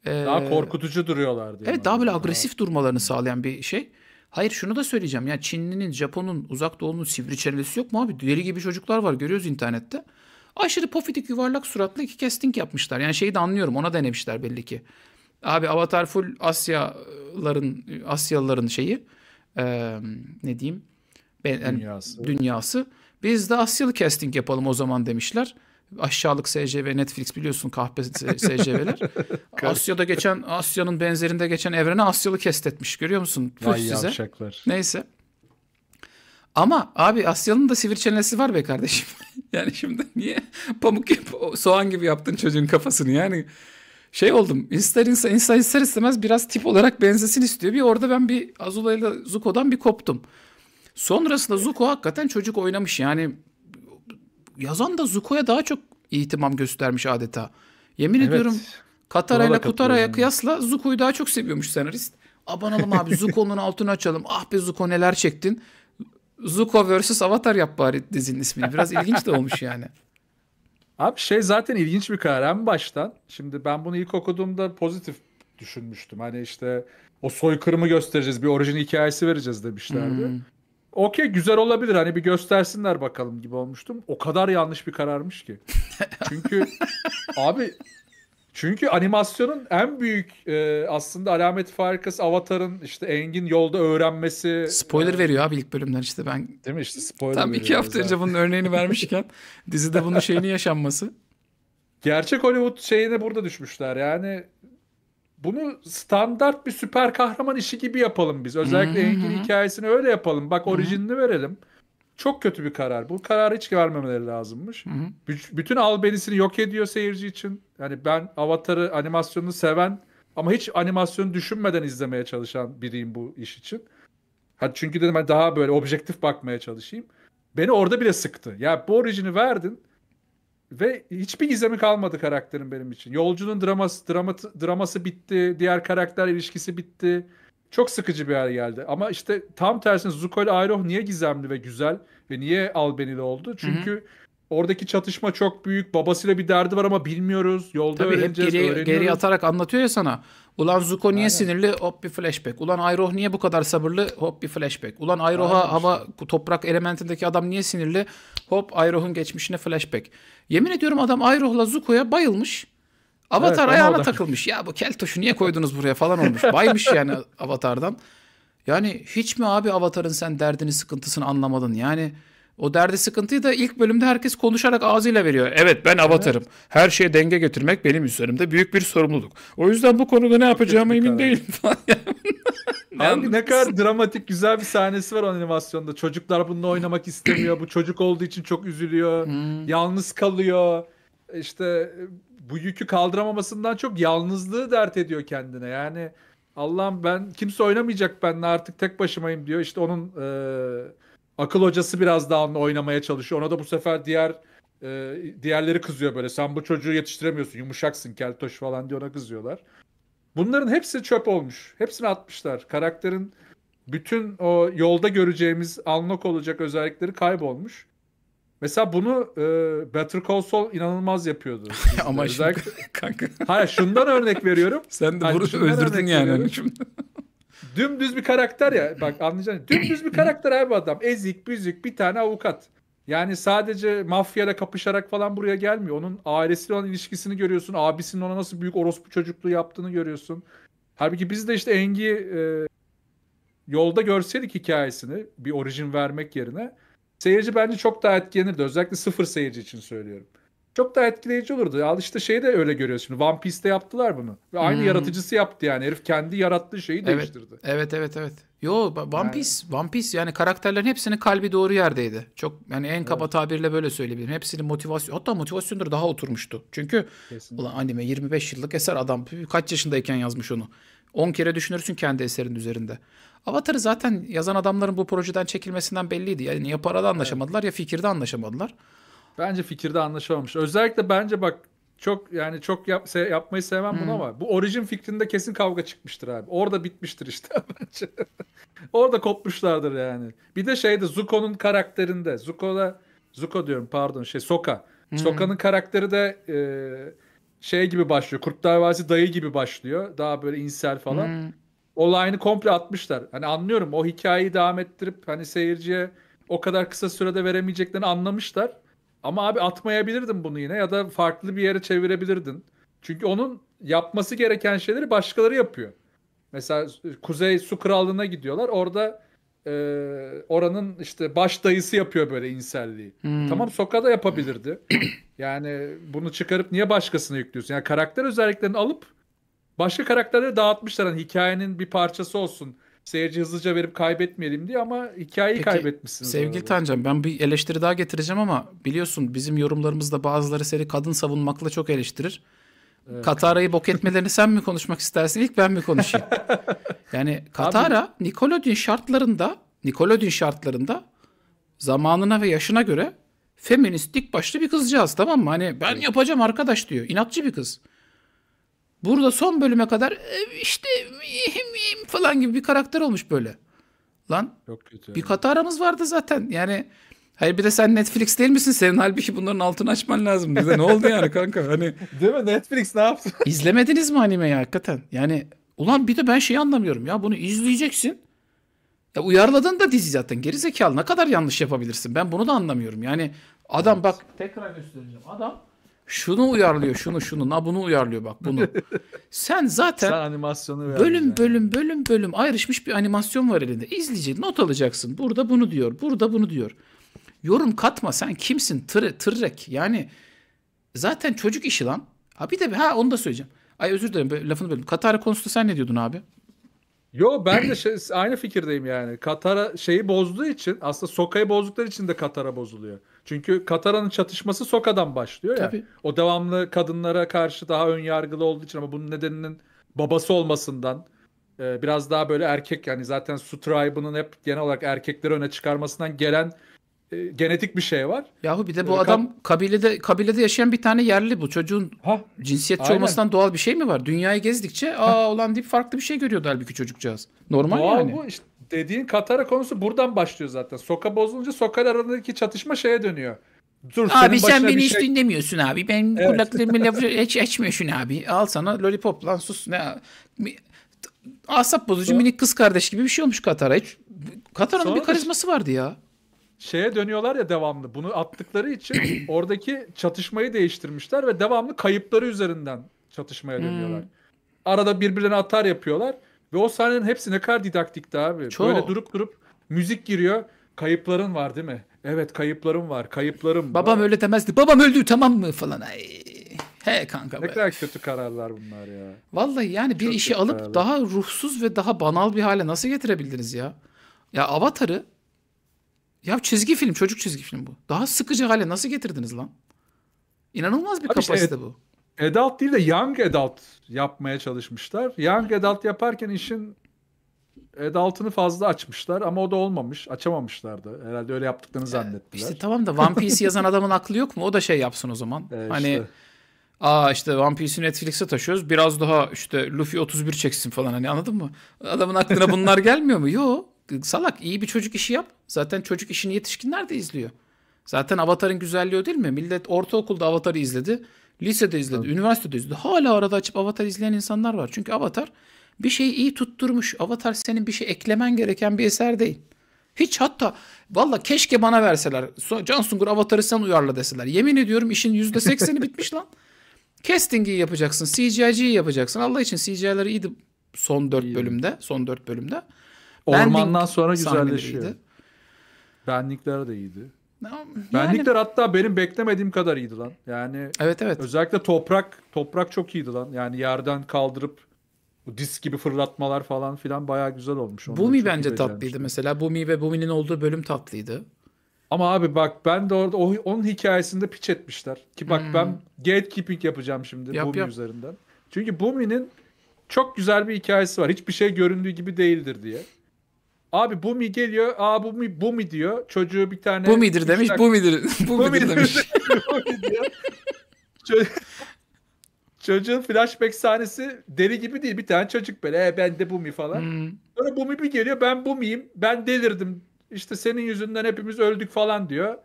Ee, daha korkutucu duruyorlar diyor. Evet daha böyle agresif daha. durmalarını sağlayan bir şey. Hayır şunu da söyleyeceğim. Yani Çinlinin, Japon'un, Uzak Doğu'nun sivri çenelisi yok mu abi? Deli gibi çocuklar var görüyoruz internette. Aşırı pofidik yuvarlak suratlı iki casting yapmışlar. Yani şeyi de anlıyorum ona denemişler belli ki. Abi Avatar full Asyaların Asyalıların şeyi e, ne diyeyim ben, dünyası. dünyası. Biz de Asyalı casting yapalım o zaman demişler aşağılık SCV Netflix biliyorsun kahpe SCV'ler. Asya'da geçen Asya'nın benzerinde geçen evreni Asyalı kestetmiş görüyor musun? Vay size. Yavşaklar. Neyse. Ama abi Asya'nın da sivri çenesi var be kardeşim. yani şimdi niye pamuk gibi soğan gibi yaptın çocuğun kafasını yani. Şey oldum ister insan, insan ister istemez biraz tip olarak benzesin istiyor. Bir orada ben bir Azula ile Zuko'dan bir koptum. Sonrasında Zuko hakikaten çocuk oynamış yani yazan da Zuko'ya daha çok ihtimam göstermiş adeta. Yemin evet. ediyorum Katara ile Kutara'ya kıyasla Zuko'yu daha çok seviyormuş senarist. Abanalım abi Zuko'nun altını açalım. Ah be Zuko neler çektin. Zuko vs Avatar yap bari dizinin ismini. Biraz ilginç de olmuş yani. Abi şey zaten ilginç bir karar hem baştan. Şimdi ben bunu ilk
okuduğumda pozitif düşünmüştüm. Hani işte o soykırımı göstereceğiz, bir orijin hikayesi vereceğiz demişlerdi. Hmm okey güzel olabilir hani bir göstersinler bakalım gibi olmuştum. O kadar yanlış bir kararmış ki. Çünkü abi çünkü animasyonun en büyük e, aslında alameti farikası Avatar'ın işte Engin yolda
öğrenmesi. Spoiler e, veriyor abi ilk bölümler işte ben. Değil mi işte spoiler Tam iki hafta önce bunun örneğini vermişken dizide bunun şeyini yaşanması.
Gerçek Hollywood şeyine burada düşmüşler yani bunu standart bir süper kahraman işi gibi yapalım biz. Özellikle hı hikayesini öyle yapalım. Bak orijinini Hı-hı. verelim. Çok kötü bir karar. Bu kararı hiç vermemeleri lazımmış. B- bütün albenisini yok ediyor seyirci için. Yani ben Avatar'ı animasyonunu seven ama hiç animasyonu düşünmeden izlemeye çalışan biriyim bu iş için. Hadi çünkü dedim ben daha böyle objektif bakmaya çalışayım. Beni orada bile sıktı. Ya bu orijini verdin. Ve hiçbir gizemi kalmadı karakterin benim için. Yolcunun draması, dramatı, draması bitti. Diğer karakter ilişkisi bitti. Çok sıkıcı bir yer geldi. Ama işte tam tersine ile Ayroh niye gizemli ve güzel ve niye albenili oldu? Çünkü Hı-hı.
Oradaki çatışma çok büyük. Babasıyla bir derdi var ama bilmiyoruz. Yolda Tabii öğreneceğiz, geri, geri atarak anlatıyor ya sana. Ulan Zuko niye Aynen. sinirli? Hop bir flashback. Ulan Ayroh niye bu kadar sabırlı? Hop bir flashback. Ulan Ayroh'a hava toprak elementindeki adam niye sinirli? Hop Ayroh'un geçmişine flashback. Yemin ediyorum adam Ayroh'la Zuko'ya bayılmış. Avatar evet, ayağına takılmış. Ya bu keltoşu niye koydunuz buraya falan olmuş. Baymış yani Avatar'dan. Yani hiç mi abi Avatar'ın sen derdini sıkıntısını anlamadın? Yani o derdi sıkıntıyı da ilk bölümde herkes konuşarak ağzıyla veriyor. Evet ben avatarım. Evet. Her şeye denge getirmek benim üzerimde büyük bir sorumluluk. O yüzden bu konuda ne yapacağımı emin değilim falan. ne, kadar dramatik
güzel bir sahnesi var o animasyonda. Çocuklar bununla oynamak istemiyor. bu çocuk olduğu için çok üzülüyor. Hmm. Yalnız kalıyor. İşte e, bu yükü kaldıramamasından çok yalnızlığı dert ediyor kendine. Yani Allah'ım ben kimse oynamayacak benle artık tek başımayım diyor. İşte onun... Ee, Akıl hocası biraz daha onunla oynamaya çalışıyor. Ona da bu sefer diğer e, diğerleri kızıyor böyle. Sen bu çocuğu yetiştiremiyorsun. Yumuşaksın, keltoş falan diye ona kızıyorlar. Bunların hepsi çöp olmuş. Hepsini atmışlar. Karakterin bütün o yolda göreceğimiz unlock olacak özellikleri kaybolmuş. Mesela bunu e, Better Call Saul inanılmaz yapıyordu. Ama Özellikle... şimdi kanka. Hayır şundan örnek veriyorum. Sen de bunu öldürdün yani. Veriyorum. Hani Dümdüz bir karakter ya. Bak anlayacaksın. Dümdüz bir karakter abi adam. Ezik, büzük bir tane avukat. Yani sadece mafyayla kapışarak falan buraya gelmiyor. Onun ailesiyle olan ilişkisini görüyorsun. Abisinin ona nasıl büyük orospu çocukluğu yaptığını görüyorsun. Halbuki biz de işte Engi e, yolda görseydik hikayesini bir orijin vermek yerine seyirci bence çok daha etkilenirdi. Özellikle sıfır seyirci için söylüyorum. Çok daha etkileyici olurdu. Al işte şeyi de öyle görüyoruz şimdi. One Piece'te yaptılar
bunu. Ve aynı hmm. yaratıcısı yaptı yani. Herif kendi yarattığı şeyi evet. değiştirdi. Evet evet evet. Yo One yani. Piece, One Piece yani karakterlerin hepsinin kalbi doğru yerdeydi. Çok yani en kaba evet. tabirle böyle söyleyebilirim. Hepsinin motivasyon hatta motivasyondur daha oturmuştu. Çünkü Kesinlikle. ulan anime 25 yıllık eser adam kaç yaşındayken yazmış onu. 10 kere düşünürsün kendi eserin üzerinde. Avatar'ı zaten yazan adamların bu projeden çekilmesinden belliydi. Yani ya parada anlaşamadılar evet. ya fikirde anlaşamadılar. Bence fikirde anlaşamamış. Özellikle bence bak çok yani çok yap, se, yapmayı sevmem hmm. bunu ama
bu orijin fikrinde kesin kavga çıkmıştır abi. Orada bitmiştir işte bence. Orada kopmuşlardır yani. Bir de şeyde Zuko'nun karakterinde Zuko'da Zuko diyorum pardon şey Soka. Hmm. Soka'nın karakteri de e, şey gibi başlıyor. Kurtlar Vadisi dayı gibi başlıyor. Daha böyle insel falan. Hmm. Olayını komple atmışlar. Hani anlıyorum o hikayeyi devam ettirip hani seyirciye o kadar kısa sürede veremeyeceklerini anlamışlar. Ama abi atmayabilirdin bunu yine ya da farklı bir yere çevirebilirdin. Çünkü onun yapması gereken şeyleri başkaları yapıyor. Mesela Kuzey Su Krallığı'na gidiyorlar. Orada e, oranın işte baş dayısı yapıyor böyle inselliği. Hmm. Tamam Soka da yapabilirdi. yani bunu çıkarıp niye başkasına yüklüyorsun? Yani karakter özelliklerini alıp başka karakterlere dağıtmışlar. Yani hikayenin bir parçası olsun seyirci hızlıca verip
kaybetmeyelim diye ama hikayeyi Peki, kaybetmişsiniz. Sevgili Tancan ben bir eleştiri daha getireceğim ama biliyorsun bizim yorumlarımızda bazıları seni kadın savunmakla çok eleştirir. Evet. Katara'yı bok etmelerini sen mi konuşmak istersin ilk ben mi konuşayım? yani Katara Abi... Nikolodin şartlarında Nikolodin şartlarında zamanına ve yaşına göre feministlik başlı bir kızcağız tamam mı? Hani ben yapacağım arkadaş diyor. İnatçı bir kız. Burada son bölüme kadar e, işte falan gibi bir karakter olmuş böyle. Lan Çok kötü bir yani. katı aramız vardı zaten. Yani hayır bir de sen Netflix değil misin? Senin halbuki bunların altını açman lazım. Bize ne oldu yani kanka? Hani Değil mi? Netflix ne yaptı? izlemediniz mi animeyi hakikaten? Yani ulan bir de ben şeyi anlamıyorum ya. Bunu izleyeceksin. Ya uyarladın da dizi zaten. Geri zekalı ne kadar yanlış yapabilirsin? Ben bunu da anlamıyorum. Yani adam evet. bak tekrar göstereceğim. Adam şunu uyarlıyor, şunu şunu, na bunu uyarlıyor bak bunu. Sen zaten Sen animasyonu bölüm yani. bölüm bölüm bölüm ayrışmış bir animasyon var elinde. İzleyeceksin, not alacaksın. Burada bunu diyor, burada bunu diyor. Yorum katma sen kimsin? Tırı, tırrek. Yani zaten çocuk işi lan. Ha bir de ha onu da söyleyeceğim. Ay özür dilerim lafını böldüm. Katara konusunda sen ne diyordun abi? Yo ben de şey, aynı fikirdeyim yani.
Katara şeyi bozduğu için aslında Soka'yı bozdukları için de Katara bozuluyor. Çünkü Katara'nın çatışması Soka'dan başlıyor ya. Tabii. O devamlı kadınlara karşı daha ön yargılı olduğu için ama bunun nedeninin babası olmasından e, biraz daha böyle erkek yani zaten Su Tribe'ının hep genel olarak erkekleri öne çıkarmasından gelen e, genetik bir şey var. Yahu bir de e, bu adam
kabilede kabilede yaşayan bir tane yerli bu. Çocuğun ha, cinsiyetçi aynen. olmasından doğal bir şey mi var? Dünyayı gezdikçe aa olan deyip farklı bir şey görüyordu halbuki çocukcağız. Normal doğal yani. Bu
işte dediğin Katara konusu buradan başlıyor zaten. Soka bozulunca Sokar aralarındaki çatışma şeye dönüyor. Dur, abi sen beni hiç şey...
dinlemiyorsun abi. Ben evet. kulaklarımı laf hiç açmıyorsun abi. Al sana lollipop lan sus. Ne? Asap bozucu Sonra... minik kız kardeş gibi bir şey olmuş Katara. Hiç... Katara'nın Sonra... bir karizması vardı ya.
Şeye dönüyorlar ya devamlı. Bunu attıkları için oradaki çatışmayı değiştirmişler ve devamlı kayıpları üzerinden çatışmaya hmm. dönüyorlar. Hmm. Arada birbirlerine atar yapıyorlar. Ve o sahnenin hepsi ne kadar didaktikti abi. Çok. Böyle durup durup müzik giriyor. Kayıpların var değil mi? Evet kayıplarım var. Kayıplarım Babam var.
öyle demezdi. Babam öldü tamam mı falan. Ay. He kanka Ne kadar kötü kararlar bunlar ya. Vallahi yani bir Çok işi alıp kararlar. daha ruhsuz ve daha banal bir hale nasıl getirebildiniz ya? Ya Avatar'ı ya çizgi film, çocuk çizgi film bu. Daha sıkıcı hale nasıl getirdiniz lan? İnanılmaz bir Abi kapasite işte,
bu adult değil de young adult yapmaya çalışmışlar. Young adult yaparken işin adult'ını fazla açmışlar ama o da olmamış. Açamamışlardı. Herhalde öyle yaptıklarını ee, zannettiler. İşte tamam da One Piece yazan
adamın aklı yok mu? O da şey yapsın o zaman. E, işte. hani Aa işte One Piece'i Netflix'e taşıyoruz. Biraz daha işte Luffy 31 çeksin falan hani anladın mı? Adamın aklına bunlar gelmiyor mu? Yo salak iyi bir çocuk işi yap. Zaten çocuk işini yetişkinler de izliyor. Zaten Avatar'ın güzelliği o değil mi? Millet ortaokulda Avatar'ı izledi. Lisede izledi, Tabii. üniversitede izledi. Hala arada açıp Avatar izleyen insanlar var. Çünkü Avatar bir şeyi iyi tutturmuş. Avatar senin bir şey eklemen gereken bir eser değil. Hiç hatta valla keşke bana verseler. Can Sungur Avatar'ı sen uyarla deseler. Yemin ediyorum işin yüzde sekseni bitmiş lan. Casting'i yapacaksın. CGI'yi yapacaksın. Allah için CGI'ları iyiydi son dört İyi. bölümde. Son dört bölümde.
Ormandan Bending sonra güzelleşiyor.
Bendingler de iyiydi. Benlikler yani... hatta benim
beklemediğim kadar iyiydi lan. Yani Evet evet. Özellikle toprak toprak çok iyiydi lan. Yani yerden kaldırıp bu disk gibi fırlatmalar falan filan bayağı güzel olmuş. Onları Bumi bence tatlıydı mesela. Bumi ve Bumi'nin olduğu bölüm tatlıydı. Ama abi bak ben de orada o, onun hikayesinde piç etmişler. Ki bak hmm. ben gatekeeping yapacağım şimdi yap, Bumi yap. üzerinden. Çünkü Bumi'nin çok güzel bir hikayesi var. Hiçbir şey göründüğü gibi değildir diye. Abi bu mi geliyor. Aa bu mi bu mi diyor. Çocuğu bir tane Bu midir demiş. Dakika, bu midir. bu midir demiş. Çocuğun flashback sahnesi deli gibi değil. Bir tane çocuk böyle e, ben de bu mi falan. Hmm. Sonra bu mi bir geliyor ben bu miyim ben delirdim. İşte senin yüzünden hepimiz öldük falan diyor.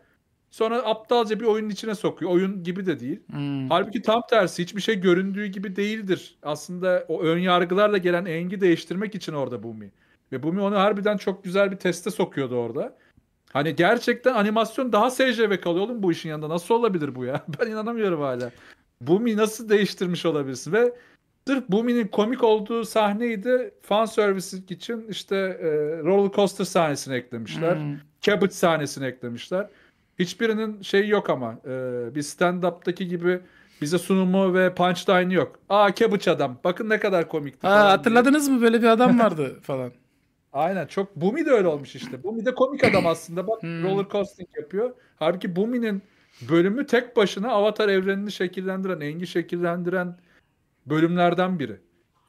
Sonra aptalca bir oyunun içine sokuyor. Oyun gibi de değil. Hmm. Halbuki tam tersi hiçbir şey göründüğü gibi değildir. Aslında o ön yargılarla gelen engi değiştirmek için orada bu mi. Ve Bumi onu harbiden çok güzel bir teste sokuyordu orada. Hani gerçekten animasyon daha SJV kalıyor oğlum bu işin yanında. Nasıl olabilir bu ya? Ben inanamıyorum hala. Bumi nasıl değiştirmiş olabilirsin? Ve sırf Bumi'nin komik olduğu sahneydi. Fan servisi için işte e, roller coaster sahnesini eklemişler. Hmm. Cabbage sahnesini eklemişler. Hiçbirinin şeyi yok ama. E, bir stand-up'taki gibi bize sunumu ve punchline yok. Aa Cabbage adam. Bakın ne kadar komikti.
Ha, hatırladınız diye. mı? Böyle bir adam vardı falan. Aynen çok Bumi de öyle
olmuş işte. Bumi de komik adam aslında. Bak hmm. roller coasting yapıyor. Halbuki Bumi'nin bölümü tek başına Avatar evrenini şekillendiren, Engi şekillendiren bölümlerden biri.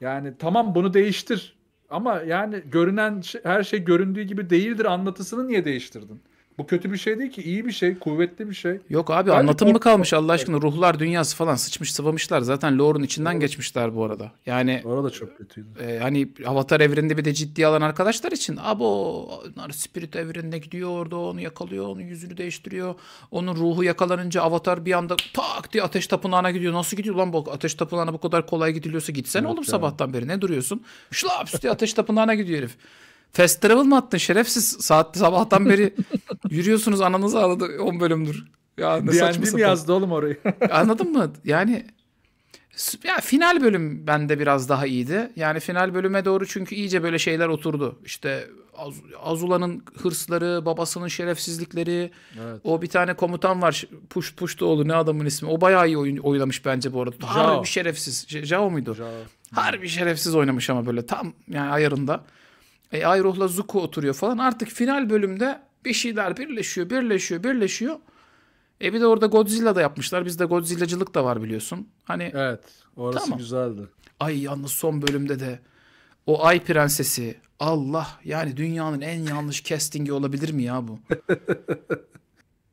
Yani tamam bunu değiştir. Ama yani görünen şey, her şey göründüğü gibi değildir anlatısını niye değiştirdin? Bu kötü bir şey değil ki. iyi bir şey, kuvvetli bir şey.
Yok abi yani anlatım mı kalmış Allah aşkına? Ruhlar dünyası falan sıçmış sıvamışlar. Zaten lore'un içinden evet. geçmişler bu arada. Yani Orada çok kötüydü. E, hani Avatar evrinde bir de ciddi alan arkadaşlar için abo onlar spirit evrinde gidiyor orada onu yakalıyor, onun yüzünü değiştiriyor. Onun ruhu yakalanınca Avatar bir anda tak diye ateş tapınağına gidiyor. Nasıl gidiyor lan bu ateş tapınağına bu kadar kolay gidiliyorsa gitsen evet oğlum ya. sabahtan beri ne duruyorsun? Şlaps diye ateş tapınağına gidiyor herif. Fast travel mı attın şerefsiz? Saat sabahtan beri yürüyorsunuz ananızı ağladı 10 bölümdür. Ya ne saçma sapan. yazdı oğlum orayı. Anladın mı? Yani ya final bölüm bende biraz daha iyiydi. Yani final bölüme doğru çünkü iyice böyle şeyler oturdu. İşte Az, Azula'nın hırsları, babasının şerefsizlikleri. Evet. O bir tane komutan var. Puş Puştu oğlu ne adamın ismi. O bayağı iyi oyun, oynamış bence bu arada. Jao. Harbi şerefsiz. Jao muydu? Jao. Harbi şerefsiz oynamış ama böyle tam yani ayarında. E, AI ruhla Zuko oturuyor falan. Artık final bölümde bir şeyler birleşiyor, birleşiyor, birleşiyor. E bir de orada Godzilla da yapmışlar. Bizde Godzilla'cılık da var biliyorsun. Hani Evet. Orası tamam. güzeldi. Ay yalnız son bölümde de o Ay Prensesi Allah yani dünyanın en yanlış castingi olabilir mi ya bu?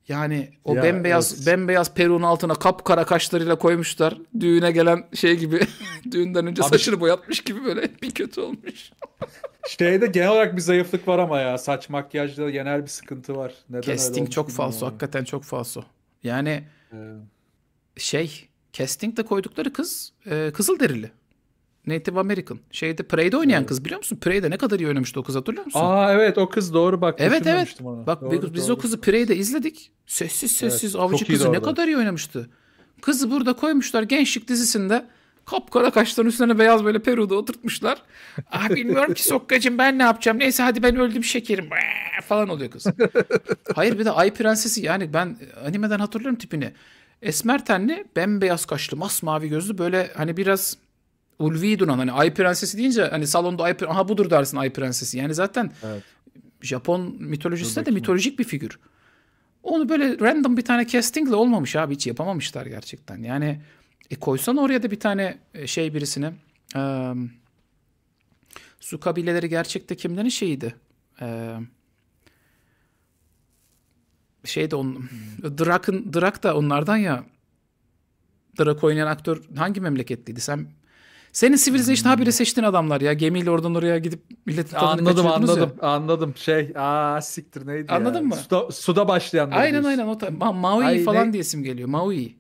Yani o ya, bembeyaz evet. bembeyaz peruğun altına kapkara kaşlarıyla koymuşlar. Düğüne gelen şey gibi düğünden önce Abi, saçını boyatmış gibi böyle bir kötü olmuş. Şeyde genel olarak bir zayıflık var ama ya. Saç makyajda genel bir sıkıntı var. Neden Casting çok falso. Hakikaten çok falso. Yani ee... şey casting'de koydukları kız e, kızıl derili. Native American. Şeyde Prey'de oynayan evet. kız biliyor musun? Prey'de ne kadar iyi oynamıştı o kız hatırlıyor musun? Aa evet o kız doğru bak. Evet evet. Ona. Bak doğru, biz doğru. o kızı Prey'de izledik. Sessiz sessiz evet, avcı kızı ne kadar iyi oynamıştı. Kızı burada koymuşlar gençlik dizisinde. Kapkara kaşların üstüne beyaz böyle peruda oturtmuşlar. Ah bilmiyorum ki sokkacım ben ne yapacağım. Neyse hadi ben öldüm şekerim. falan oluyor kız. Hayır bir de Ay Prensesi yani ben animeden hatırlıyorum tipini. Esmer tenli, bembeyaz kaşlı, masmavi gözlü böyle hani biraz ulvi duran hani Ay Prensesi deyince hani salonda Ay aha budur dersin Ay Prensesi. Yani zaten evet. Japon mitolojisinde de mitolojik bir figür. Onu böyle random bir tane castingle olmamış abi hiç yapamamışlar gerçekten. Yani e koysan oraya da bir tane e, şey birisini. E, su kabileleri gerçekte kimlerin şeyiydi? E, şey de on, Drak'ın, Drak da onlardan ya. Drak oynayan aktör hangi memleketliydi? Sen senin Civilization hmm. habire seçtiğin adamlar ya. Gemiyle oradan oraya gidip milletin tadını Anladım anladım.
Ya. Anladım. Şey aa siktir neydi Anladın ya? mı? Suda, suda başlayan Aynen diyorsun.
aynen. O Ma- Maui Ay, falan ne? diye isim geliyor. Maui.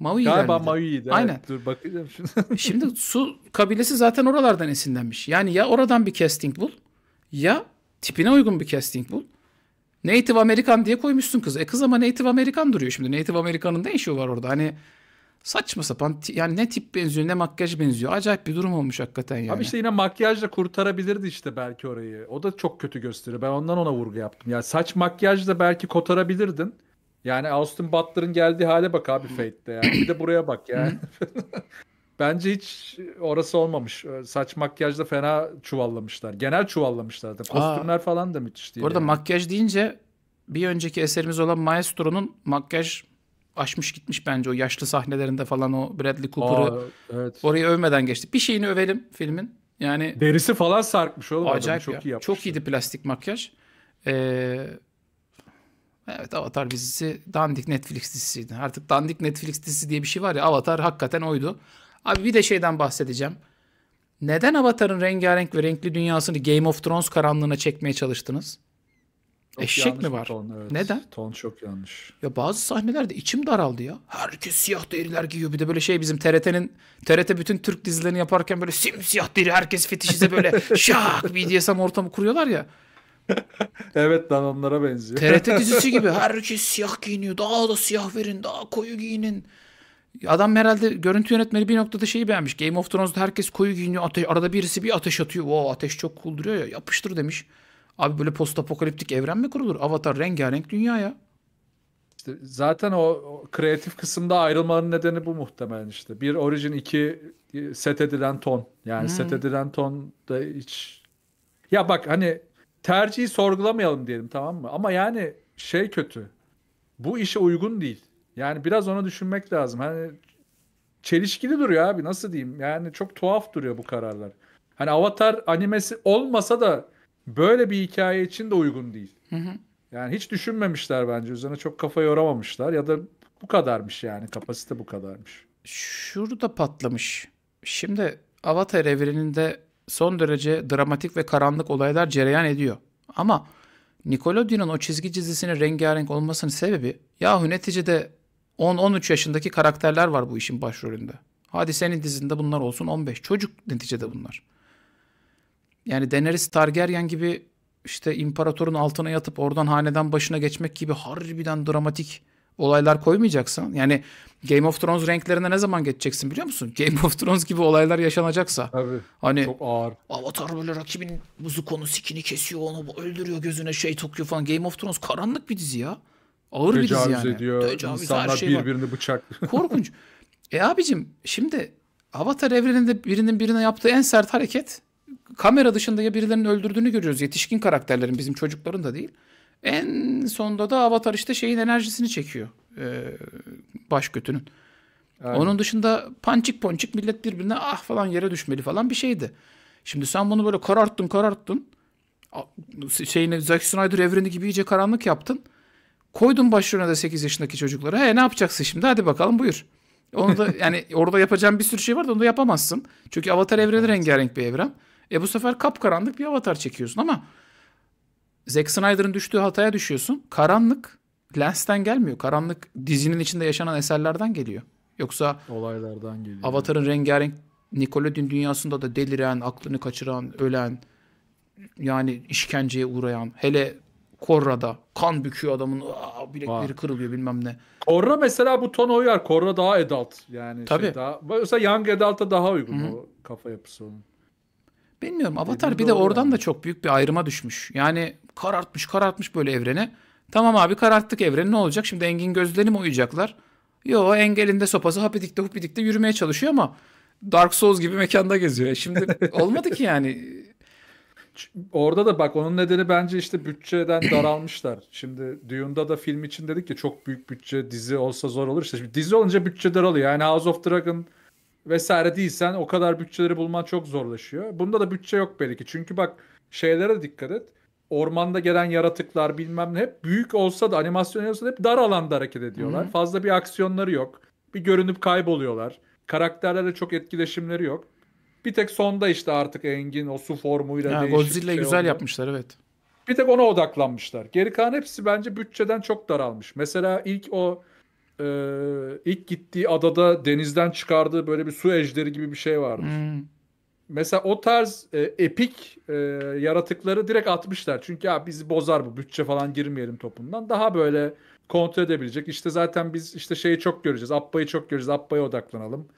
Maui'yi Galiba Maui'ydi. Evet. Aynen.
Dur bakacağım şimdi.
şimdi Su kabilesi zaten oralardan esinlenmiş. Yani ya oradan bir casting bul ya tipine uygun bir casting bul. Native American diye koymuşsun kızı. E kız ama Native American duruyor şimdi. Native Amerikan'ın ne işi var orada? Hani saçma sapan yani ne tip benziyor ne makyaj benziyor. Acayip bir durum olmuş hakikaten yani. Abi işte
yine makyajla kurtarabilirdi işte belki orayı. O da çok kötü gösteriyor. Ben ondan ona vurgu yaptım. Ya yani saç makyajla belki kotarabilirdin. Yani Austin Butler'ın geldiği hale bak abi Fate'de yani. Bir de buraya bak yani. Bence hiç orası olmamış. Saç makyajda fena çuvallamışlar. Genel çuvallamışlardı. Kostümler Aa, falan da
müthiş değil. Burada yani. makyaj deyince bir önceki eserimiz olan Maestro'nun makyaj aşmış gitmiş bence o yaşlı sahnelerinde falan o Bradley Cooper'ı evet. orayı övmeden geçti. Bir şeyini övelim filmin. Yani derisi falan sarkmış oğlum acayip adamı. çok ya. iyi yapmış. Çok iyiydi plastik makyaj. Ee, Evet Avatar dizisi dandik Netflix dizisiydi. Artık dandik Netflix dizisi diye bir şey var ya Avatar hakikaten oydu. Abi bir de şeyden bahsedeceğim. Neden Avatar'ın rengarenk ve renkli dünyasını Game of Thrones karanlığına çekmeye çalıştınız? Çok Eşek mi var? Ton, evet. Neden? Ton çok yanlış. Ya bazı sahnelerde içim daraldı ya. Herkes siyah deriler giyiyor. Bir de böyle şey bizim TRT'nin TRT bütün Türk dizilerini yaparken böyle simsiyah deri herkes fetişize böyle şak bir diyesem ortamı kuruyorlar ya.
evet lan onlara benziyor. TRT dizisi gibi
herkes siyah giyiniyor. Daha da siyah verin, daha koyu giyinin. Adam herhalde görüntü yönetmeni bir noktada şeyi beğenmiş. Game of Thrones'da herkes koyu giyiniyor. Ateş, arada birisi bir ateş atıyor. Wow ateş çok cool duruyor ya. Yapıştır demiş. Abi böyle post apokaliptik evren mi kurulur? Avatar rengarenk dünya ya. İşte zaten o, o
kreatif kısımda ayrılmanın nedeni bu muhtemelen işte. Bir Origin iki e, set edilen ton. Yani hmm. set edilen ton da hiç... Ya bak hani tercihi sorgulamayalım diyelim tamam mı? Ama yani şey kötü. Bu işe uygun değil. Yani biraz onu düşünmek lazım. Hani çelişkili duruyor abi nasıl diyeyim? Yani çok tuhaf duruyor bu kararlar. Hani Avatar animesi olmasa da böyle bir hikaye için de uygun değil. Hı hı. Yani hiç düşünmemişler bence. Üzerine çok kafa yoramamışlar ya da bu
kadarmış yani. Kapasite bu kadarmış. Şurada patlamış. Şimdi Avatar evreninde son derece dramatik ve karanlık olaylar cereyan ediyor. Ama Nickelodeon'un o çizgi dizisinin rengarenk olmasının sebebi yahu neticede 10-13 yaşındaki karakterler var bu işin başrolünde. Hadi senin dizinde bunlar olsun 15. Çocuk neticede bunlar. Yani Daenerys Targaryen gibi işte imparatorun altına yatıp oradan haneden başına geçmek gibi harbiden dramatik olaylar koymayacaksan yani Game of Thrones renklerine ne zaman geçeceksin biliyor musun? Game of Thrones gibi olaylar yaşanacaksa. Tabii. Hani çok ağır. Avatar böyle rakibin buzu konu sikini kesiyor onu öldürüyor gözüne şey tokuyor falan. Game of Thrones karanlık bir dizi ya. Ağır Tecavüz bir dizi yani. Ediyor, Tecavüz İnsanlar şey birbirini bıçak. Korkunç. E abicim şimdi Avatar evreninde birinin birine yaptığı en sert hareket kamera dışında ya birilerinin öldürdüğünü görüyoruz. Yetişkin karakterlerin bizim çocukların da değil. En sonda da Avatar işte şeyin enerjisini çekiyor. Ee, baş kötünün. Aynen. Onun dışında pançik ponçik millet birbirine ah falan yere düşmeli falan bir şeydi. Şimdi sen bunu böyle kararttın kararttın. Şeyini Zack Snyder evreni gibi iyice karanlık yaptın. Koydun başlarına da 8 yaşındaki çocuklara. He ne yapacaksın şimdi hadi bakalım buyur. Onu da yani orada yapacağın bir sürü şey var da onu da yapamazsın. Çünkü Avatar evreni rengarenk bir evren. E bu sefer kapkaranlık bir Avatar çekiyorsun ama Zack Snyder'ın düştüğü hataya düşüyorsun. Karanlık Lens'ten gelmiyor. Karanlık dizinin içinde yaşanan eserlerden geliyor. Yoksa olaylardan geliyor. Avatar'ın rengarenk Nickelodeon dünyasında da deliren, aklını kaçıran, ölen, yani işkenceye uğrayan, hele Korra'da kan büküyor adamın aa, bilekleri Aa. kırılıyor bilmem ne. Korra mesela bu ton uyar. Korra daha adult yani. Şey Tabii. Şey daha, mesela Young Adult'a daha uygun
Hı-hı. o kafa yapısı onun.
Bilmiyorum Avatar Dediğim bir de oradan yani. da çok büyük bir ayrıma düşmüş. Yani Karartmış karartmış böyle evreni. Tamam abi kararttık evreni ne olacak? Şimdi Engin gözlerini mi uyuyacaklar? Yo Engel'inde sopası hapidikte hupidikte yürümeye çalışıyor ama Dark Souls gibi mekanda geziyor. E şimdi olmadı ki yani. Orada da bak onun nedeni bence işte
bütçeden daralmışlar. Şimdi Dune'da da film için dedik ki çok büyük bütçe dizi olsa zor olur. İşte şimdi dizi olunca bütçe daralıyor. Yani House of Dragon vesaire değilsen o kadar bütçeleri bulman çok zorlaşıyor. Bunda da bütçe yok belki. Çünkü bak şeylere dikkat et ormanda gelen yaratıklar bilmem ne hep büyük olsa da animasyon olsa da hep dar alanda hareket ediyorlar. Hı-hı. Fazla bir aksiyonları yok. Bir görünüp kayboluyorlar. Karakterlerle çok etkileşimleri yok. Bir tek sonda işte artık Engin o su formuyla yani değişik Godzilla şey güzel oldu. yapmışlar evet. Bir tek ona odaklanmışlar. Geri kalan hepsi bence bütçeden çok daralmış. Mesela ilk o e, ilk gittiği adada denizden çıkardığı böyle bir su ejderi gibi bir şey vardır. Hmm. Mesela o tarz e, epik e, yaratıkları direkt atmışlar. Çünkü ya bizi bozar bu bütçe falan girmeyelim topundan. Daha böyle kontrol edebilecek. İşte zaten biz işte şeyi çok göreceğiz. Abba'yı çok göreceğiz. Abba'ya odaklanalım.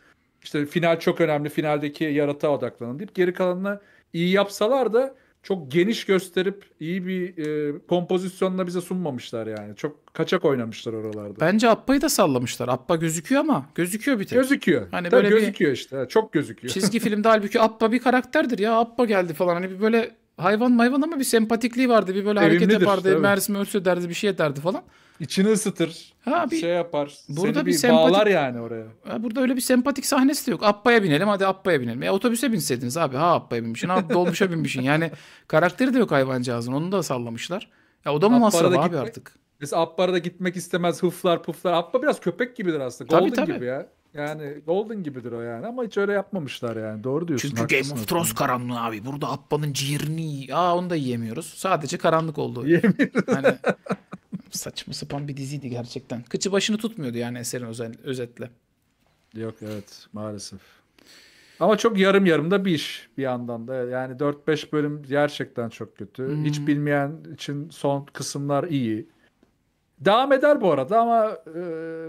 İşte final çok önemli. Finaldeki yaratığa odaklanalım deyip geri kalanını iyi yapsalar da çok geniş gösterip iyi bir e, kompozisyonla bize sunmamışlar yani. Çok kaçak oynamışlar oralarda. Bence Appa'yı da sallamışlar. Appa gözüküyor ama gözüküyor bir tek. Gözüküyor. Hani Tabii böyle gözüküyor bir... işte. Çok gözüküyor. Çizgi filmde
halbuki Appa bir karakterdir ya. Appa geldi falan. Hani bir böyle hayvan mayvan ama bir sempatikliği vardı. Bir böyle hareket Evimlidir, yapardı. Mersim ölse derdi bir şey ederdi falan. İçini ısıtır. Ha, bir, şey yapar. Burada seni bir, bir sempatik, bağlar yani oraya. burada öyle bir sempatik sahnesi de yok. Appa'ya binelim hadi Appa'ya binelim. Ya e, otobüse binseydiniz abi. Ha Appa'ya binmişsin. Ha dolmuşa binmişsin. Yani karakteri de yok hayvancağızın. Onu da sallamışlar. Ya o da mı masraf abi gitmek, artık? Mesela Appar'a da gitmek istemez hıflar puflar. Appa biraz köpek
gibidir aslında. Golden tabii, tabii. gibi ya.
Yani Golden gibidir o yani ama hiç öyle yapmamışlar yani. Doğru diyorsun. Çünkü Game of Thrones karanlığı abi. Burada Appa'nın ciğerini aa onu da yiyemiyoruz. Sadece karanlık olduğu. Yiyemiyoruz. Hani saçma sapan bir diziydi gerçekten. Kıçı başını tutmuyordu yani eserin özel, özetle. Yok evet maalesef. Ama çok yarım yarım
da bir iş bir yandan da. Yani 4-5 bölüm gerçekten çok kötü. Hmm. Hiç bilmeyen için son kısımlar iyi. Devam eder bu arada ama e,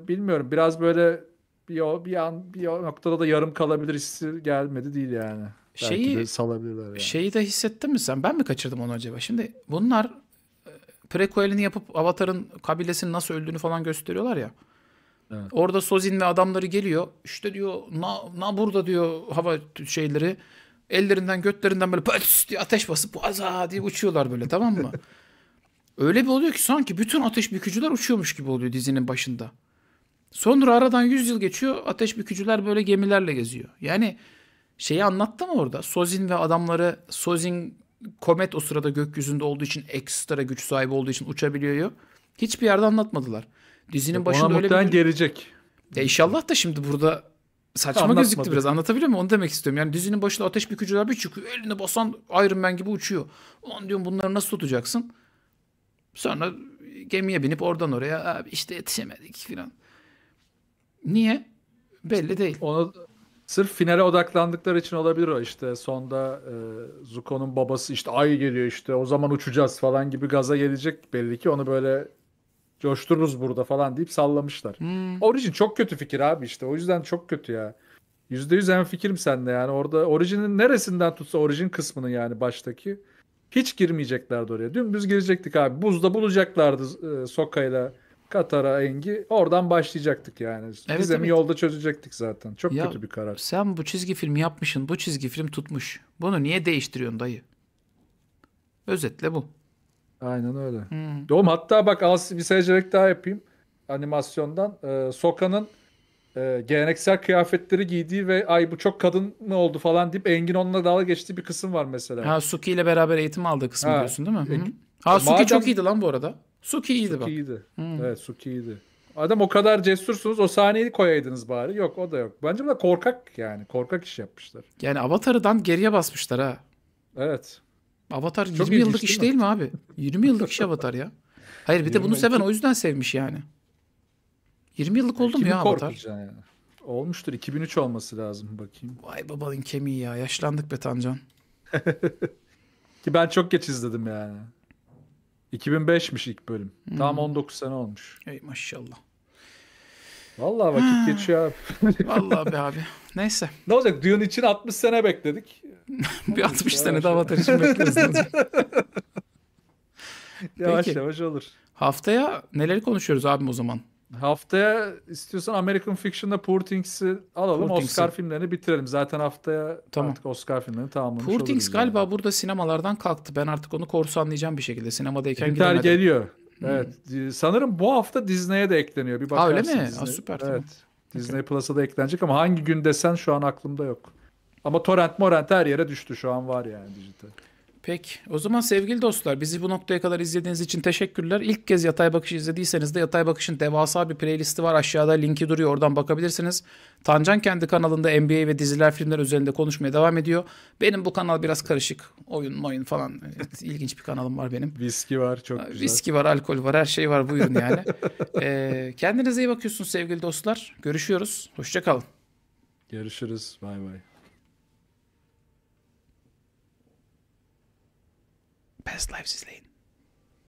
bilmiyorum biraz böyle bir o bir an bir o noktada da yarım kalabilir hissi gelmedi değil yani. Şeyi Belki de salabilirler yani. Şeyi
de hissettin mi sen? Ben mi kaçırdım onu acaba? Şimdi bunlar prequel'ini yapıp Avatar'ın kabilesinin nasıl öldüğünü falan gösteriyorlar ya. Evet. Orada Sozin ve adamları geliyor. İşte diyor na, na burada diyor hava şeyleri ellerinden götlerinden böyle pıs diye ateş basıp aza diye uçuyorlar böyle tamam mı? Öyle bir oluyor ki sanki bütün ateş bükücüler uçuyormuş gibi oluyor dizinin başında. Sonra aradan 100 yıl geçiyor ateş bükücüler böyle gemilerle geziyor. Yani şeyi anlattı mı orada? Sozin ve adamları Sozin komet o sırada gökyüzünde olduğu için ekstra güç sahibi olduğu için uçabiliyor. Hiçbir yerde anlatmadılar. Dizinin başında öyle bir... gelecek. Ya inşallah da şimdi burada saçma Anlatmadı. gözüktü biraz. Anlatabiliyor muyum? Onu demek istiyorum. Yani dizinin başında ateş bir gücüler bir çıkıyor. Eline basan Iron Man gibi uçuyor. Ulan diyorum bunları nasıl tutacaksın? Sonra gemiye binip oradan oraya abi işte yetişemedik falan. Niye? Belli değil. Ona, Sırf finale odaklandıkları için olabilir o
işte. Sonda e, Zuko'nun babası işte ay geliyor işte o zaman uçacağız falan gibi gaza gelecek belli ki. Onu böyle coştururuz burada falan deyip sallamışlar. Hmm. Origin çok kötü fikir abi işte. O yüzden çok kötü ya. %100 en fikrim sende yani. Orada Origin'in neresinden tutsa Origin kısmının yani baştaki. Hiç girmeyeceklerdi oraya. Dümdüz girecektik abi. Buzda bulacaklardı e, Soka'yla. Katar'a Engi oradan başlayacaktık yani. Evet, Gizem'i evet. yolda
çözecektik zaten. Çok ya, kötü bir karar. Sen bu çizgi film yapmışın Bu çizgi film tutmuş. Bunu niye değiştiriyorsun dayı? Özetle bu. Aynen
öyle. Hmm. Doğum hatta bak az bir seyircilik daha yapayım animasyondan. Ee, Soka'nın e, geleneksel kıyafetleri giydiği ve ay bu çok kadın mı oldu falan deyip Engin onunla dalga geçtiği bir kısım var mesela. Ha Suki ile beraber eğitim aldığı kısmı diyorsun değil mi? Hı e, -hı. Ha Suki Madem... çok iyiydi lan bu arada. Suki iyiydi Suki bak. Iyiydi. Hmm. Evet Suki iyiydi. Adam o kadar cesursunuz o sahneyi koyaydınız bari. Yok o da yok. Bence bu da korkak yani. Korkak iş yapmışlar. Yani Avatar'dan
geriye basmışlar ha. Evet. Avatar Çok 20 yıllık iş mi? değil mi abi? 20 yıllık iş Avatar ya. Hayır bir de bunu seven o yüzden sevmiş yani. 20 yıllık oldu mu ya Avatar?
Yani. Olmuştur. 2003 olması lazım bakayım. Vay babanın kemiği ya. Yaşlandık be Tancan. Ki ben çok geç izledim yani. 2005'miş ilk bölüm. Hmm. Tam 19 sene olmuş. Ey maşallah. Vallahi vakit geçiyor abi.
Vallahi be abi. Neyse. Ne olacak? Dune için 60 sene bekledik. bir 60 sene daha Avatar için bekleriz. yavaş Peki. yavaş olur. Haftaya neleri konuşuyoruz abim o zaman? Haftaya istiyorsan
American Fiction'da Poor Things'i alalım. Poor Oscar filmlerini bitirelim. Zaten haftaya tamam. artık Oscar
filmlerini tamamlamış Poor Things galiba yani. burada sinemalardan kalktı. Ben artık onu korsanlayacağım bir şekilde. Sinemadayken Biter gidemedim. geliyor. Hmm.
Evet.
Sanırım bu hafta Disney'e de ekleniyor. Bir bakarsın. Ha, öyle mi? Disney. Aa, süper.
Evet. Disney okay. Plus'a da eklenecek ama hangi gün desen şu an aklımda yok. Ama torrent morrent her yere düştü şu an var yani dijital.
Peki. O zaman sevgili dostlar bizi bu noktaya kadar izlediğiniz için teşekkürler. İlk kez Yatay bakış izlediyseniz de Yatay Bakış'ın devasa bir playlisti var. Aşağıda linki duruyor. Oradan bakabilirsiniz. Tancan kendi kanalında NBA ve diziler filmler üzerinde konuşmaya devam ediyor. Benim bu kanal biraz karışık. Oyun oyun falan. Evet, ilginç bir kanalım var benim. Viski var çok güzel. Viski var, alkol var, her şey var. Buyurun yani. ee, kendinize iyi bakıyorsunuz sevgili dostlar. Görüşüyoruz. Hoşçakalın.
Görüşürüz. Bay bay. past lives is late.